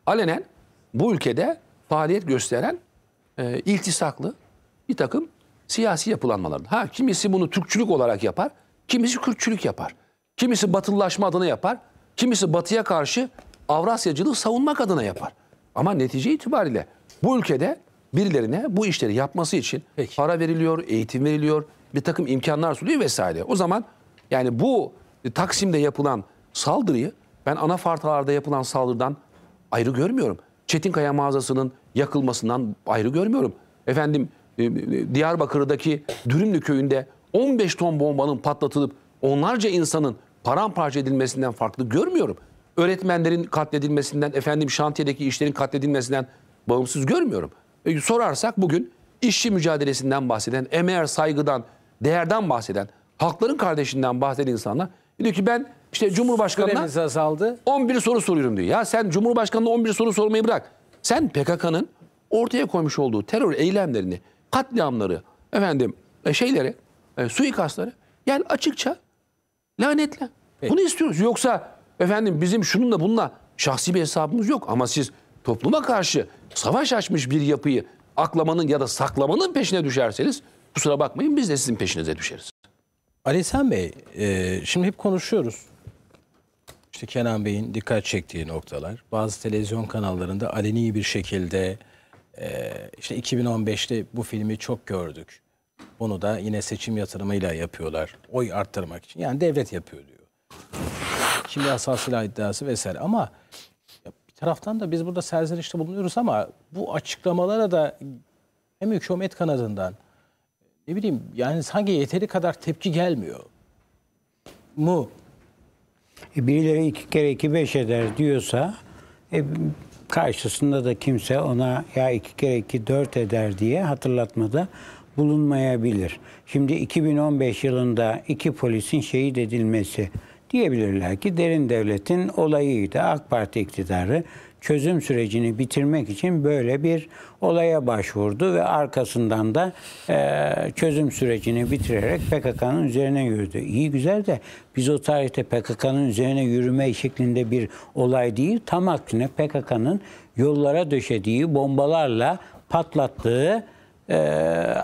Alenen bu ülkede faaliyet gösteren e, iltisaklı bir takım siyasi yapılanmalar. Ha kimisi bunu Türkçülük olarak yapar, kimisi Kürtçülük yapar. Kimisi batılılaşma adına yapar, kimisi batıya karşı Avrasyacılığı savunmak adına yapar. Ama netice itibariyle bu ülkede birilerine bu işleri yapması için Peki. para veriliyor, eğitim veriliyor, bir takım imkanlar sunuyor vesaire. O zaman yani bu e, Taksim'de yapılan saldırıyı ben ana anafartalarda yapılan saldırıdan ayrı görmüyorum. Çetinkaya mağazasının yakılmasından ayrı görmüyorum. Efendim e, e, Diyarbakır'daki Dürümlü köyünde 15 ton bombanın patlatılıp onlarca insanın paramparça edilmesinden farklı görmüyorum. Öğretmenlerin katledilmesinden, efendim şantiyedeki işlerin katledilmesinden bağımsız görmüyorum. E, sorarsak bugün işçi mücadelesinden bahseden, emeğer saygıdan, değerden bahseden, Halkların kardeşinden bahseden insanlar diyor ki ben işte Cumhurbaşkanı'na 11 soru soruyorum diyor. Ya sen Cumhurbaşkanı'na 11 soru sormayı bırak. Sen PKK'nın ortaya koymuş olduğu terör eylemlerini, katliamları, efendim e, şeyleri, e, suikastları yani açıkça lanetle. Peki. Bunu istiyoruz. Yoksa efendim bizim şununla bununla şahsi bir hesabımız yok ama siz topluma karşı savaş açmış bir yapıyı aklamanın ya da saklamanın peşine düşerseniz kusura bakmayın biz de sizin peşinize düşeriz. Ali İhsan Bey, e, şimdi hep konuşuyoruz. İşte Kenan Bey'in dikkat çektiği noktalar. Bazı televizyon kanallarında aleni bir şekilde e, işte 2015'te bu filmi çok gördük. Bunu da yine seçim yatırımıyla yapıyorlar. Oy arttırmak için. Yani devlet yapıyor diyor. Şimdi asal silah iddiası vesaire. Ama bir taraftan da biz burada serzenişte bulunuyoruz ama bu açıklamalara da hem hükümet kanadından ne bileyim yani sanki yeteri kadar tepki gelmiyor mu? E, birileri iki kere iki beş eder diyorsa e, karşısında da kimse ona ya iki kere iki dört eder diye hatırlatmada bulunmayabilir. Şimdi 2015 yılında iki polisin şehit edilmesi diyebilirler ki derin devletin olayıydı. AK Parti iktidarı çözüm sürecini bitirmek için böyle bir olaya başvurdu ve arkasından da e, çözüm sürecini bitirerek PKK'nın üzerine yürüdü. İyi güzel de biz o tarihte PKK'nın üzerine yürüme şeklinde bir olay değil, tam aksine PKK'nın yollara döşediği bombalarla patlattığı e,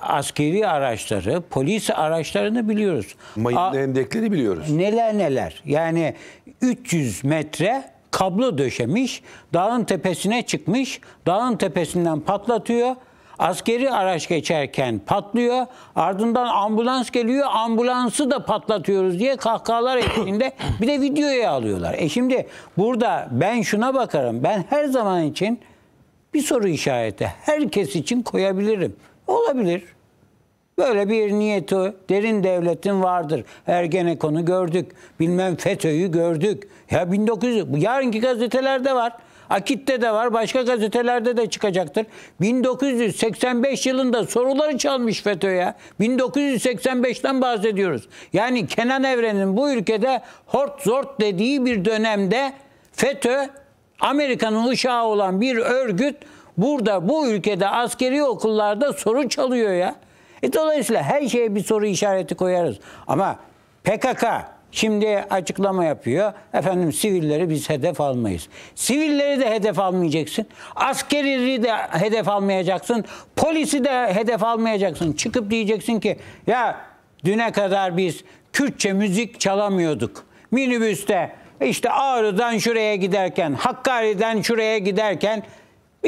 askeri araçları, polis araçlarını biliyoruz. Mayınlı endekleri biliyoruz. Neler neler. Yani 300 metre kablo döşemiş, dağın tepesine çıkmış, dağın tepesinden patlatıyor. Askeri araç geçerken patlıyor. Ardından ambulans geliyor. Ambulansı da patlatıyoruz diye kahkahalar ettiğinde bir de videoya alıyorlar. E şimdi burada ben şuna bakarım. Ben her zaman için bir soru işareti herkes için koyabilirim. Olabilir. Böyle bir niyeti derin devletin vardır. Ergenekon'u gördük. Bilmem FETÖ'yü gördük. Ya 1900 yarınki gazetelerde var. Akit'te de var, başka gazetelerde de çıkacaktır. 1985 yılında soruları çalmış FETÖ'ye. 1985'ten bahsediyoruz. Yani Kenan Evren'in bu ülkede hort zort dediği bir dönemde FETÖ Amerika'nın uşağı olan bir örgüt burada bu ülkede askeri okullarda soru çalıyor ya. E dolayısıyla her şeye bir soru işareti koyarız. Ama PKK şimdi açıklama yapıyor. Efendim sivilleri biz hedef almayız. Sivilleri de hedef almayacaksın. Askeri de hedef almayacaksın. Polisi de hedef almayacaksın. Çıkıp diyeceksin ki ya düne kadar biz Kürtçe müzik çalamıyorduk. Minibüste işte Ağrı'dan şuraya giderken, Hakkari'den şuraya giderken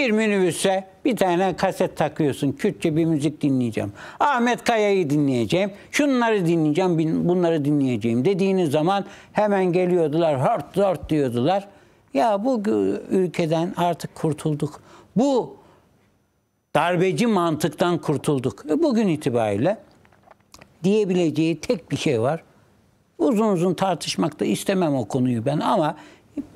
bir minibüse bir tane kaset takıyorsun. Kürtçe bir müzik dinleyeceğim. Ahmet Kaya'yı dinleyeceğim. Şunları dinleyeceğim, bunları dinleyeceğim dediğiniz zaman hemen geliyordular. Hart hart diyordular. Ya bu ülkeden artık kurtulduk. Bu darbeci mantıktan kurtulduk. E, bugün itibariyle diyebileceği tek bir şey var. Uzun uzun tartışmakta istemem o konuyu ben ama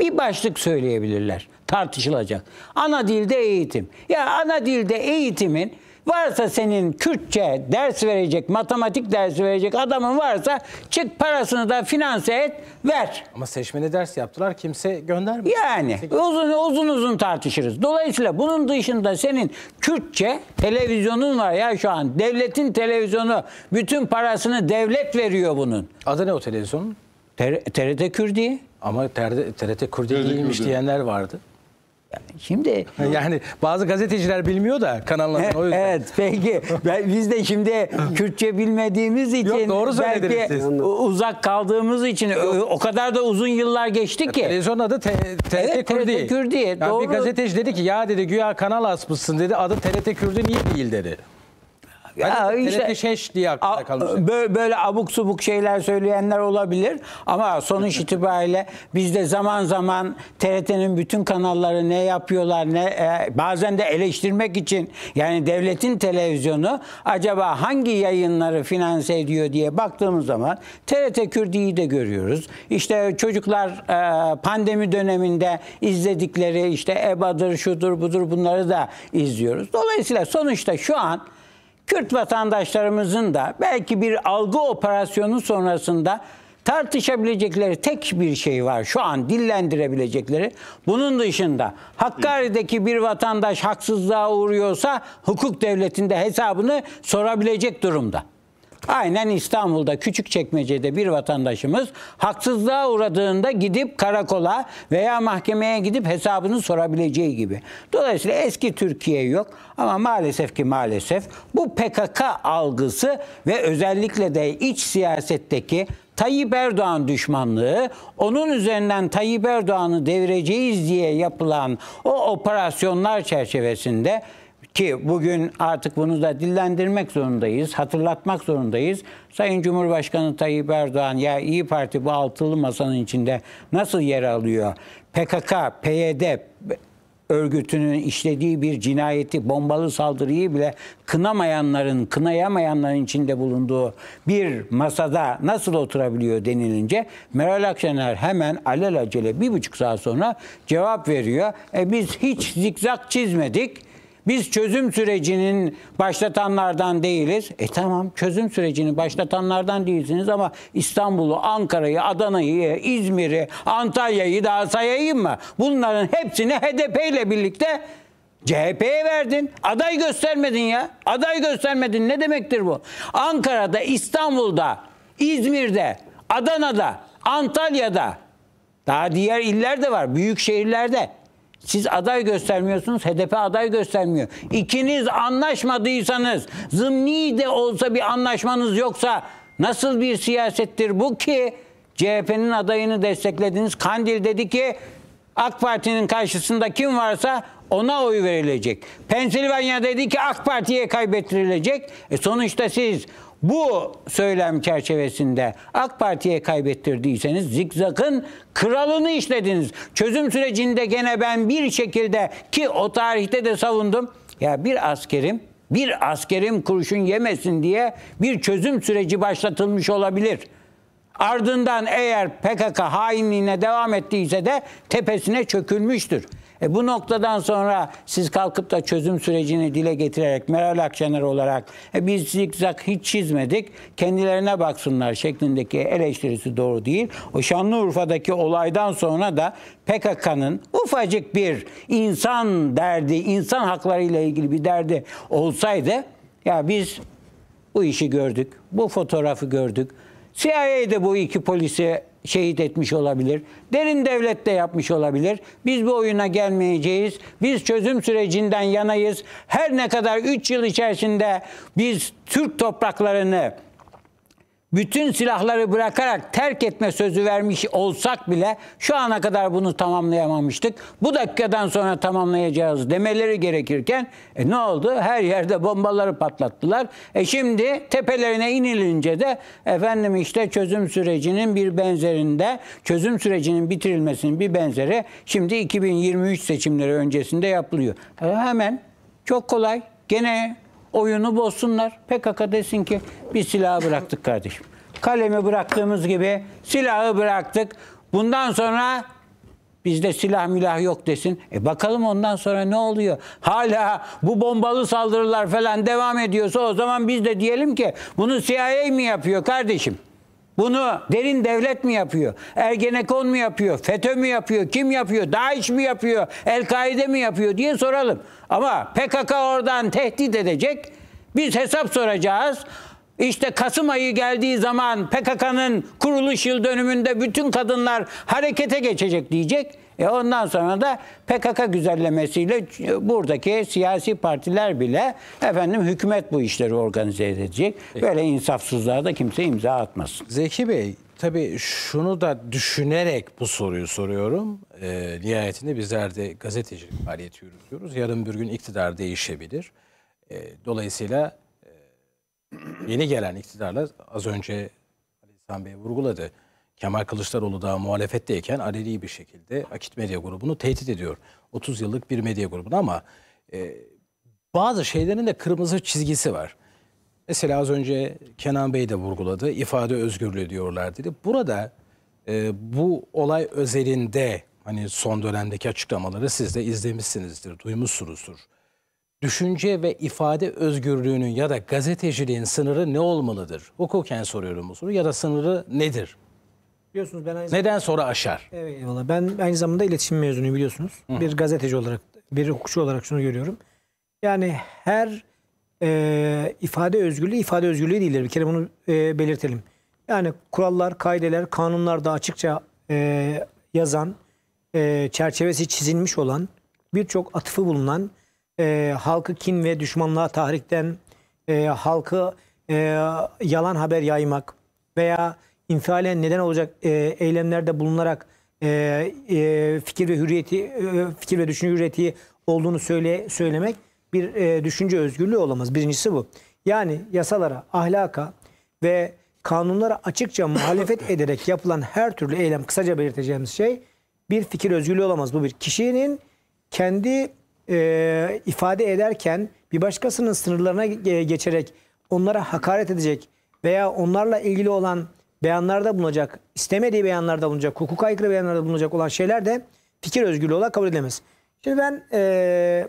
bir başlık söyleyebilirler tartışılacak. Ana dilde eğitim. Ya ana dilde eğitimin varsa senin Kürtçe ders verecek, matematik dersi verecek adamın varsa çık parasını da finanse et, ver. Ama seçmeli ders yaptılar, kimse göndermiyor. Yani uzun uzun uzun tartışırız. Dolayısıyla bunun dışında senin Kürtçe televizyonun var ya şu an. Devletin televizyonu, bütün parasını devlet veriyor bunun. Adı ne o televizyonun? TRT Kür ama TRT Kürdi değilmiş diyenler vardı. Şimdi yani bazı gazeteciler bilmiyor da kanalların o yüzden. Evet peki ben, biz de şimdi Kürtçe bilmediğimiz için Yok, doğru belki siz. uzak kaldığımız için Yok. o kadar da uzun yıllar geçti ki. Televizyonun adı TRT evet, Kürdi. TRT Kürdi. Yani doğru. Bir gazeteci dedi ki ya dedi güya kanal asmışsın dedi adı TRT Kürdi niye değil dedi. Hani ya işte, şeş diye Böyle, böyle abuk subuk şeyler söyleyenler olabilir ama sonuç itibariyle biz de zaman zaman TRT'nin bütün kanalları ne yapıyorlar ne e, bazen de eleştirmek için yani devletin televizyonu acaba hangi yayınları finanse ediyor diye baktığımız zaman TRT Kürdi'yi de görüyoruz. İşte çocuklar e, pandemi döneminde izledikleri işte EBA'dır şudur budur bunları da izliyoruz. Dolayısıyla sonuçta şu an Kürt vatandaşlarımızın da belki bir algı operasyonu sonrasında tartışabilecekleri tek bir şey var şu an dillendirebilecekleri. Bunun dışında Hakkari'deki bir vatandaş haksızlığa uğruyorsa hukuk devletinde hesabını sorabilecek durumda. Aynen İstanbul'da küçük çekmecede bir vatandaşımız haksızlığa uğradığında gidip karakola veya mahkemeye gidip hesabını sorabileceği gibi. Dolayısıyla eski Türkiye yok ama maalesef ki maalesef bu PKK algısı ve özellikle de iç siyasetteki Tayyip Erdoğan düşmanlığı, onun üzerinden Tayyip Erdoğan'ı devireceğiz diye yapılan o operasyonlar çerçevesinde ki bugün artık bunu da dillendirmek zorundayız, hatırlatmak zorundayız. Sayın Cumhurbaşkanı Tayyip Erdoğan ya İyi Parti bu altılı masanın içinde nasıl yer alıyor? PKK, PYD örgütünün işlediği bir cinayeti, bombalı saldırıyı bile kınamayanların, kınayamayanların içinde bulunduğu bir masada nasıl oturabiliyor denilince Meral Akşener hemen alelacele bir buçuk saat sonra cevap veriyor. E biz hiç zikzak çizmedik biz çözüm sürecinin başlatanlardan değiliz. E tamam çözüm sürecini başlatanlardan değilsiniz ama İstanbul'u, Ankara'yı, Adana'yı, İzmir'i, Antalya'yı daha sayayım mı? Bunların hepsini HDP ile birlikte CHP'ye verdin. Aday göstermedin ya. Aday göstermedin ne demektir bu? Ankara'da, İstanbul'da, İzmir'de, Adana'da, Antalya'da daha diğer illerde var. Büyük şehirlerde siz aday göstermiyorsunuz, HDP aday göstermiyor. İkiniz anlaşmadıysanız, zımni de olsa bir anlaşmanız yoksa nasıl bir siyasettir bu ki CHP'nin adayını desteklediniz. Kandil dedi ki AK Parti'nin karşısında kim varsa ona oy verilecek. Pensilvanya dedi ki AK Parti'ye kaybettirilecek. E sonuçta siz bu söylem çerçevesinde AK Parti'ye kaybettirdiyseniz zikzakın kralını işlediniz. Çözüm sürecinde gene ben bir şekilde ki o tarihte de savundum. Ya bir askerim bir askerim kurşun yemesin diye bir çözüm süreci başlatılmış olabilir. Ardından eğer PKK hainliğine devam ettiyse de tepesine çökülmüştür. E bu noktadan sonra siz kalkıp da çözüm sürecini dile getirerek Meral Akşener olarak e biz zikzak hiç çizmedik kendilerine baksınlar şeklindeki eleştirisi doğru değil. O Şanlıurfa'daki olaydan sonra da PKK'nın ufacık bir insan derdi, insan hakları ile ilgili bir derdi olsaydı ya biz bu işi gördük, bu fotoğrafı gördük. CIA'de bu iki polisi şehit etmiş olabilir. Derin devlet de yapmış olabilir. Biz bu oyuna gelmeyeceğiz. Biz çözüm sürecinden yanayız. Her ne kadar 3 yıl içerisinde biz Türk topraklarını bütün silahları bırakarak terk etme sözü vermiş olsak bile şu ana kadar bunu tamamlayamamıştık. Bu dakikadan sonra tamamlayacağız demeleri gerekirken e, ne oldu? Her yerde bombaları patlattılar. E şimdi tepelerine inilince de efendim işte çözüm sürecinin bir benzerinde çözüm sürecinin bitirilmesinin bir benzeri şimdi 2023 seçimleri öncesinde yapılıyor. E, hemen çok kolay gene oyunu bozsunlar. PKK desin ki bir silahı bıraktık kardeşim. Kalemi bıraktığımız gibi silahı bıraktık. Bundan sonra bizde silah milah yok desin. E bakalım ondan sonra ne oluyor? Hala bu bombalı saldırılar falan devam ediyorsa o zaman biz de diyelim ki bunu CIA mi yapıyor kardeşim? Bunu derin devlet mi yapıyor? Ergenekon mu yapıyor? FETÖ mü yapıyor? Kim yapıyor? DAEŞ mi yapıyor? El-Kaide mi yapıyor diye soralım. Ama PKK oradan tehdit edecek. Biz hesap soracağız. İşte Kasım ayı geldiği zaman PKK'nın kuruluş yıl dönümünde bütün kadınlar harekete geçecek diyecek. E ondan sonra da PKK güzellemesiyle buradaki siyasi partiler bile efendim hükümet bu işleri organize edecek. E- Böyle insafsızlığa da kimse imza atmasın. Zeki Bey tabii şunu da düşünerek bu soruyu soruyorum. E, nihayetinde bizler de gazetecilik faaliyeti yürütüyoruz. Yarın bir gün iktidar değişebilir. E, dolayısıyla e, yeni gelen iktidarla az önce Ali İhsan Bey vurguladı Kemal Kılıçdaroğlu daha muhalefetteyken aleli bir şekilde Akit Medya grubunu tehdit ediyor. 30 yıllık bir medya grubunu ama e, bazı şeylerin de kırmızı çizgisi var. Mesela az önce Kenan Bey de vurguladı. ifade özgürlüğü diyorlar dedi. Burada e, bu olay özelinde hani son dönemdeki açıklamaları siz de izlemişsinizdir, duymuşsunuzdur. Düşünce ve ifade özgürlüğünün ya da gazeteciliğin sınırı ne olmalıdır? Hukuken soruyorum bu soru ya da sınırı nedir? Biliyorsunuz ben aynı Neden sonra aşar? Evet eyvallah. Ben aynı zamanda iletişim mezunuyum biliyorsunuz. Hı. Bir gazeteci olarak, bir hukukçu olarak şunu görüyorum. Yani her e, ifade özgürlüğü ifade özgürlüğü değildir. Bir kere bunu e, belirtelim. Yani kurallar, kaideler, kanunlar da açıkça e, yazan, e, çerçevesi çizilmiş olan, birçok atıfı bulunan, e, halkı kin ve düşmanlığa tahrikten, e, halkı e, yalan haber yaymak veya infialen neden olacak e, eylemlerde bulunarak e, e, fikir ve hürriyeti e, fikir ve düşünce hürriyeti olduğunu söyle söylemek bir e, düşünce özgürlüğü olamaz. Birincisi bu. Yani yasalara, ahlaka ve kanunlara açıkça muhalefet ederek yapılan her türlü eylem kısaca belirteceğimiz şey bir fikir özgürlüğü olamaz. Bu bir kişinin kendi e, ifade ederken bir başkasının sınırlarına geçerek onlara hakaret edecek veya onlarla ilgili olan beyanlarda bulunacak, istemediği beyanlarda bulunacak, hukuka aykırı beyanlarda bulunacak olan şeyler de fikir özgürlüğü olarak kabul edilemez. Şimdi ben e,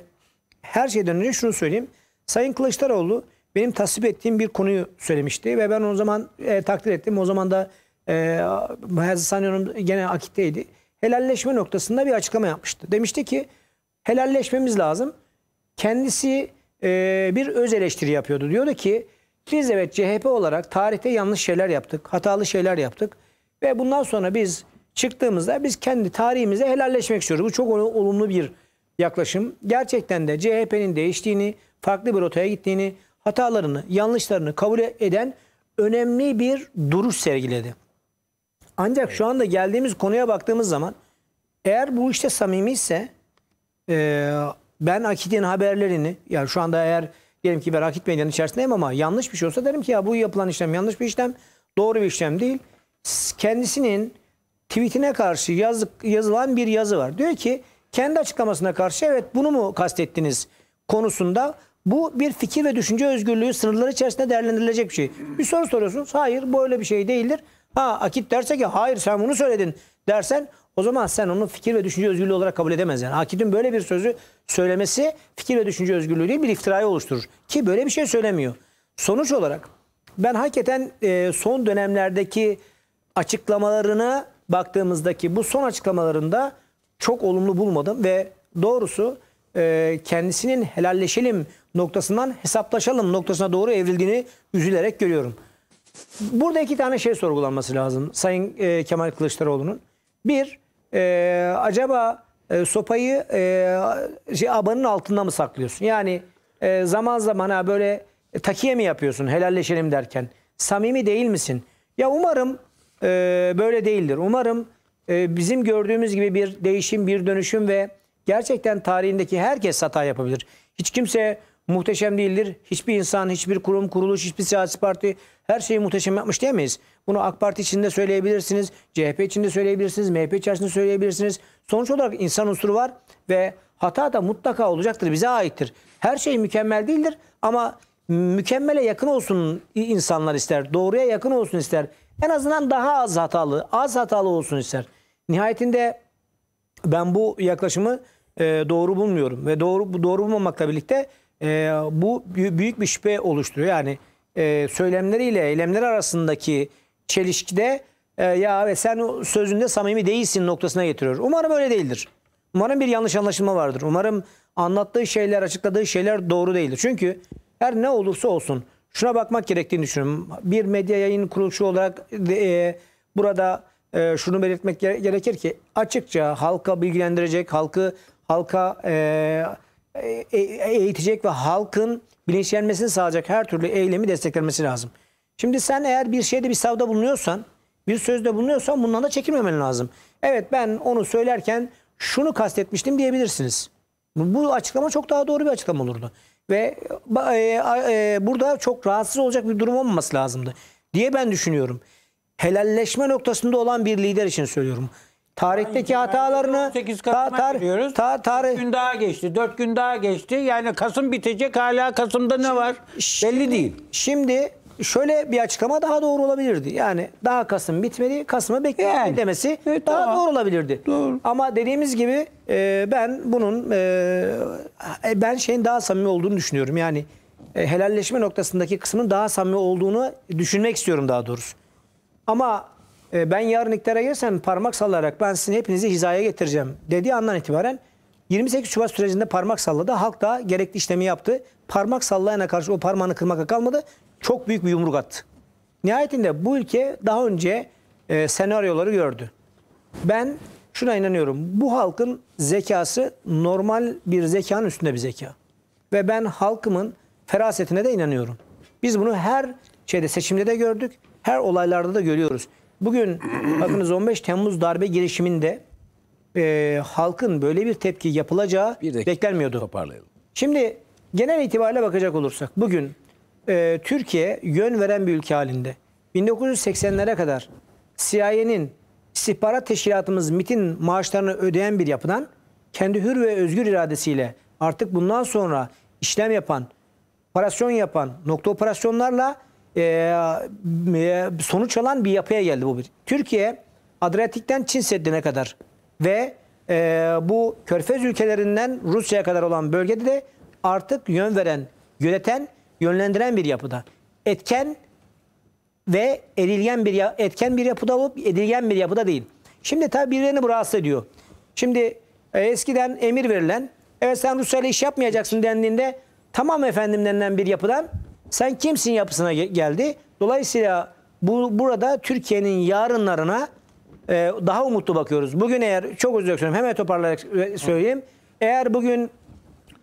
her şeyden önce şunu söyleyeyim. Sayın Kılıçdaroğlu benim tasvip ettiğim bir konuyu söylemişti ve ben o zaman e, takdir ettim. O zaman da e, sanıyorum gene akitteydi. Helalleşme noktasında bir açıklama yapmıştı. Demişti ki helalleşmemiz lazım. Kendisi e, bir öz eleştiri yapıyordu. Diyordu ki biz evet CHP olarak tarihte yanlış şeyler yaptık, hatalı şeyler yaptık. Ve bundan sonra biz çıktığımızda biz kendi tarihimize helalleşmek istiyoruz. Bu çok olumlu bir yaklaşım. Gerçekten de CHP'nin değiştiğini, farklı bir rotaya gittiğini, hatalarını, yanlışlarını kabul eden önemli bir duruş sergiledi. Ancak şu anda geldiğimiz konuya baktığımız zaman eğer bu işte samimiyse e, ben Akit'in haberlerini yani şu anda eğer diyelim ki ben akit medyanın içerisindeyim ama yanlış bir şey olsa derim ki ya bu yapılan işlem yanlış bir işlem, doğru bir işlem değil. Kendisinin tweetine karşı yazık, yazılan bir yazı var. Diyor ki kendi açıklamasına karşı evet bunu mu kastettiniz konusunda bu bir fikir ve düşünce özgürlüğü sınırları içerisinde değerlendirilecek bir şey. Bir soru soruyorsunuz. Hayır böyle bir şey değildir. Ha akit derse ki hayır sen bunu söyledin dersen o zaman sen onu fikir ve düşünce özgürlüğü olarak kabul edemez. Yani Akif'in böyle bir sözü söylemesi fikir ve düşünce özgürlüğü değil bir iftirayı oluşturur. Ki böyle bir şey söylemiyor. Sonuç olarak ben hakikaten e, son dönemlerdeki açıklamalarına baktığımızdaki bu son açıklamalarında çok olumlu bulmadım ve doğrusu e, kendisinin helalleşelim noktasından hesaplaşalım noktasına doğru evrildiğini üzülerek görüyorum. Burada iki tane şey sorgulanması lazım Sayın e, Kemal Kılıçdaroğlu'nun. Bir, e, acaba e, sopayı e, şey, abanın altında mı saklıyorsun? Yani e, zaman zaman ha böyle e, takiye mi yapıyorsun helalleşelim derken? Samimi değil misin? Ya umarım e, böyle değildir. Umarım e, bizim gördüğümüz gibi bir değişim, bir dönüşüm ve gerçekten tarihindeki herkes hata yapabilir. Hiç kimse muhteşem değildir. Hiçbir insan, hiçbir kurum, kuruluş, hiçbir siyasi parti her şeyi muhteşem yapmış diyemeyiz. Bunu AK Parti içinde söyleyebilirsiniz, CHP içinde söyleyebilirsiniz, MHP içerisinde söyleyebilirsiniz. Sonuç olarak insan unsuru var ve hata da mutlaka olacaktır, bize aittir. Her şey mükemmel değildir ama mükemmele yakın olsun insanlar ister, doğruya yakın olsun ister. En azından daha az hatalı, az hatalı olsun ister. Nihayetinde ben bu yaklaşımı e, doğru bulmuyorum ve doğru doğru bulmamakla birlikte e, bu büyük bir şüphe oluşturuyor. Yani e, söylemleriyle eylemler arasındaki çelişkide e, ya ve sen sözünde samimi değilsin noktasına getiriyor. Umarım öyle değildir. Umarım bir yanlış anlaşılma vardır. Umarım anlattığı şeyler, açıkladığı şeyler doğru değildir. Çünkü her ne olursa olsun şuna bakmak gerektiğini düşünüyorum. Bir medya yayın kuruluşu olarak e, burada e, şunu belirtmek gerekir ki açıkça halka bilgilendirecek, halkı halka e, e, e, eğitecek ve halkın bilinçlenmesini sağlayacak her türlü eylemi desteklemesi lazım. Şimdi sen eğer bir şeyde bir savda bulunuyorsan, bir sözde bulunuyorsan bundan da çekinmemen lazım. Evet ben onu söylerken şunu kastetmiştim diyebilirsiniz. Bu açıklama çok daha doğru bir açıklama olurdu. Ve e, e, burada çok rahatsız olacak bir durum olmaması lazımdı diye ben düşünüyorum. Helalleşme noktasında olan bir lider için söylüyorum. Tarihteki yani, hatalarını 8 ta, tar, giriyoruz. Ta, tarih. 4 gün daha geçti. 4 gün daha geçti. Yani Kasım bitecek hala Kasım'da ne şimdi, var? Şimdi, Belli değil. Şimdi şöyle bir açıklama daha doğru olabilirdi. Yani daha Kasım bitmedi, Kasım'ı bekleyelim yani, demesi evet, daha tamam. doğru olabilirdi. Doğru. Ama dediğimiz gibi e, ben bunun e, e, ben şeyin daha samimi olduğunu düşünüyorum. Yani e, helalleşme noktasındaki kısmın daha samimi olduğunu düşünmek istiyorum daha doğrusu. Ama ee, ben yarın iktidara gelirsem parmak sallayarak ben sizin hepinizi hizaya getireceğim dediği andan itibaren 28 Şubat sürecinde parmak salladı. Halk da gerekli işlemi yaptı. Parmak sallayana karşı o parmağını kırmakla kalmadı. Çok büyük bir yumruk attı. Nihayetinde bu ülke daha önce e, senaryoları gördü. Ben şuna inanıyorum. Bu halkın zekası normal bir zekanın üstünde bir zeka. Ve ben halkımın ferasetine de inanıyorum. Biz bunu her şeyde seçimde de gördük. Her olaylarda da görüyoruz. Bugün bakınız 15 Temmuz darbe girişiminde e, halkın böyle bir tepki yapılacağı bir beklenmiyordu. Toparlayalım. Şimdi genel itibariyle bakacak olursak bugün e, Türkiye yön veren bir ülke halinde. 1980'lere kadar CIA'nin istihbarat teşkilatımız MIT'in maaşlarını ödeyen bir yapıdan kendi hür ve özgür iradesiyle artık bundan sonra işlem yapan, operasyon yapan, nokta operasyonlarla ee, e, sonuç alan bir yapıya geldi bu bir. Türkiye Adriyatik'ten Çin Seddi'ne kadar ve e, bu Körfez ülkelerinden Rusya'ya kadar olan bölgede de artık yön veren, yöneten, yönlendiren bir yapıda. Etken ve edilgen bir etken bir yapıda olup edilgen bir yapıda değil. Şimdi tabii birilerini bu rahatsız ediyor. Şimdi e, eskiden emir verilen evet sen Rusya ile iş yapmayacaksın dendiğinde tamam efendim denilen bir yapıdan sen kimsin yapısına geldi. Dolayısıyla bu burada Türkiye'nin yarınlarına e, daha umutlu bakıyoruz. Bugün eğer çok özür dilerim hemen toparlayarak söyleyeyim. Eğer bugün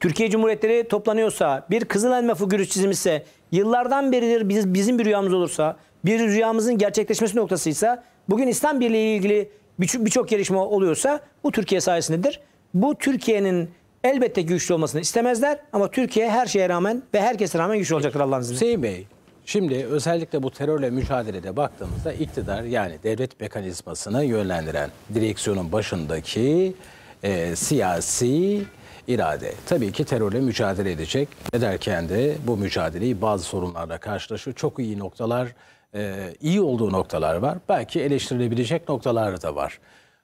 Türkiye Cumhuriyetleri toplanıyorsa, bir Kızıl Elma figürü çizimse, yıllardan beridir biz, bizim bir rüyamız olursa, bir rüyamızın gerçekleşmesi noktasıysa, bugün İslam Birliği ile ilgili birçok bir gelişme oluyorsa bu Türkiye sayesindedir. Bu Türkiye'nin elbette güçlü olmasını istemezler ama Türkiye her şeye rağmen ve herkese rağmen güçlü olacaktır Allah'ın izniyle. Hüseyin Bey, şimdi özellikle bu terörle mücadelede baktığımızda iktidar yani devlet mekanizmasını yönlendiren direksiyonun başındaki e, siyasi irade. Tabii ki terörle mücadele edecek. Ederken de bu mücadeleyi bazı sorunlarla karşılaşıyor. Çok iyi noktalar, e, iyi olduğu noktalar var. Belki eleştirilebilecek noktalar da var.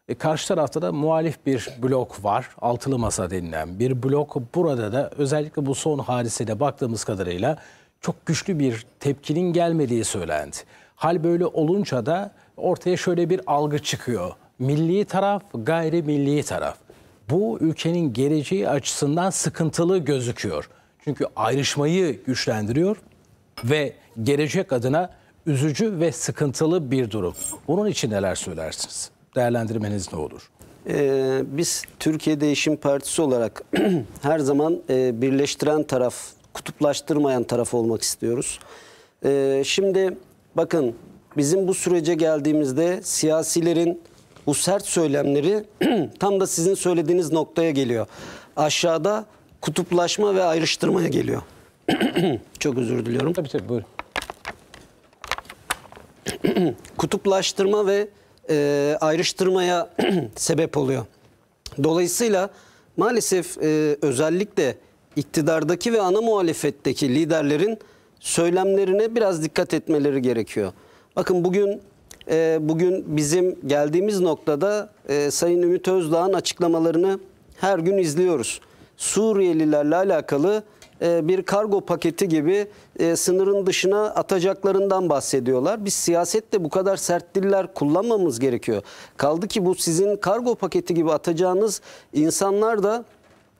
E, karşı tarafta da muhalif bir blok var. Altılı masa denilen bir blok. Burada da özellikle bu son hadisede baktığımız kadarıyla çok güçlü bir tepkinin gelmediği söylendi. Hal böyle olunca da ortaya şöyle bir algı çıkıyor. Milli taraf, gayri milli taraf. Bu ülkenin geleceği açısından sıkıntılı gözüküyor. Çünkü ayrışmayı güçlendiriyor ve gelecek adına üzücü ve sıkıntılı bir durum. Bunun için neler söylersiniz? değerlendirmeniz ne olur? Ee, biz Türkiye Değişim Partisi olarak her zaman e, birleştiren taraf, kutuplaştırmayan taraf olmak istiyoruz. E, şimdi bakın bizim bu sürece geldiğimizde siyasilerin bu sert söylemleri tam da sizin söylediğiniz noktaya geliyor. Aşağıda kutuplaşma ve ayrıştırmaya geliyor. Çok özür diliyorum. Tabii tabii buyurun. kutuplaştırma ve e, ayrıştırmaya sebep oluyor. Dolayısıyla maalesef e, özellikle iktidardaki ve ana muhalefetteki liderlerin söylemlerine biraz dikkat etmeleri gerekiyor. Bakın bugün e, bugün bizim geldiğimiz noktada e, Sayın Ümit Özdağ'ın açıklamalarını her gün izliyoruz. Suriyelilerle alakalı e, bir kargo paketi gibi e, sınırın dışına atacaklarından bahsediyorlar. Biz siyasette bu kadar sert diller kullanmamız gerekiyor. Kaldı ki bu sizin kargo paketi gibi atacağınız insanlar da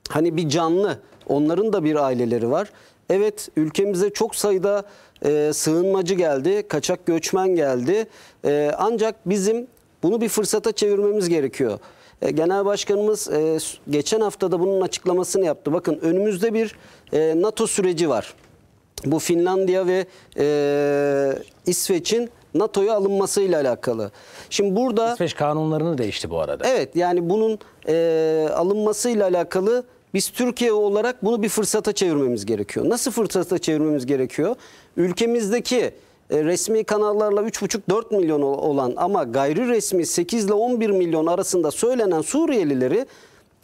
hani bir canlı. Onların da bir aileleri var. Evet ülkemize çok sayıda e, sığınmacı geldi, kaçak göçmen geldi. E, ancak bizim bunu bir fırsata çevirmemiz gerekiyor. E, Genel Başkanımız e, geçen hafta da bunun açıklamasını yaptı. Bakın önümüzde bir e, NATO süreci var. Bu Finlandiya ve İsveç'in NATO'ya alınmasıyla alakalı. Şimdi burada... İsveç kanunlarını değişti bu arada. Evet yani bunun alınmasıyla alakalı biz Türkiye olarak bunu bir fırsata çevirmemiz gerekiyor. Nasıl fırsata çevirmemiz gerekiyor? Ülkemizdeki e, resmi kanallarla 3,5-4 milyon olan ama gayri resmi 8 ile 11 milyon arasında söylenen Suriyelileri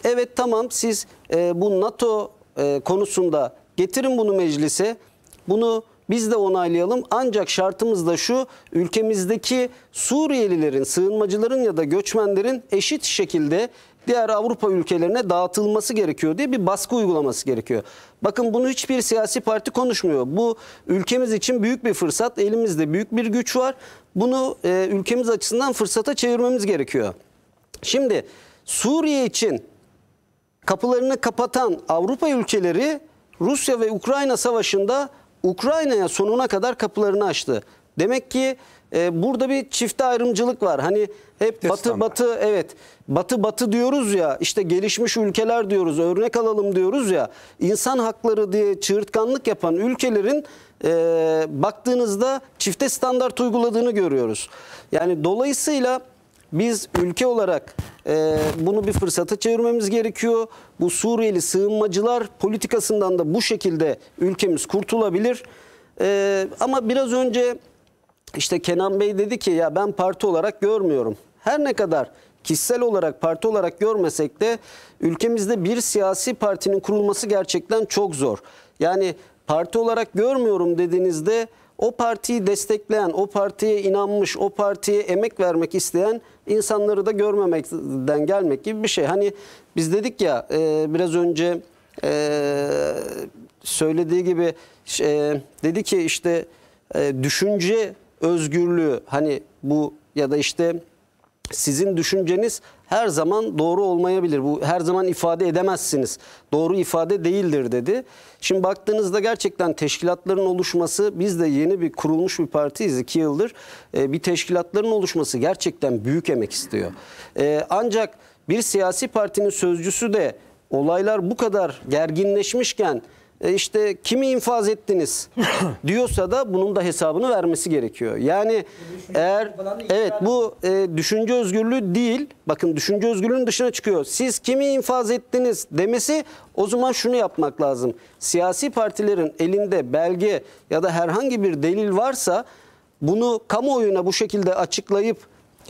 evet tamam siz e, bu NATO e, konusunda getirin bunu meclise bunu biz de onaylayalım ancak şartımız da şu ülkemizdeki Suriyelilerin, sığınmacıların ya da göçmenlerin eşit şekilde diğer Avrupa ülkelerine dağıtılması gerekiyor diye bir baskı uygulaması gerekiyor. Bakın bunu hiçbir siyasi parti konuşmuyor. Bu ülkemiz için büyük bir fırsat. Elimizde büyük bir güç var. Bunu e, ülkemiz açısından fırsata çevirmemiz gerekiyor. Şimdi Suriye için kapılarını kapatan Avrupa ülkeleri Rusya ve Ukrayna savaşında Ukrayna'ya sonuna kadar kapılarını açtı. Demek ki ee, burada bir çifte ayrımcılık var. Hani hep Çifte batı standart. batı evet batı batı diyoruz ya işte gelişmiş ülkeler diyoruz örnek alalım diyoruz ya insan hakları diye çığırtkanlık yapan ülkelerin e, baktığınızda çifte standart uyguladığını görüyoruz. Yani dolayısıyla biz ülke olarak e, bunu bir fırsata çevirmemiz gerekiyor. Bu Suriyeli sığınmacılar politikasından da bu şekilde ülkemiz kurtulabilir. E, ama biraz önce işte Kenan Bey dedi ki ya ben parti olarak görmüyorum. Her ne kadar kişisel olarak parti olarak görmesek de ülkemizde bir siyasi partinin kurulması gerçekten çok zor. Yani parti olarak görmüyorum dediğinizde o partiyi destekleyen, o partiye inanmış, o partiye emek vermek isteyen insanları da görmemekten gelmek gibi bir şey. Hani biz dedik ya e, biraz önce e, söylediği gibi e, dedi ki işte e, düşünce özgürlüğü hani bu ya da işte sizin düşünceniz her zaman doğru olmayabilir. Bu her zaman ifade edemezsiniz. Doğru ifade değildir dedi. Şimdi baktığınızda gerçekten teşkilatların oluşması biz de yeni bir kurulmuş bir partiyiz iki yıldır. Ee, bir teşkilatların oluşması gerçekten büyük emek istiyor. Ee, ancak bir siyasi partinin sözcüsü de olaylar bu kadar gerginleşmişken e, işte kimi infaz ettiniz diyorsa da bunun da hesabını vermesi gerekiyor. Yani eğer evet bu e, düşünce özgürlüğü değil bakın düşünce özgürlüğünün dışına çıkıyor. Siz kimi infaz ettiniz demesi o zaman şunu yapmak lazım. Siyasi partilerin elinde belge ya da herhangi bir delil varsa bunu kamuoyuna bu şekilde açıklayıp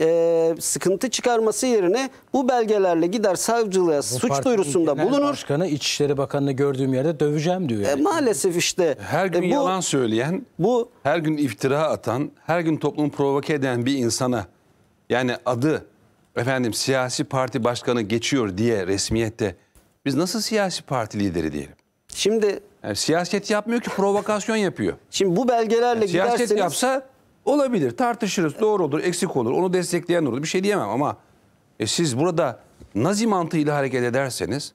e, sıkıntı çıkarması yerine bu belgelerle gider savcılığa bu suç duyurusunda genel bulunur. Başkanı İçişleri Bakanı'nı gördüğüm yerde döveceğim diyor. E, yani. E, maalesef işte. Her gün e, bu, yalan söyleyen, bu her gün iftira atan, her gün toplumu provoke eden bir insana yani adı efendim siyasi parti başkanı geçiyor diye resmiyette biz nasıl siyasi parti lideri diyelim? Şimdi yani siyaset yapmıyor ki provokasyon yapıyor. Şimdi bu belgelerle yani giderseniz... Siyaset yapsa Olabilir tartışırız doğru olur eksik olur onu destekleyen olur bir şey diyemem ama e, siz burada nazi mantığıyla hareket ederseniz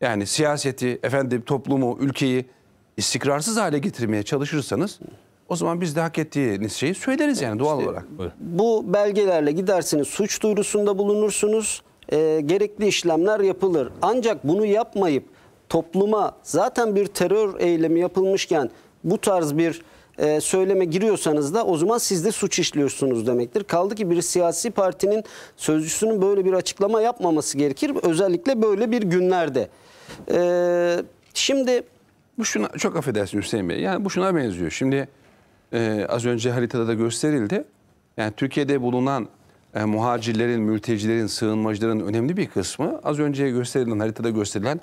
yani siyaseti efendim toplumu ülkeyi istikrarsız hale getirmeye çalışırsanız o zaman biz de hak ettiğiniz şeyi söyleriz yani doğal işte, olarak. Bu belgelerle gidersiniz suç duyurusunda bulunursunuz e, gerekli işlemler yapılır ancak bunu yapmayıp topluma zaten bir terör eylemi yapılmışken bu tarz bir e, söyleme giriyorsanız da o zaman siz de suç işliyorsunuz demektir. Kaldı ki bir siyasi partinin sözcüsünün böyle bir açıklama yapmaması gerekir. Özellikle böyle bir günlerde. E, şimdi... Bu şuna, çok affedersin Hüseyin Bey. Yani bu şuna benziyor. Şimdi e, az önce haritada da gösterildi. Yani Türkiye'de bulunan e, muhacirlerin, mültecilerin, sığınmacıların önemli bir kısmı az önce gösterilen, haritada gösterilen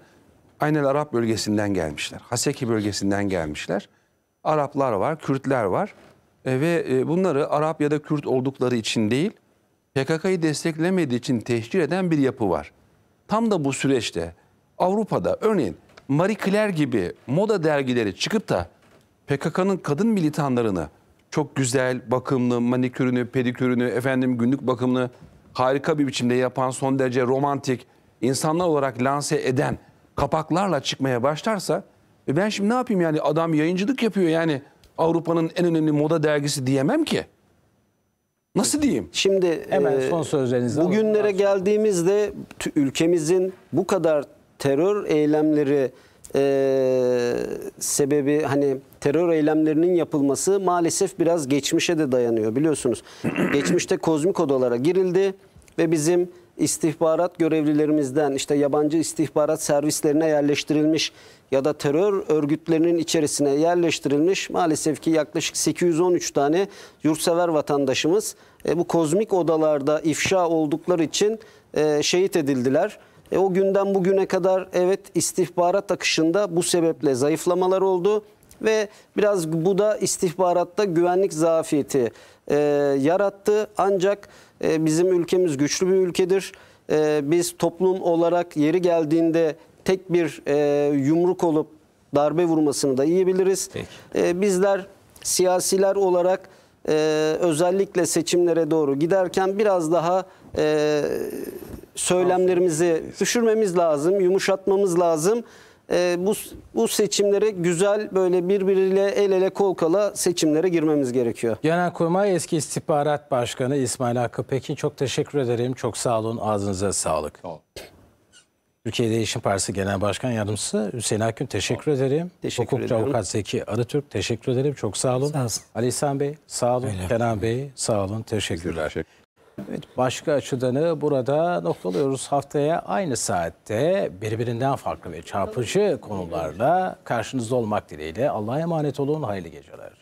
Aynel Arap bölgesinden gelmişler. Haseki bölgesinden gelmişler. Araplar var, Kürtler var e, ve e, bunları Arap ya da Kürt oldukları için değil, PKK'yı desteklemediği için teşkil eden bir yapı var. Tam da bu süreçte Avrupa'da örneğin Marie Claire gibi moda dergileri çıkıp da PKK'nın kadın militanlarını çok güzel, bakımlı, manikürünü, pedikürünü, efendim günlük bakımını harika bir biçimde yapan, son derece romantik, insanlar olarak lanse eden kapaklarla çıkmaya başlarsa e ben şimdi ne yapayım yani adam yayıncılık yapıyor yani Avrupa'nın en önemli moda dergisi diyemem ki. Nasıl diyeyim? Şimdi hemen e, son sözlerinizi Bugünlere geldiğimizde ülkemizin bu kadar terör eylemleri e, sebebi hani terör eylemlerinin yapılması maalesef biraz geçmişe de dayanıyor biliyorsunuz. Geçmişte kozmik odalara girildi ve bizim istihbarat görevlilerimizden işte yabancı istihbarat servislerine yerleştirilmiş ya da terör örgütlerinin içerisine yerleştirilmiş maalesef ki yaklaşık 813 tane yurtsever vatandaşımız e, bu kozmik odalarda ifşa oldukları için e, şehit edildiler. E, o günden bugüne kadar evet istihbarat akışında bu sebeple zayıflamalar oldu ve biraz bu da istihbaratta güvenlik zafiyeti e, yarattı ancak e, bizim ülkemiz güçlü bir ülkedir. E, biz toplum olarak yeri geldiğinde tek bir e, yumruk olup darbe vurmasını da iyi biliriz. E, bizler siyasiler olarak özellikle seçimlere doğru giderken biraz daha söylemlerimizi düşürmemiz lazım, yumuşatmamız lazım e, bu bu seçimlere güzel böyle birbiriyle el ele kol kala seçimlere girmemiz gerekiyor. Genelkurmay eski istihbarat başkanı İsmail Hakkı Pekin çok teşekkür ederim. Çok sağ olun. Ağzınıza sağlık. Sağ Türkiye Değişim Partisi Genel Başkan Yardımcısı Hüseyin Akün teşekkür ederim. Teşekkür Hukukçu ederim. Avukat Zeki Arıtürk teşekkür ederim. Çok sağ olun. Sağ olsun. Ali İhsan Bey sağ olun. Öyle. Kenan Bey sağ olun. Teşekkürler. Teşekkür. Evet, başka açıdanı burada noktalıyoruz. Haftaya aynı saatte birbirinden farklı ve çarpıcı konularla karşınızda olmak dileğiyle. Allah'a emanet olun, hayırlı geceler.